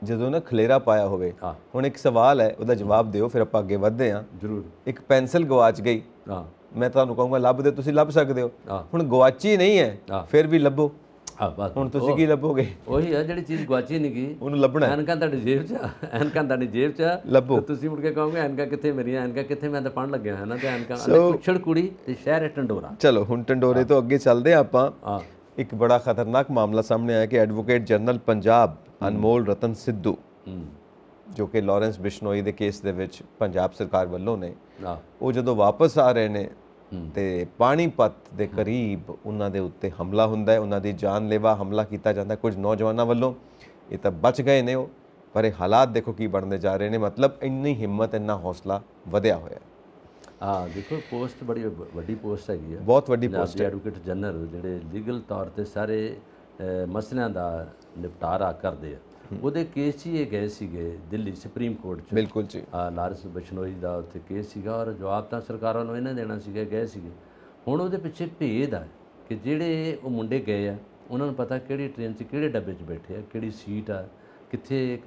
A: ਜਦੋਂ ਨਾ ਖਲੇਰਾ ਪਾਇਆ ਹੋਵੇ ਹੁਣ ਇੱਕ ਸਵਾਲ ਹੈ ਉਹਦਾ ਜਵਾਬ ਦਿਓ ਫਿਰ ਆਪਾਂ ਅੱਗੇ ਵਧਦੇ ਹਾਂ ਜ਼ਰੂਰ ਇੱਕ ਪੈਨਸਲ ਗਵਾਚ ਗਈ ਹਾਂ ਮੈਂ ਤੁਹਾਨੂੰ ਕਹੂੰਗਾ ਲੱਭ ਦੇ ਤੁਸੀਂ ਲੱਭ ਸਕਦੇ ਹੋ ਹੁਣ ਗਵਾਚੀ ਨਹੀਂ ਹੈ ਫਿਰ ਵੀ ਲੱਭੋ ਹਾਂ ਬਸ ਹੁਣ ਤੁਸੀਂ ਕੀ ਲੱਭੋਗੇ ਉਹੀ
B: ਹੈ ਜਿਹੜੀ ਚੀਜ਼ ਗਵਾਚੀ ਨਹੀਂ ਗਈ ਉਹਨੂੰ ਲੱਭਣਾ ਐਨਕਾਂ ਤੁਹਾਡੀ ਜੇਬ 'ਚ ਐਨਕਾਂ ਤੁਹਾਡੀ ਜੇਬ 'ਚ ਲੱਭੋ ਤੁਸੀਂ ਮੁੜ ਕੇ ਕਹੋਗੇ ਐਨਕਾਂ ਕਿੱਥੇ ਮੇਰੀਆਂ ਐਨਕਾਂ ਕਿੱਥੇ ਮੈਂ ਤਾਂ ਪੜਨ ਲੱਗਿਆ ਹਾਂ ਨਾ ਤੇ ਐਨਕਾਂ ਅਲੇ
A: ਪੁੱਛੜ ਕੁੜੀ ਤੇ ਸ਼ਹਿਰ ਟੰਡੋਰਾ ਚਲੋ ਹੁਣ ਟੰਡੋਰੇ ਤੋਂ ਅੱਗੇ ਚੱਲਦੇ ਆਪਾਂ ਹਾਂ ਇੱਕ ਬੜਾ ਖਤਰਨਾਕ ਮਾਮਲਾ ਸਾਹਮਣੇ ਆਇਆ ਕਿ ਐਡਵੋਕੇਟ ਜਨਰਲ ਪੰਜਾਬ ਅਨਮੋਲ ਰਤਨ ਸਿੱਧੂ ਜੋ ਕਿ ਲਾਰੈਂਸ ਬਿਸ਼ਨੋਈ ਦੇ ਕੇਸ ਦੇ ਵਿੱਚ ਪੰਜਾਬ ਸਰਕਾਰ ਵੱਲੋਂ ਨੇ ਉਹ ਜਦੋਂ ਵਾਪਸ ਆ ਰਹੇ ਨੇ ਤੇ ਪਾਣੀਪਤ ਦੇ ਕਰੀਬ ਉਹਨਾਂ ਦੇ ਉੱਤੇ ਹਮਲਾ ਹੁੰਦਾ ਹੈ ਉਹਨਾਂ ਦੀ ਜਾਨਲੇਵਾ ਹਮਲਾ ਕੀਤਾ ਜਾਂਦਾ ਕੁਝ ਨੌਜਵਾਨਾਂ ਵੱਲੋਂ ਇਹ ਤਾਂ ਬਚ ਗਏ ਨੇ ਉਹ ਪਰ ਇਹ ਹਾਲਾਤ ਦੇਖੋ ਕੀ ਬਣਦੇ ਜਾ ਰਹੇ ਨੇ ਮਤਲਬ ਇੰਨੀ ਹਿੰਮਤ ਇੰਨਾ ਹੌਸਲਾ ਵਧਿਆ ਹੋਇਆ ਹਾਂ ਦੇਖੋ ਪੋਸਟ ਬੜੀ ਵੱਡੀ ਪੋਸਟ ਹੈਗੀ ਆ ਬਹੁਤ ਵੱਡੀ ਪੋਸਟ ਹੈ
B: ਐਡਵੋਕੇਟ ਜਨਰਲ ਜਿਹੜੇ ਲੀਗਲ ਤੌਰ ਤੇ ਸਾਰੇ ਮਸਲਿਆਂ ਦਾ ਨਿਪਟਾਰਾ ਕਰਦੇ ਆ ਉਹਦੇ ਕੇਸ ਜੀ ਇਹ ਗਏ ਸੀਗੇ ਦਿੱਲੀ ਸੁਪਰੀਮ ਕੋਰਟ 'ਚ ਬਿਲਕੁਲ ਜੀ ਨਾਰਸ ਬਸ਼ਨੋਈ ਦਾ ਉੱਥੇ ਕੇਸ ਸੀਗਾ ਔਰ ਜਵਾਬ ਤਾਂ ਸਰਕਾਰਾਂ ਨੂੰ ਇਹਨਾਂ ਦੇਣਾ ਸੀਗਾ ਗਏ ਸੀਗੇ ਹੁਣ ਉਹਦੇ ਪਿੱਛੇ ਭੇਦ ਆ ਕਿ ਜਿਹੜੇ ਉਹ ਮੁੰਡੇ ਗਏ ਆ ਉਹਨਾਂ ਨੂੰ ਪਤਾ ਕਿਹੜੀ ਟ੍ਰੇਨ 'ਚ ਕਿਹੜੇ ਡੱਬੇ 'ਚ ਬੈਠੇ ਆ ਕਿਹੜੀ ਸੀਟ ਆ ਕਿੱਥੇ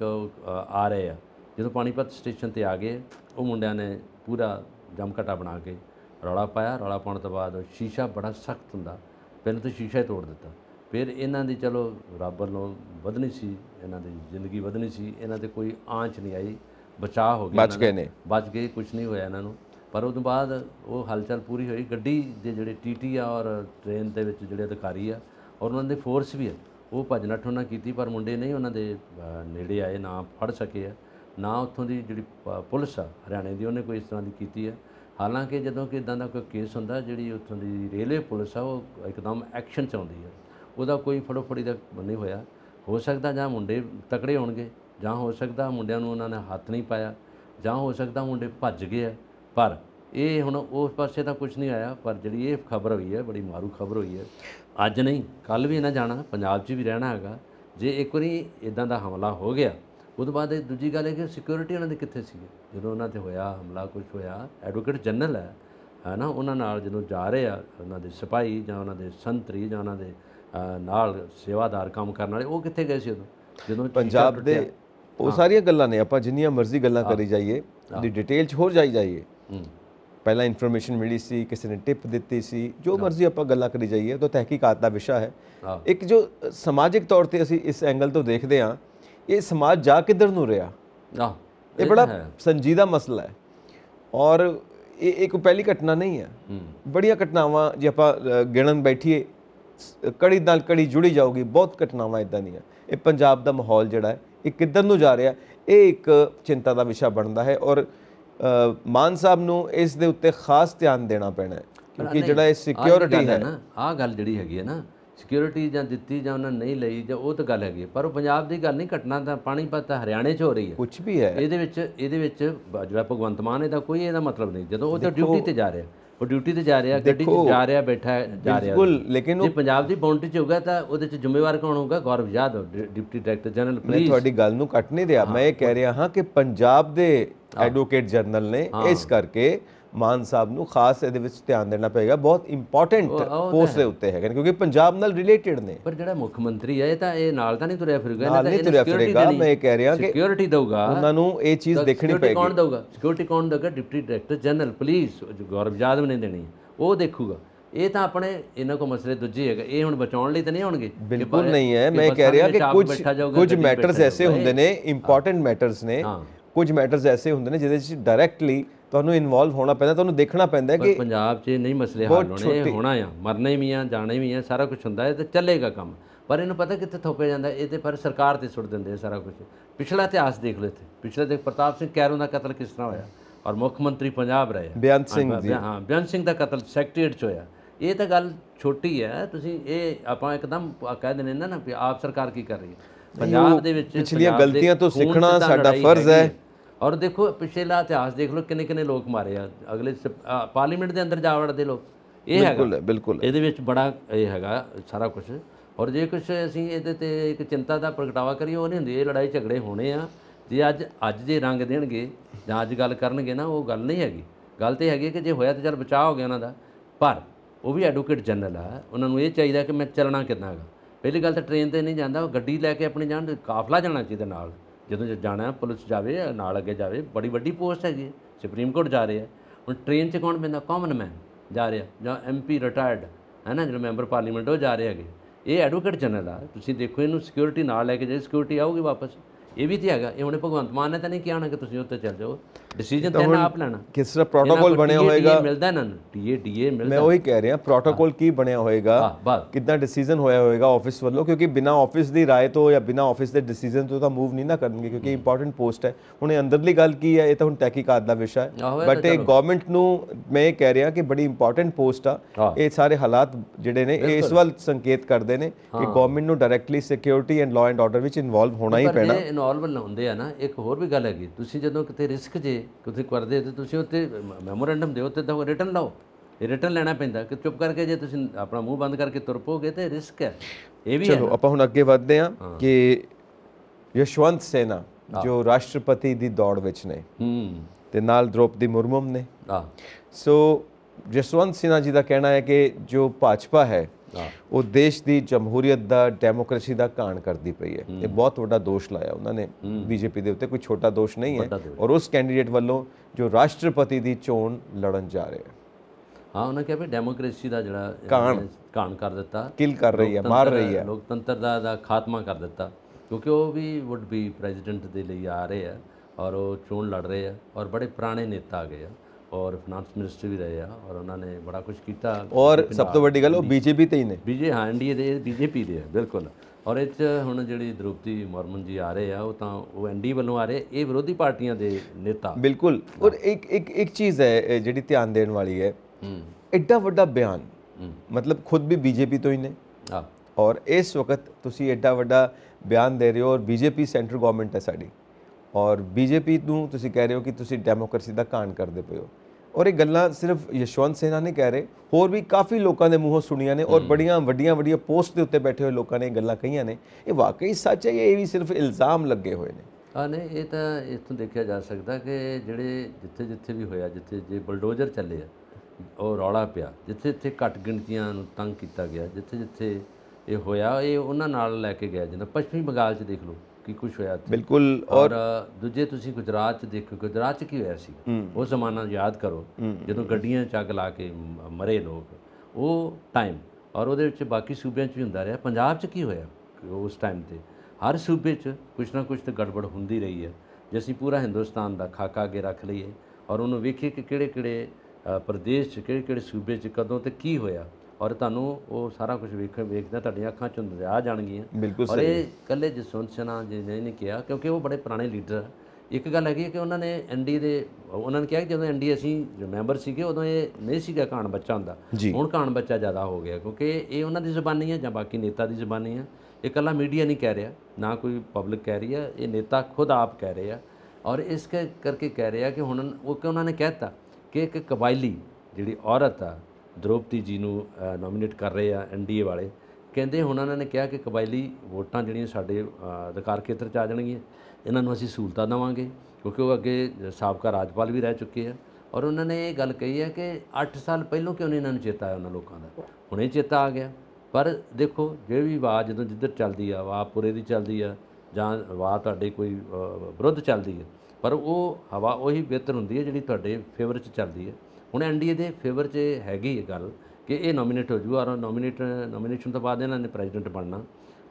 B: ਆ ਰਹੇ ਆ ਜਦੋਂ ਪਾਣੀਪਤ ਸਟੇਸ਼ਨ ਤੇ ਆ ਗਏ ਉਹ ਮੁੰਡਿਆਂ ਨੇ ਪੂਰਾ ਜਮਕਟਾ ਬਣਾ ਕੇ ਰੌਲਾ ਪਾਇਆ ਰੌਲਾ ਪਾਉਣ ਤੋਂ ਬਾਅਦ ਸ਼ੀਸ਼ਾ ਬੜਾ ਸਖਤ ਹੁੰਦਾ ਪਹਿਲਾਂ ਤਾਂ ਸ਼ੀਸ਼ਾ ਹੀ ਤੋੜ ਦਿੱਤਾ ਫਿਰ ਇਹਨਾਂ ਦੀ ਚਲੋ ਰੱਬ ਨੂੰ ਵਧਣੀ ਸੀ ਇਹਨਾਂ ਦੀ ਜ਼ਿੰਦਗੀ ਵਧਣੀ ਸੀ ਇਹਨਾਂ ਤੇ ਕੋਈ ਆਂਚ ਨਹੀਂ ਆਈ ਬਚਾ ਹੋ ਗਿਆ ਬਚ ਗਏ ਨੇ ਬਚ ਗਏ ਕੁਝ ਨਹੀਂ ਹੋਇਆ ਇਹਨਾਂ ਨੂੰ ਪਰ ਉਸ ਤੋਂ ਬਾਅਦ ਉਹ ਹਲਚਲ ਪੂਰੀ ਹੋਈ ਗੱਡੀ ਦੇ ਜਿਹੜੇ ਟੀਟੀ ਆ ਔਰ ਟ੍ਰੇਨ ਦੇ ਵਿੱਚ ਜਿਹੜੇ ਅਧਿਕਾਰੀ ਆ ਔਰ ਉਹਨਾਂ ਦੇ ਫੋਰਸ ਵੀ ਆ ਉਹ ਭਜਨਾ ਠੋਣਾ ਕੀਤੀ ਪਰ ਮੁੰਡੇ ਨਹੀਂ ਉਹਨਾਂ ਦੇ ਨੇੜੇ ਆਏ ਨਾ ਫੜ ਸਕੇ ਆ ਨਾ ਉੱਥੋਂ ਦੀ ਜਿਹੜੀ ਪੁਲਿਸ ਆ ਹਰਿਆਣੇ ਦੀ ਉਹਨੇ ਕੋਈ ਇਸ ਤਰ੍ਹਾਂ ਦੀ ਕੀਤੀ ਆ ਹਾਲਾਂਕਿ ਜਦੋਂ ਕਿ ਇਦਾਂ ਦਾ ਕੋਈ ਕੇਸ ਹੁੰਦਾ ਜਿਹੜੀ ਉੱਥੋਂ ਦੀ ਰੇਲਵੇ ਪੁਲਿਸ ਆ ਉਹ ਇੱਕਦਮ ਐਕਸ਼ਨ ਚ ਆਉਂਦੀ ਆ ਉਹਦਾ ਕੋਈ ਫੜੋਫੜੀ ਦਾ ਨਹੀਂ ਹੋਇਆ ਹੋ ਸਕਦਾ ਜਾਂ ਮੁੰਡੇ ਤਕੜੇ ਹੋਣਗੇ ਜਾਂ ਹੋ ਸਕਦਾ ਮੁੰਡਿਆਂ ਨੂੰ ਉਹਨਾਂ ਨੇ ਹੱਥ ਨਹੀਂ ਪਾਇਆ ਜਾਂ ਹੋ ਸਕਦਾ ਮੁੰਡੇ ਭੱਜ ਗਏ ਪਰ ਇਹ ਹੁਣ ਉਸ ਪਾਸੇ ਤਾਂ ਕੁਝ ਨਹੀਂ ਆਇਆ ਪਰ ਜਿਹੜੀ ਇਹ ਖਬਰ ਹੋਈ ਹੈ ਬੜੀ ਮਾਰੂ ਖਬਰ ਹੋਈ ਹੈ ਅੱਜ ਨਹੀਂ ਕੱਲ ਵੀ ਨਾ ਜਾਣਾ ਪੰਜਾਬ 'ਚ ਵੀ ਰਹਿਣਾ ਹੈਗਾ ਜੇ ਇੱਕ ਵਾਰੀ ਇਦਾਂ ਦਾ ਹਮਲਾ ਹੋ ਗਿਆ ਉਸ ਤੋਂ ਬਾਅਦ ਇਹ ਦੂਜੀ ਗੱਲ ਹੈ ਕਿ ਸਿਕਿਉਰਿਟੀ ਉਹਨਾਂ ਦੇ ਕਿੱਥੇ ਸੀ ਜਦੋਂ ਉਹਨਾਂ ਤੇ ਹੋਇਆ ਹਮਲਾ ਕੁਝ ਹੋਇਆ ਐਡਵੋਕੇਟ ਜਨਰਲ ਹੈ ਹੈ ਨਾ ਉਹਨਾਂ ਨਾਲ ਜਦੋਂ ਜਾ ਰਹੇ ਆ ਉਹਨਾਂ ਦੇ ਸਿਪਾਹੀ ਜਾਂ ਉਹਨਾਂ ਦੇ ਸੰਤਰੀ ਜਾਂ ਉਹਨਾਂ ਦੇ ਨਾਲ ਸੇਵਾਦਾਰ ਕੰਮ ਕਰਨ ਵਾਲੇ ਉਹ ਕਿੱਥੇ ਗਏ
A: ਸੀ ਉਦੋਂ ਜਦੋਂ ਪੰਜਾਬ ਦੇ ਉਹ ਸਾਰੀਆਂ ਗੱਲਾਂ ਨੇ ਆਪਾਂ ਜਿੰਨੀਆਂ ਮਰਜ਼ੀ ਗੱਲਾਂ ਕਰੀ ਜਾਈਏ ਦੀ ਡਿਟੇਲ 'ਚ ਹੋਰ ਜਾਈ ਜਾਈਏ ਪਹਿਲਾਂ ਇਨਫੋਰਮੇਸ਼ਨ ਮਿਲੀ ਸੀ ਕਿਸੇ ਨੇ ਟਿਪ ਦਿੱਤੀ ਸੀ ਜੋ ਮਰਜ਼ੀ ਆਪਾਂ ਗੱਲਾਂ ਕਰੀ ਜਾਈਏ ਤਾਂ ਤਹਿਕੀਕਾਤ ਦਾ ਵਿਸ਼ਾ ਹੈ ਇੱਕ ਜੋ ਸਮਾਜਿਕ ਤੌਰ ਤੇ ਅਸੀਂ ਇਸ ਐਂਗਲ ਤੋਂ ਦੇਖਦੇ ਆਂ ਇਹ ਸਮਾਜ ਜਾ ਕਿੱਧਰ ਨੂੰ ਰਿਹਾ ਆ ਇਹ ਬੜਾ ਸੰਜੀਦਾ ਮਸਲਾ ਹੈ ਔਰ ਇਹ ਇੱਕ ਪਹਿਲੀ ਘਟਨਾ ਨਹੀਂ ਹੈ ਬੜੀਆਂ ਘਟਨਾਵਾਂ ਜੇ ਆਪਾਂ ਗਿਣਨ ਬੈਠੀਏ ਕੜੀ ਨਾਲ ਕੜੀ ਜੁੜੀ ਜਾਊਗੀ ਬਹੁਤ ਘਟਨਾਵਾਂ ਇਦਾਂ ਦੀਆਂ ਇਹ ਪੰਜਾਬ ਦਾ ਮਾਹੌਲ ਜਿਹੜਾ ਹੈ ਇਹ ਕਿੱਧਰ ਨੂੰ ਜਾ ਰਿਹਾ ਇਹ ਇੱਕ ਚਿੰਤਾ ਦਾ ਵਿਸ਼ਾ ਬਣਦਾ ਹੈ ਔਰ ਮਾਨ ਸਾਹਿਬ ਨੂੰ ਇਸ ਦੇ ਉੱਤੇ ਖਾਸ ਧਿਆਨ ਦੇਣਾ ਪੈਣਾ ਹੈ ਕਿਉਂਕਿ ਜਿਹੜਾ ਇਹ ਸਿਕਿਉਰਿਟੀ ਹੈ ਨਾ
B: ਆਹ ਗੱਲ ਜਿਹੜੀ ਹੈਗੀ ਹੈ ਨਾ ਸਿਕਿਉਰਿਟੀ ਜਾਂ ਦਿੱਤੀ ਜਾਂ ਉਹਨਾਂ ਨਹੀਂ ਲਈ ਜਾਂ ਉਹ ਤਾਂ ਗੱਲ ਹੈਗੀ ਪਰ ਉਹ ਪੰਜਾਬ ਦੀ ਗੱਲ ਨਹੀਂ ਘਟਨਾ ਤਾਂ ਪਾਣੀ ਤਾਂ ਹਰਿਆਣੇ 'ਚ ਹੋ ਰਹੀ ਹੈ ਕੁਝ ਵੀ ਹੈ ਇਹਦੇ ਵਿੱਚ ਇਹਦੇ ਵਿੱਚ ਜਿਹੜਾ ਭਗਵੰਤ ਮਾਨ ਇਹਦਾ ਕੋਈ ਇਹਦਾ ਮਤਲਬ ਨਹੀਂ ਜਦੋਂ ਉਹ ਤਾਂ ਡਿਊਟੀ ਤੇ ਜਾ ਰਿਹਾ ਉਹ ਡਿਊਟੀ ਤੇ ਜਾ ਰਿਹਾ ਗੱਡੀ 'ਚ ਜਾ ਰਿਹਾ ਬੈਠਾ ਜਾ ਰਿਹਾ ਬਿਲਕੁਲ ਲੇਕਿਨ ਉਹ ਪੰਜਾਬ ਦੀ ਬਾਉਂਡਰੀ 'ਚ ਹੋਗਾ ਤਾਂ ਉਹਦੇ 'ਚ ਜ਼ਿੰਮੇਵਾਰ ਕੌਣ ਹੋਊਗਾ Gaurav Yadav deputy
A: director general police ਮੈਂ ਤੁਹਾਡੀ ਗੱਲ ਨੂੰ ਕੱਟ ਨਹੀਂ ਰਿਹਾ ਮੈਂ ਇਹ ਕਹਿ ਰਿਹਾ ਹਾਂ ਕਿ ਪੰਜਾਬ ਦੇ ਐਡਵੋਕੇਟ ਜਨਰਲ ਨੇ ਇਸ ਕਰਕੇ ਮਾਨ ਸਾਹਿਬ ਨੂੰ ਖਾਸ ਇਹਦੇ ਵਿੱਚ ਧਿਆਨ ਦੇਣਾ ਪਏਗਾ ਬਹੁਤ ਇੰਪੋਰਟੈਂਟ ਪੋਸਟ ਦੇ ਉੱਤੇ ਹੈਗੇ ਕਿਉਂਕਿ ਪੰਜਾਬ ਨਾਲ ਰਿਲੇਟਡ ਨੇ ਪਰ ਜਿਹੜਾ ਮੁੱਖ ਮੰਤਰੀ ਹੈ ਇਹ ਤਾਂ ਇਹ ਨਾਲ ਤਾਂ ਨਹੀਂ ਤੁਰਿਆ
B: ਫਿਰੂਗਾ ਨਾਲ ਨਹੀਂ ਤੁਰਿਆ ਫਿਰੇਗਾ ਮੈਂ ਇਹ ਕਹਿ ਰਿਹਾ ਕਿ ਸਿਕਿਉਰਿਟੀ ਦੇਊਗਾ ਉਹਨਾਂ ਨੂੰ ਇਹ ਚੀਜ਼ ਦੇਖਣੀ ਪਏਗੀ ਕੌਣ ਦੇਊਗਾ ਸਿਕਿਉਰਿਟੀ ਕੌਣ ਦੇਊਗਾ deputy director general police Gaurav Jadav ਨੇ ਦੇਣੀ ਉਹ ਦੇਖੂਗਾ ਇਹ ਤਾਂ ਆਪਣੇ ਇਹਨਾਂ ਕੋ ਮਸਲੇ ਦੂਜੇ ਹੈਗਾ ਇਹ ਹੁਣ ਬਚਾਉਣ ਲਈ ਤਾਂ ਨਹੀਂ ਹੋਣਗੇ ਬਿਲਕੁਲ ਨਹੀਂ ਹੈ ਮੈਂ ਕਹਿ ਰਿਹਾ ਕਿ ਕੁਝ ਕੁਝ ਮੈਟਰਸ ਐਸੇ ਹੁੰਦੇ ਨੇ
A: ਇੰਪੋਰਟੈਂਟ ਮੈਟਰਸ ਨੇ ਕੁਝ ਮੈਟਰਸ ਐਸੇ ਹੁੰਦੇ ਨੇ ਜਿਹਦੇ ਵਿੱਚ ਡਾਇਰੈਕਟਲੀ ਤੁਹਾਨੂੰ ਇਨਵੋਲਵ ਹੋਣਾ ਪੈਂਦਾ ਤੁਹਾਨੂੰ ਦੇਖਣਾ ਪੈਂਦਾ ਕਿ ਪੰਜਾਬ 'ਚ ਨਹੀਂ ਮਸਲੇ ਹੱਲ ਹੋਣੇ ਹੋਣਾ
B: ਆ ਮਰਨਾ ਹੀ ਆ ਜਾਣਾ ਹੀ ਆ ਸਾਰਾ ਕੁਝ ਹੁੰਦਾ ਹੈ ਤੇ ਚੱਲੇਗਾ ਕੰਮ ਪਰ ਇਹਨੂੰ ਪਤਾ ਕਿੱਥੇ ਥੋਪਿਆ ਜਾਂਦਾ ਇਹ ਤੇ ਪਰ ਸਰਕਾਰ ਤੇ ਸੁੱਟ ਦਿੰਦੇ ਸਾਰਾ ਕੁਝ ਪਿਛਲਾ ਇਤਿਹਾਸ ਦੇਖ ਲਓ ਇੱਥੇ ਪਿਛਲੇ ਦੇ ਪ੍ਰਤਾਪ ਸਿੰਘ ਕੈਰੋਂ ਦਾ ਕਤਲ ਕਿਸ ਤਰ੍ਹਾਂ ਹੋਇਆ ਔਰ ਮੁੱਖ ਮੰਤਰੀ ਪੰਜਾਬ ਰਹੇ ਬਿਆੰਤ ਸਿੰਘ ਜੀ ਹਾਂ ਬਿਆੰਤ ਸਿੰਘ ਦਾ ਕਤਲ ਸੈਕਟਰੀਏਟ 'ਚ ਹੋਇਆ ਇਹ ਤਾਂ ਗੱਲ ਛੋਟੀ ਹੈ ਤੁਸੀਂ ਇਹ ਆਪਾਂ ਇੱਕਦਮ ਕਹਿ ਦਿੰਦੇ ਨਾ ਨਾ ਆਪ ਸਰਕਾਰ ਕੀ ਕਰ ਰਹੀ ਹੈ
A: ਪੰਜਾਬ ਦੇ ਵਿੱਚ ਪਿਛਲੀਆਂ ਗਲਤੀਆਂ ਤੋਂ ਸਿੱਖਣਾ ਸਾਡਾ ਫਰਜ਼ ਹੈ
B: ਔਰ ਦੇਖੋ ਪਿਛਲਾ ਇਤਿਹਾਸ ਦੇਖ ਲਓ ਕਿੰਨੇ ਕਿੰਨੇ ਲੋਕ ਮਾਰੇ ਆ ਅਗਲੇ ਪਾਰਲੀਮੈਂਟ ਦੇ ਅੰਦਰ ਜਾ ਵੜਦੇ ਲੋਕ ਇਹ ਹੈਗਾ ਬਿਲਕੁਲ ਬਿਲਕੁਲ ਇਹਦੇ ਵਿੱਚ ਬੜਾ ਇਹ ਹੈਗਾ ਸਾਰਾ ਕੁਝ ਔਰ ਜੇ ਕੁਝ ਅਸੀਂ ਇਹਦੇ ਤੇ ਇੱਕ ਚਿੰਤਾ ਦਾ ਪ੍ਰਗਟਾਵਾ ਕਰੀਏ ਉਹ ਨਹੀਂ ਹੁੰਦੀ ਇਹ ਲੜਾਈ ਝਗੜੇ ਹੋਣੇ ਆ ਜੇ ਅੱਜ ਅੱਜ ਜੇ ਰੰਗ ਦੇਣਗੇ ਜਾਂ ਅੱਜ ਗੱਲ ਕਰਨਗੇ ਨਾ ਉਹ ਗੱਲ ਨਹੀਂ ਹੈਗੀ ਗੱਲ ਤੇ ਹੈਗੀ ਕਿ ਜੇ ਹੋਇਆ ਤਾਂ ਚਲ ਬਚਾਅ ਹੋ ਗਿਆ ਉਹਨਾਂ ਦਾ ਪਰ ਉਹ ਵੀ ਐਡਵੋਕੇਟ ਜਨਰਲ ਆ ਉਹਨਾਂ ਨੂੰ ਇਹ ਚਾਹੀਦਾ ਕਿ ਮੈਂ ਚੱਲਣਾ ਕਿੱਦਾਂ ਹੈਗਾ ਪਹਿਲੀ ਗੱਲ ਤਾਂ ਟ੍ਰੇਨ ਤੇ ਨਹੀਂ ਜਾਂਦਾ ਉਹ ਗੱਡੀ ਲੈ ਕੇ ਆਪਣੀ ਜਾਣ ਕਾਫਲਾ ਜਾਣਾ ਚਾਹੀਦਾ ਨਾਲ ਜਦੋਂ ਜਾਣਾ ਪੁਲਿਸ ਜਾਵੇ ਨਾਲ ਅੱਗੇ ਜਾਵੇ ਬੜੀ ਵੱਡੀ ਪੋਸਟ ਹੈਗੀ ਸੁਪਰੀਮ ਕੋਰਟ ਜਾ ਰਹੇ ਆ ਹੁਣ ਟ੍ਰੇਨ 'ਚ ਕੌਣ ਬੰਦਾ ਕਾਮਨ ਮੈਨ ਜਾ ਰਿਹਾ ਜਾਂ ਐਮਪੀ ਰਿਟਾਇਰਡ ਹੈ ਨਾ ਜਿਹੜਾ ਮੈਂਬਰ ਪਾਰਲੀਮੈਂਟ ਉਹ ਜਾ ਰਹੇ ਹੈਗੇ ਇਹ ਐਡਵੋਕੇਟ ਜਨਰਲ ਆ ਤੁਸੀਂ ਦੇਖੋ ਇਹਨੂੰ ਸਿਕਿਉਰਿਟੀ ਨਾਲ ਲੈ ਕੇ ਜੇ ਸਿਕਿਉਰਿਟੀ ਆਊਗੀ ਵਾਪਸ ਇਹ ਵੀ ਤੇ ਹੈਗਾ ਇਹ ਹੁਣੇ ਭਗਵੰਤ ਮਾਨ ਨੇ ਤਾਂ ਨਹੀਂ ਕਿਹਾ ਨਾ ਕਿ ਤੁਸੀਂ ਉੱਤੇ ਚੱਲ ਜਾਓ
A: ਡਿਸੀਜਨ ਤਾਂ ਆਪ ਲੈਣਾ ਕਿਸ ਤਰ੍ਹਾਂ ਪ੍ਰੋਟੋਕੋਲ ਬਣਿਆ ਹੋਏਗਾ
B: ਮਿਲਦਾ ਨਾ ਡੀਏ ਡੀਏ ਮਿਲਦਾ ਮੈਂ ਉਹੀ
A: ਕਹਿ ਰਿਹਾ ਪ੍ਰੋਟੋਕੋਲ ਕੀ ਬਣਿਆ ਹੋਏਗਾ ਕਿੰਨਾ ਡਿਸੀਜਨ ਹੋਇਆ ਹੋਏਗਾ ਆਫਿਸ ਵੱਲੋਂ ਕਿਉਂਕਿ ਬਿਨਾ ਆਫਿਸ ਦੀ رائے ਤੋਂ ਜਾਂ ਬਿਨਾ ਆਫਿਸ ਦੇ ਡਿਸੀਜਨ ਤੋਂ ਤਾਂ ਮੂਵ ਨਹੀਂ ਨਾ ਕਰਨਗੇ ਕਿਉਂਕਿ ਇੰਪੋਰਟੈਂਟ ਪੋਸਟ ਹੈ ਹੁਣ ਇਹ ਅੰਦਰਲੀ ਗੱਲ ਕੀ ਹੈ ਇਹ ਤਾਂ ਹੁਣ ਤਹਿਕੀਕਾਤ ਦਾ ਵਿਸ਼ਾ ਹੈ ਬਟ ਇਹ ਗਵਰਨਮੈਂਟ ਨੂੰ ਮੈਂ ਇਹ ਕਹਿ ਰਿਹਾ ਕਿ ਬੜੀ ਇੰਪੋਰਟੈਂਟ ਪੋਸਟ ਆ ਇਹ ਸਾਰੇ ਹਾਲਾਤ ਜਿਹੜੇ ਨੇ ਇਸ ਵੱਲ ਸੰਕੇਤ ਕਰਦੇ ਨੇ ਕਿ ਗਵਰਨਮੈਂਟ ਨੂੰ directly security and law and order ਵਿੱਚ ਇਨਵੋਲਵ ਹੋਣਾ ਹੀ ਪੈਣਾ
B: ਇਨਵੋਲਵ ਹੁੰਦੇ ਆ ਨਾ ਇੱਕ ਹੋਰ ਵੀ ਗੱਲ ਹੈਗੀ ਤੁਸੀਂ ਜਦੋਂ ਕਿਤੇ ਰਿਸਕ ਜੇ ਤੁਸੀਂ ਕਰਦੇ ਤੇ ਤੁਸੀਂ ਉੱਤੇ ਮੈਮੋਰੈਂਡਮ ਦਿਓ ਤੇ ਤਾਂ ਰਿਟਰਨ ਲਾਓ ਇਹ ਰਿਟਰਨ ਲੈਣਾ ਪੈਂਦਾ ਕਿ ਚੁੱਪ ਕਰਕੇ ਜੇ ਤੁਸੀਂ ਆਪਣਾ ਮੂੰਹ ਬੰਦ ਕਰਕੇ ਤੁਰ ਪੋਗੇ ਤੇ ਰਿਸਕ ਹੈ
A: ਇਹ ਵੀ ਹੈ ਚਲੋ ਆਪਾਂ ਹੁਣ ਅੱਗੇ ਵਧਦੇ ਹਾਂ ਕਿ ਯਸ਼ਵੰਤ ਸੇਨਾ ਜੋ ਰਾਸ਼ਟਰਪਤੀ ਦੀ ਦੌੜ ਵਿੱਚ ਨੇ ਹੂੰ ਤੇ ਨਾਲ ਦ੍ਰੋਪਦੀ ਮੁਰਮੂ ਨੇ ਹਾਂ ਸੋ ਜਸਵੰਤ ਸੇਨਾ ਜੀ ਦਾ ਕਹਿਣਾ ਹੈ ਕਿ ਜੋ ਭਾਜਪਾ ਹੈ ਉਹ ਦੇਸ਼ ਦੀ ਜਮਹੂਰੀਅਤ ਦਾ ਡੈਮੋਕ੍ਰੇਸੀ ਦਾ ਘਾਣ ਕਰਦੀ ਪਈ ਹੈ ਇਹ ਬਹੁਤ ਵੱਡਾ ਦੋਸ਼ ਲਾਇਆ ਉਹਨਾਂ ਨੇ ਬੀਜੇਪੀ ਦੇ ਉੱਤੇ ਕੋਈ ਛੋਟਾ ਦੋਸ਼ ਨਹੀਂ ਹੈ ਔਰ ਉਸ ਕੈਂਡੀਡੇਟ ਵੱਲੋਂ ਜੋ ਰਾਸ਼ਟਰਪਤੀ ਦੀ ਚੋਣ ਲੜਨ ਜਾ ਰਿਹਾ
B: ਹਾਂ ਉਹਨਾਂ ਕਿਹਾ ਵੀ ਡੈਮੋਕ੍ਰੇਸੀ ਦਾ ਜਿਹੜਾ ਘਾਣ ਘਾਣ ਕਰ ਦਿੱਤਾ ਕਿਲ ਕਰ ਰਹੀ ਹੈ ਮਾਰ ਰਹੀ ਹੈ ਲੋਕਤੰਤਰ ਦਾ ਦਾ ਖਾਤਮਾ ਕਰ ਦਿੱਤਾ ਕਿਉਂਕਿ ਉਹ ਵੀ ਵੁੱਡ ਬੀ ਪ੍ਰੈਜ਼ੀਡੈਂਟ ਦੇ ਲਈ ਆ ਰਹੇ ਆ ਔਰ ਉਹ ਚੋਣ ਲੜ ਰਹੇ ਆ ਔਰ ਬੜੇ ਪੁਰਾਣੇ ਨੇਤਾ ਆ ਗਏ ਆ ਔਰ ਫਾਈਨਾਂਸ ਮਿਨਿਸਟਰ ਵੀ ਰਹੇ ਆ ਔਰ ਉਹਨਾਂ ਨੇ ਬੜਾ ਕੁਝ ਕੀਤਾ ਔਰ ਸਭ ਤੋਂ ਵੱਡੀ ਗੱਲ ਉਹ ਬੀਜੇਪੀ ਤੇ ਹੀ ਨੇ ਬੀਜੇ ਹਾਂ ਐਨਡੀਏ ਦੇ ਬੀਜੇਪੀ ਦੇ ਆ ਬਿਲਕੁਲ ਔਰ ਇਹ ਚ ਹੁਣ ਜਿਹੜੀ ਦ੍ਰੋਪਦੀ ਮਰਮਨ ਜੀ ਆ ਰਹੇ ਆ ਉਹ ਤਾਂ ਉਹ ਐਨਡੀ ਵੱਲੋਂ ਆ ਰਹੇ ਇਹ ਵਿਰੋਧੀ ਪਾਰਟੀਆਂ ਦੇ ਨੇਤਾ
A: ਬਿਲਕੁਲ ਔਰ ਇੱਕ ਇੱਕ ਇੱਕ ਚੀਜ਼ ਹੈ ਜਿਹੜੀ ਧਿਆਨ ਦੇਣ ਵਾਲੀ ਹੈ ਐਡਾ ਵੱਡਾ ਬਿਆਨ ਮਤਲਬ ਖੁਦ ਵੀ ਬੀਜੇਪੀ ਤੋਂ ਹੀ ਨੇ ਔਰ ਇਸ ਵਕਤ ਤੁਸੀਂ ਐਡਾ ਵੱਡਾ ਬਿਆਨ ਦੇ ਰਹੇ ਹੋ ਔਰ ਬੀਜੇਪੀ ਸੈਂਟਰ ਗਵਰਨਮੈਂਟ ਹੈ ਸਾਡੀ ਔਰ ਬੀਜੇਪੀ ਨੂੰ ਤੁਸੀਂ ਕਹਿ ਰਹੇ ਹੋ ਕਿ ਤੁਸੀਂ ਡੈਮੋਕ੍ਰੇਸੀ ਦਾ ਕਾਣ ਕਰਦੇ ਪਏ ਹੋ ਔਰ ਇਹ ਗੱਲਾਂ ਸਿਰਫ ਯਸ਼ਵੰਤ ਸਿਨਹਾ ਨੇ ਕਹਿ ਰਹੇ ਹੋਰ ਵੀ ਕਾਫੀ ਲੋਕਾਂ ਦੇ ਮੂੰਹੋਂ ਸੁਣੀਆਂ ਨੇ ਔਰ ਬੜੀਆਂ ਵੱਡੀਆਂ ਵੱਡੀਆਂ ਪੋਸਟ ਦੇ ਉੱਤੇ ਬੈਠੇ ਹੋਏ ਲੋਕਾਂ ਨੇ ਗੱਲਾਂ ਕਹੀਆਂ ਨੇ ਇਹ ਵਾਕਈ ਸੱਚ ਹੈ ਜਾਂ ਇਹ ਵੀ ਸਿਰਫ ਇਲਜ਼ਾਮ ਲੱਗੇ ਹੋਏ ਨੇ
B: ਹਾਂ ਨੇ ਇਹ ਤਾਂ ਇਥੋਂ ਦੇਖਿਆ ਜਾ ਸਕਦਾ ਕਿ ਜਿਹੜੇ ਜਿੱਥੇ ਜਿੱਥੇ ਵੀ ਹੋਇਆ ਜਿੱਥੇ ਜੇ ਬਲਡੋਜ਼ਰ ਚੱਲੇ ਆ ਉਹ ਰੌਲਾ ਪਿਆ ਜਿੱਥੇ ਜਿੱਥੇ ਘਟ ਗਿਣਤੀਆਂ ਨੂੰ ਤੰਗ ਕੀਤਾ ਗਿਆ ਜਿੱਥੇ ਜਿੱਥੇ ਇਹ ਹੋਇਆ ਇਹ ਉਹਨਾਂ ਨਾਲ ਲੈ ਕੇ ਗਿਆ ਜਿੰਦਾ ਪੱਛਮੀ ਬੰਗਾਲ 'ਚ ਦੇਖ ਲਓ ਕੀ ਕੁਝ ਹੋਇਆ ਸੀ ਬਿਲਕੁਲ ਔਰ ਦੂਜੇ ਤੁਸੀਂ ਗੁਜਰਾਤ ਚ ਦੇਖੋ ਗੁਜਰਾਤ ਚ ਕੀ ਹੋਇਆ ਸੀ ਉਹ ਜ਼ਮਾਨਾ ਯਾਦ ਕਰੋ ਜਦੋਂ ਗੱਡੀਆਂ ਚੱਗ ਲਾ ਕੇ ਮਰੇ ਲੋਕ ਉਹ ਟਾਈਮ ਔਰ ਉਹਦੇ ਵਿੱਚ ਬਾਕੀ ਸੂਬਿਆਂ 'ਚ ਵੀ ਹੁੰਦਾ ਰਿਹਾ ਪੰਜਾਬ 'ਚ ਕੀ ਹੋਇਆ ਉਸ ਟਾਈਮ ਤੇ ਹਰ ਸੂਬੇ 'ਚ ਕੁਝ ਨਾ ਕੁਝ ਤੇ ਗੜਬੜ ਹੁੰਦੀ ਰਹੀ ਹੈ ਜੇ ਅਸੀਂ ਪੂਰਾ ਹਿੰਦੁਸਤਾਨ ਦਾ ਖਾਕਾ ਅੱਗੇ ਰੱਖ ਲਈਏ ਔਰ ਉਹਨੂੰ ਵੇਖੀਏ ਕਿ ਕਿਹੜੇ-ਕਿਹੜੇ ਪ੍ਰਦੇਸ਼ 'ਚ ਕਿਹੜੇ-ਕਿਹੜੇ ਸੂਬੇ 'ਚ ਕਦੋਂ ਤੇ ਕੀ ਹੋਇਆ ਔਰ ਤੁਹਾਨੂੰ ਉਹ ਸਾਰਾ ਕੁਝ ਵੇਖ ਵੇਖਦਾ ਤੁਹਾਡੀਆਂ ਅੱਖਾਂ ਚੋਂ ਦਰਿਆ ਜਾਣਗੀਆਂ
A: ਬਿਲਕੁਲ ਸਹੀ ਔਰ ਇਹ
B: ਕੱਲੇ ਜਸਵੰਤ ਸਿਨਾ ਜੀ ਨੇ ਕਿਹਾ ਕਿਉਂਕਿ ਉਹ ਬੜੇ ਪੁਰਾਣੇ ਲੀਡਰ ਇੱਕ ਗੱਲ ਹੈਗੀ ਕਿ ਉਹਨਾਂ ਨੇ ਐਨਡੀ ਦੇ ਉਹਨਾਂ ਨੇ ਕਿਹਾ ਕਿ ਜਦੋਂ ਐਨਡੀ ਅਸੀਂ ਮੈਂਬਰ ਸੀਗੇ ਉਦੋਂ ਇਹ ਨਹੀਂ ਸੀਗਾ ਕਾਣ ਬੱਚਾ ਹੁੰਦਾ ਹੁਣ ਕਾਣ ਬੱਚਾ ਜ਼ਿਆਦਾ ਹੋ ਗਿਆ ਕਿਉਂਕਿ ਇਹ ਉਹਨਾਂ ਦੀ ਜ਼ਬਾਨੀ ਹੈ ਜਾਂ ਬਾਕੀ ਨੇਤਾ ਦੀ ਜ਼ਬਾਨੀ ਹੈ ਇਹ ਕੱਲਾ ਮੀਡੀਆ ਨਹੀਂ ਕਹਿ ਰਿਹਾ ਨਾ ਕੋਈ ਪਬਲਿਕ ਕਹਿ ਰਹੀ ਹੈ ਇਹ ਨੇਤਾ ਖੁਦ ਆਪ ਕਹਿ ਰਹੇ ਆ ਔਰ ਇਸ ਕਰਕੇ ਕਹਿ ਰਿਹਾ ਕਿ ਹੁਣ ਉਹ ਕਿ ਉਹਨਾਂ ਨੇ ਕਹਿਤਾ ਕਿ ਇੱਕ ਕਬਾਇਲੀ ਜਿਹੜੀ ਔਰਤ ਆ ਦ੍ਰੋਪਤੀ ਜੀ ਨੂੰ ਨੋਮੀਨੇਟ ਕਰ ਰਹੇ ਆ ਐਨਡੀਏ ਵਾਲੇ ਕਹਿੰਦੇ ਹੁਣ ਉਹਨਾਂ ਨੇ ਕਿਹਾ ਕਿ ਕਬਾਇਲੀ ਵੋਟਾਂ ਜਿਹੜੀਆਂ ਸਾਡੇ ਅਧਿਕਾਰ ਖੇਤਰ 'ਚ ਆ ਜਾਣਗੀਆਂ ਇਹਨਾਂ ਨੂੰ ਅਸੀਂ ਸਹੂਲਤਾਂ ਦੇਵਾਂਗੇ ਕਿਉਂਕਿ ਉਹ ਅੱਗੇ ਸਾਬਕਾ ਰਾਜਪਾਲ ਵੀ ਰਹਿ ਚੁੱਕੇ ਆ ਔਰ ਉਹਨਾਂ ਨੇ ਇਹ ਗੱਲ ਕਹੀ ਹੈ ਕਿ 8 ਸਾਲ ਪਹਿਲਾਂ ਕਿਉਂ ਨਹੀਂ ਇਹਨਾਂ ਨੂੰ ਚੇਤਾ ਆ ਉਹਨਾਂ ਲੋਕਾਂ ਦਾ ਹੁਣੇ ਚੇਤਾ ਆ ਗਿਆ ਪਰ ਦੇਖੋ ਜੇ ਵੀ ਆਵਾਜ਼ ਜਦੋਂ ਜਿੱਧਰ ਚੱਲਦੀ ਆ ਆਵਾਜ਼ ਦੀ ਚੱਲਦੀ ਆ ਜਾਂ ਆਵਾਜ਼ ਤੁਹਾਡੇ ਕੋਈ ਵਿਰੁੱਧ ਚੱਲਦੀ ਆ ਪਰ ਉਹ ਹਵਾ ਉਹੀ ਬਿਹਤਰ ਹੁੰਦੀ ਹੈ ਜਿਹੜੀ ਤੁਹਾਡੇ ਫੇਵਰ 'ਚ ਚੱਲਦੀ ਹੈ ਹੁਣ ਐਨਡੀਏ ਦੇ ਫੇਵਰ 'ਚ ਹੈਗੀ ਇਹ ਗੱਲ ਕਿ ਇਹ ਨੋਮੀਨੇਟ ਹੋ ਜੂਗਾ ਔਰ ਨੋਮੀਨੇਟ ਨੋਮੀਨੇਸ਼ਨ ਤੋਂ ਬਾਅਦ ਇਹਨਾਂ ਨੇ ਪ੍ਰੈਜ਼ੀਡੈਂਟ ਬਣਨਾ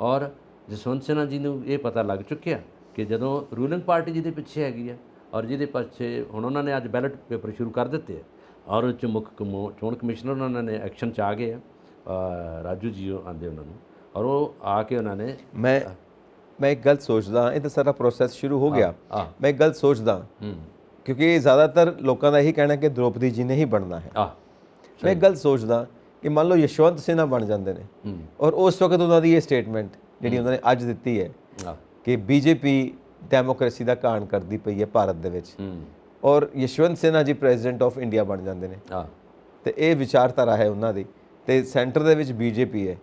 B: ਔਰ ਜਸਵੰਤ ਸਿੰਘ ਜੀ ਨੂੰ ਇਹ ਪਤਾ ਲੱਗ ਚੁੱਕਿਆ ਕਿ ਜਦੋਂ ਰੂਲਿੰਗ ਪਾਰਟੀ ਜਿਹਦੇ ਪਿੱਛੇ ਹੈਗੀ ਆ ਔਰ ਜਿਹਦੇ ਪਿੱਛੇ ਹੁਣ ਉਹਨਾਂ ਨੇ ਅੱਜ ਬੈਲਟ ਪੇਪਰ ਸ਼ੁਰੂ ਕਰ ਦਿੱਤੇ ਔਰ ਉਹ ਚ ਮੁੱਖ ਚੋਣ ਕਮਿਸ਼ਨਰ ਉਹਨਾਂ ਨੇ ਐਕਸ਼ਨ ਚ ਆ ਗਏ ਆ
A: ਰਾਜੂ ਜੀ ਆਂਦੇ ਉਹਨਾਂ ਨੂੰ ਔਰ ਉਹ ਆ ਕੇ ਉਹਨਾਂ ਨੇ ਮੈਂ ਮੈਂ ਇੱਕ ਗੱਲ ਸੋਚਦਾ ਇਹ ਤਾਂ ਸਾਰਾ ਪ੍ਰੋਸੈਸ ਸ਼ੁਰੂ ਹੋ ਗਿਆ ਮੈਂ ਇੱਕ ਗੱਲ ਸੋਚਦਾ ਕਿਉਂਕਿ ਜ਼ਿਆਦਾਤਰ ਲੋਕਾਂ ਦਾ ਇਹੀ ਕਹਿਣਾ ਕਿ ਦ੍ਰੋਪਦੀ ਜੀ ਨੇ ਹੀ ਬਣਨਾ ਹੈ ਆ ਮੈਂ ਗਲਤ ਸੋਚਦਾ ਕਿ ਮੰਨ ਲਓ ਯਸ਼ਵੰਤ ਸਿਨਾ ਬਣ ਜਾਂਦੇ ਨੇ ਔਰ ਉਸ ਵਕਤ ਉਹਨਾਂ ਦੀ ਇਹ ਸਟੇਟਮੈਂਟ ਜਿਹੜੀ ਉਹਨਾਂ ਨੇ ਅੱਜ ਦਿੱਤੀ ਹੈ ਕਿ ਬੀਜੇਪੀ ਡੈਮੋਕ੍ਰੇਸੀ ਦਾ ਕਾਣ ਕਰਦੀ ਪਈ ਹੈ ਭਾਰਤ ਦੇ ਵਿੱਚ ਔਰ ਯਸ਼ਵੰਤ ਸਿਨਾ ਜੀ ਪ੍ਰੈਜ਼ੀਡੈਂਟ ਆਫ ਇੰਡੀਆ ਬਣ ਜਾਂਦੇ ਨੇ ਤੇ ਇਹ ਵਿਚਾਰਧਾਰਾ ਹੈ ਉਹਨਾਂ ਦੀ ਤੇ ਸੈਂਟਰ ਦੇ ਵਿੱਚ ਬੀਜੇਪੀ ਹੈ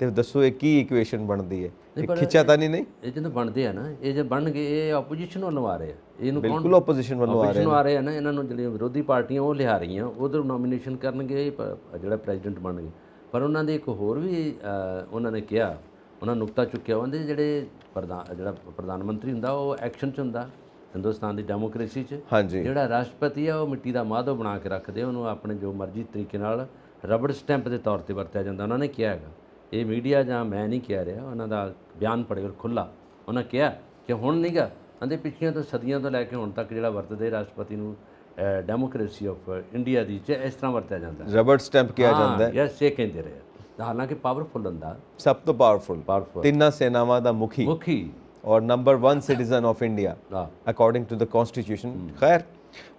A: ਤੇ ਦੱਸੋ ਇਹ ਕੀ ਇਕੁਏਸ਼ਨ ਬਣਦੀ ਹੈ ਇਹ ਖਿੱਚਾ ਤਾਂ ਨਹੀਂ ਨਹੀਂ ਇਹ ਜਦੋਂ ਬਣਦੇ ਆ ਨਾ ਇਹ ਜੇ ਬਣਨਗੇ ਇਹ ਆਪੋਜੀਸ਼ਨ ਵੱਲੋਂ ਆ ਰਹੇ ਆ ਇਹਨੂੰ ਬਿਲਕੁਲ ਆਪੋਜੀਸ਼ਨ ਵੱਲੋਂ ਆ ਰਹੇ ਆ ਆ ਰਹੇ
B: ਆ ਨਾ ਇਹਨਾਂ ਨੂੰ ਜਿਹੜੀਆਂ ਵਿਰੋਧੀ ਪਾਰਟੀਆਂ ਉਹ ਲਿਆ ਰਹੀਆਂ ਉਧਰ ਨੋਮੀਨੇਸ਼ਨ ਕਰਨਗੇ ਜਿਹੜਾ ਪ੍ਰੈਜ਼ੀਡੈਂਟ ਬਣਨਗੇ ਪਰ ਉਹਨਾਂ ਦੇ ਇੱਕ ਹੋਰ ਵੀ ਉਹਨਾਂ ਨੇ ਕਿਹਾ ਉਹਨਾਂ ਨੁਕਤਾ ਚੁੱਕਿਆ ਉਹਦੇ ਜਿਹੜੇ ਪ੍ਰਧਾਨ ਜਿਹੜਾ ਪ੍ਰਧਾਨ ਮੰਤਰੀ ਹੁੰਦਾ ਉਹ ਐਕਸ਼ਨ 'ਚ ਹੁੰਦਾ ਹਿੰਦੁਸਤਾਨ ਦੀ ਡੈਮੋਕ੍ਰੇਸੀ 'ਚ ਜਿਹੜਾ ਰਾਸ਼ਟਰਪਤੀ ਆ ਉਹ ਮਿੱਟੀ ਦਾ ਮਾਦੋ ਬਣਾ ਕੇ ਰੱਖਦੇ ਉਹਨੂੰ ਆਪਣੇ ਜੋ ਮਰਜ਼ੀ ਤਰੀਕੇ ਨਾਲ ਰਬੜ ਸਟੈਂਪ ਦੇ ਤੌਰ ਤੇ ਵਰਤਿਆ ਜਾਂਦਾ ਉਹਨਾਂ ਨੇ ਕਿਹਾ ਹੈਗਾ ਇਹ ਮੀਡੀਆ ਜਾਂ ਮੈਂ ਨਹੀਂ ਕਹਿ ਰਿਹਾ ਉਹਨਾਂ ਦਾ ਬਿਆਨ ਪੜਿਓ ਖੁੱਲਾ ਉਹਨਾਂ ਕਿਹਾ ਕਿ ਹੁਣ ਨਹੀਂਗਾ ਅੰਦੇ ਪਿੱਛੇ ਤੋਂ ਸਦੀਆਂ ਤੋਂ ਲੈ ਕੇ ਹੁਣ ਤੱਕ ਜਿਹੜਾ ਵਰਤਦੇ ਰਾਸ਼ਟਰਪਤੀ ਨੂੰ ਡੈਮੋਕ੍ਰੇਸੀ ਆਫ ਇੰਡੀਆ ਦੀ ਜੇ ਇਸ ਤਰ੍ਹਾਂ ਵਰਤਿਆ ਜਾਂਦਾ ਹੈ ਰਬਰ ਸਟੈਂਪ ਕਿਹਾ ਜਾਂਦਾ ਹੈ ਯਸ ਇਹ ਕਹਿੰਦੇ ਰਹੇ ਹਾਲਾਂਕਿ ਪਾਵਰਫੁਲ ਹੁੰਦਾ
A: ਸਭ ਤੋਂ ਪਾਵਰਫੁਲ ਤਿੰਨਾਂ ਸੈਨਾਵਾਂ ਦਾ ਮੁਖੀ ਮੁਖੀ ਔਰ number 1 citizen of India according to the constitution ਖੈਰ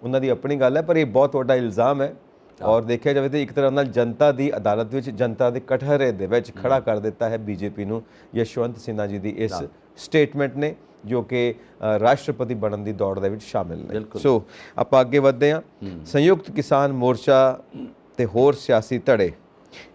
A: ਉਹਨਾਂ ਦੀ ਆਪਣੀ ਗੱਲ ਹੈ ਪਰ ਇਹ ਬਹੁਤ ਵੱਡਾ ਇਲਜ਼ਾਮ ਹੈ ਔਰ ਦੇਖਿਆ ਜਾਵੇ ਤੇ ਇੱਕ ਤਰ੍ਹਾਂ ਨਾਲ ਜਨਤਾ ਦੀ ਅਦਾਲਤ ਵਿੱਚ ਜਨਤਾ ਦੇ ਕਠਹਰੇ ਦੇ ਵਿੱਚ ਖੜਾ ਕਰ ਦਿੱਤਾ ਹੈ ਬੀਜੇਪੀ ਨੂੰ ਯਸ਼ਵੰਤ ਸਿਨਹਾ ਜੀ ਦੀ ਇਸ ਸਟੇਟਮੈਂਟ ਨੇ ਜੋ ਕਿ ਰਾਸ਼ਟਰਪਤੀ ਬਣਨ ਦੀ ਦੌੜ ਦੇ ਵਿੱਚ ਸ਼ਾਮਿਲ ਨੇ ਸੋ ਆਪਾਂ ਅੱਗੇ ਵਧਦੇ ਹਾਂ ਸੰਯੁਕਤ ਕਿਸਾਨ ਮੋਰਚਾ ਤੇ ਹੋਰ ਸਿਆਸੀ ਧੜੇ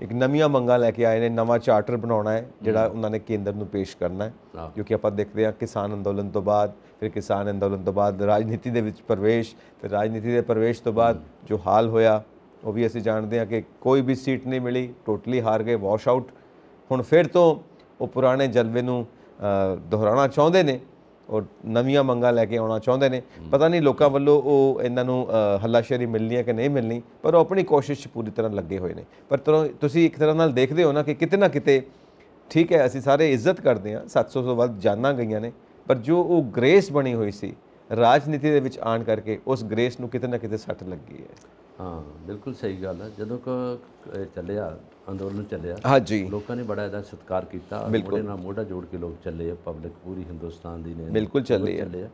A: ਇੱਕ ਨਵੀਆਂ ਮੰਗਾਂ ਲੈ ਕੇ ਆਏ ਨੇ ਨਵਾਂ ਚਾਰਟਰ ਬਣਾਉਣਾ ਹੈ ਜਿਹੜਾ ਉਹਨਾਂ ਨੇ ਕੇਂਦਰ ਨੂੰ ਪੇਸ਼ ਕਰਨਾ ਹੈ ਕਿਉਂਕਿ ਆਪਾਂ ਦੇਖਦੇ ਹਾਂ ਕਿਸਾਨ ਅੰਦੋਲਨ ਤੋਂ ਬਾਅਦ ਫਿਰ ਕਿਸਾਨ ਅੰਦੋਲਨ ਤੋਂ ਬਾਅਦ ਰਾਜਨੀਤੀ ਦੇ ਵਿੱਚ ਪ੍ਰਵੇਸ਼ ਤੇ ਰਾਜਨੀਤੀ ਦੇ ਪ੍ਰਵੇਸ਼ ਤੋਂ ਬਾਅਦ ਜੋ ਹਾਲ ਹੋਇਆ ਉਹ ਵੀ ਅਸੀਂ ਜਾਣਦੇ ਹਾਂ ਕਿ ਕੋਈ ਵੀ ਸੀਟ ਨਹੀਂ ਮਿਲੀ ਟੋਟਲੀ ਹਾਰ ਗਏ ਵਾਸ਼ ਆਊਟ ਹੁਣ ਫਿਰ ਤੋਂ ਉਹ ਪੁਰਾਣੇ ਜਲਵੇ ਨੂੰ ਦੁਹਰਾਣਾ ਚਾਹੁੰਦੇ ਨੇ ਔਰ ਨਵੀਆਂ ਮੰਗਾਂ ਲੈ ਕੇ ਆਉਣਾ ਚਾਹੁੰਦੇ ਨੇ ਪਤਾ ਨਹੀਂ ਲੋਕਾਂ ਵੱਲੋਂ ਉਹ ਇਹਨਾਂ ਨੂੰ ਹੱਲਾਸ਼ੇਰੀ ਮਿਲਣੀ ਹੈ ਕਿ ਨਹੀਂ ਮਿਲਣੀ ਪਰ ਉਹ ਆਪਣੀ ਕੋਸ਼ਿਸ਼ ਪੂਰੀ ਤਰ੍ਹਾਂ ਲੱਗੇ ਹੋਏ ਨੇ ਪਰ ਤੁਸੀਂ ਇੱਕ ਤਰ੍ਹਾਂ ਨਾਲ ਦੇਖਦੇ ਹੋ ਨਾ ਕਿ ਕਿਤੇ ਨਾ ਕਿਤੇ ਠੀਕ ਹੈ ਅਸੀਂ ਸਾਰੇ ਇੱਜ਼ਤ ਕਰਦੇ ਹਾਂ 700 ਤੋਂ ਵੱਧ ਜਾਨਾਂ ਗਈਆਂ ਨੇ ਪਰ ਜੋ ਉਹ ਗ੍ਰੇਸ ਬਣੀ ਹੋਈ ਸੀ ਰਾਜਨੀਤੀ ਦੇ ਵਿੱਚ ਆਣ ਕਰਕੇ ਉਸ ਗ੍ਰੇਸ ਨੂੰ ਕਿਤੇ ਨਾ ਕਿਤੇ ਸੱਟ ਲੱਗੀ ਹੈ ਹਾਂ ਬਿਲਕੁਲ ਸਹੀ ਗੱਲ ਹੈ ਜਦੋਂ ਕ ਚੱਲਿਆ
B: ਅੰਦੋਲਨ ਚੱਲਿਆ ਹਾਂਜੀ ਲੋਕਾਂ ਨੇ ਬੜਾ ਇਹਦਾ ਸਤਿਕਾਰ ਕੀਤਾ ਮੋਢੇ ਨਾਲ ਮੋਢਾ ਜੋੜ ਕੇ ਲੋਕ ਚੱਲੇ ਪਬਲਿਕ ਪੂਰੀ ਹਿੰਦੁਸਤਾਨ ਦੀ ਨੇ ਬਿਲਕੁਲ ਚੱਲੇ ਚੱਲੇ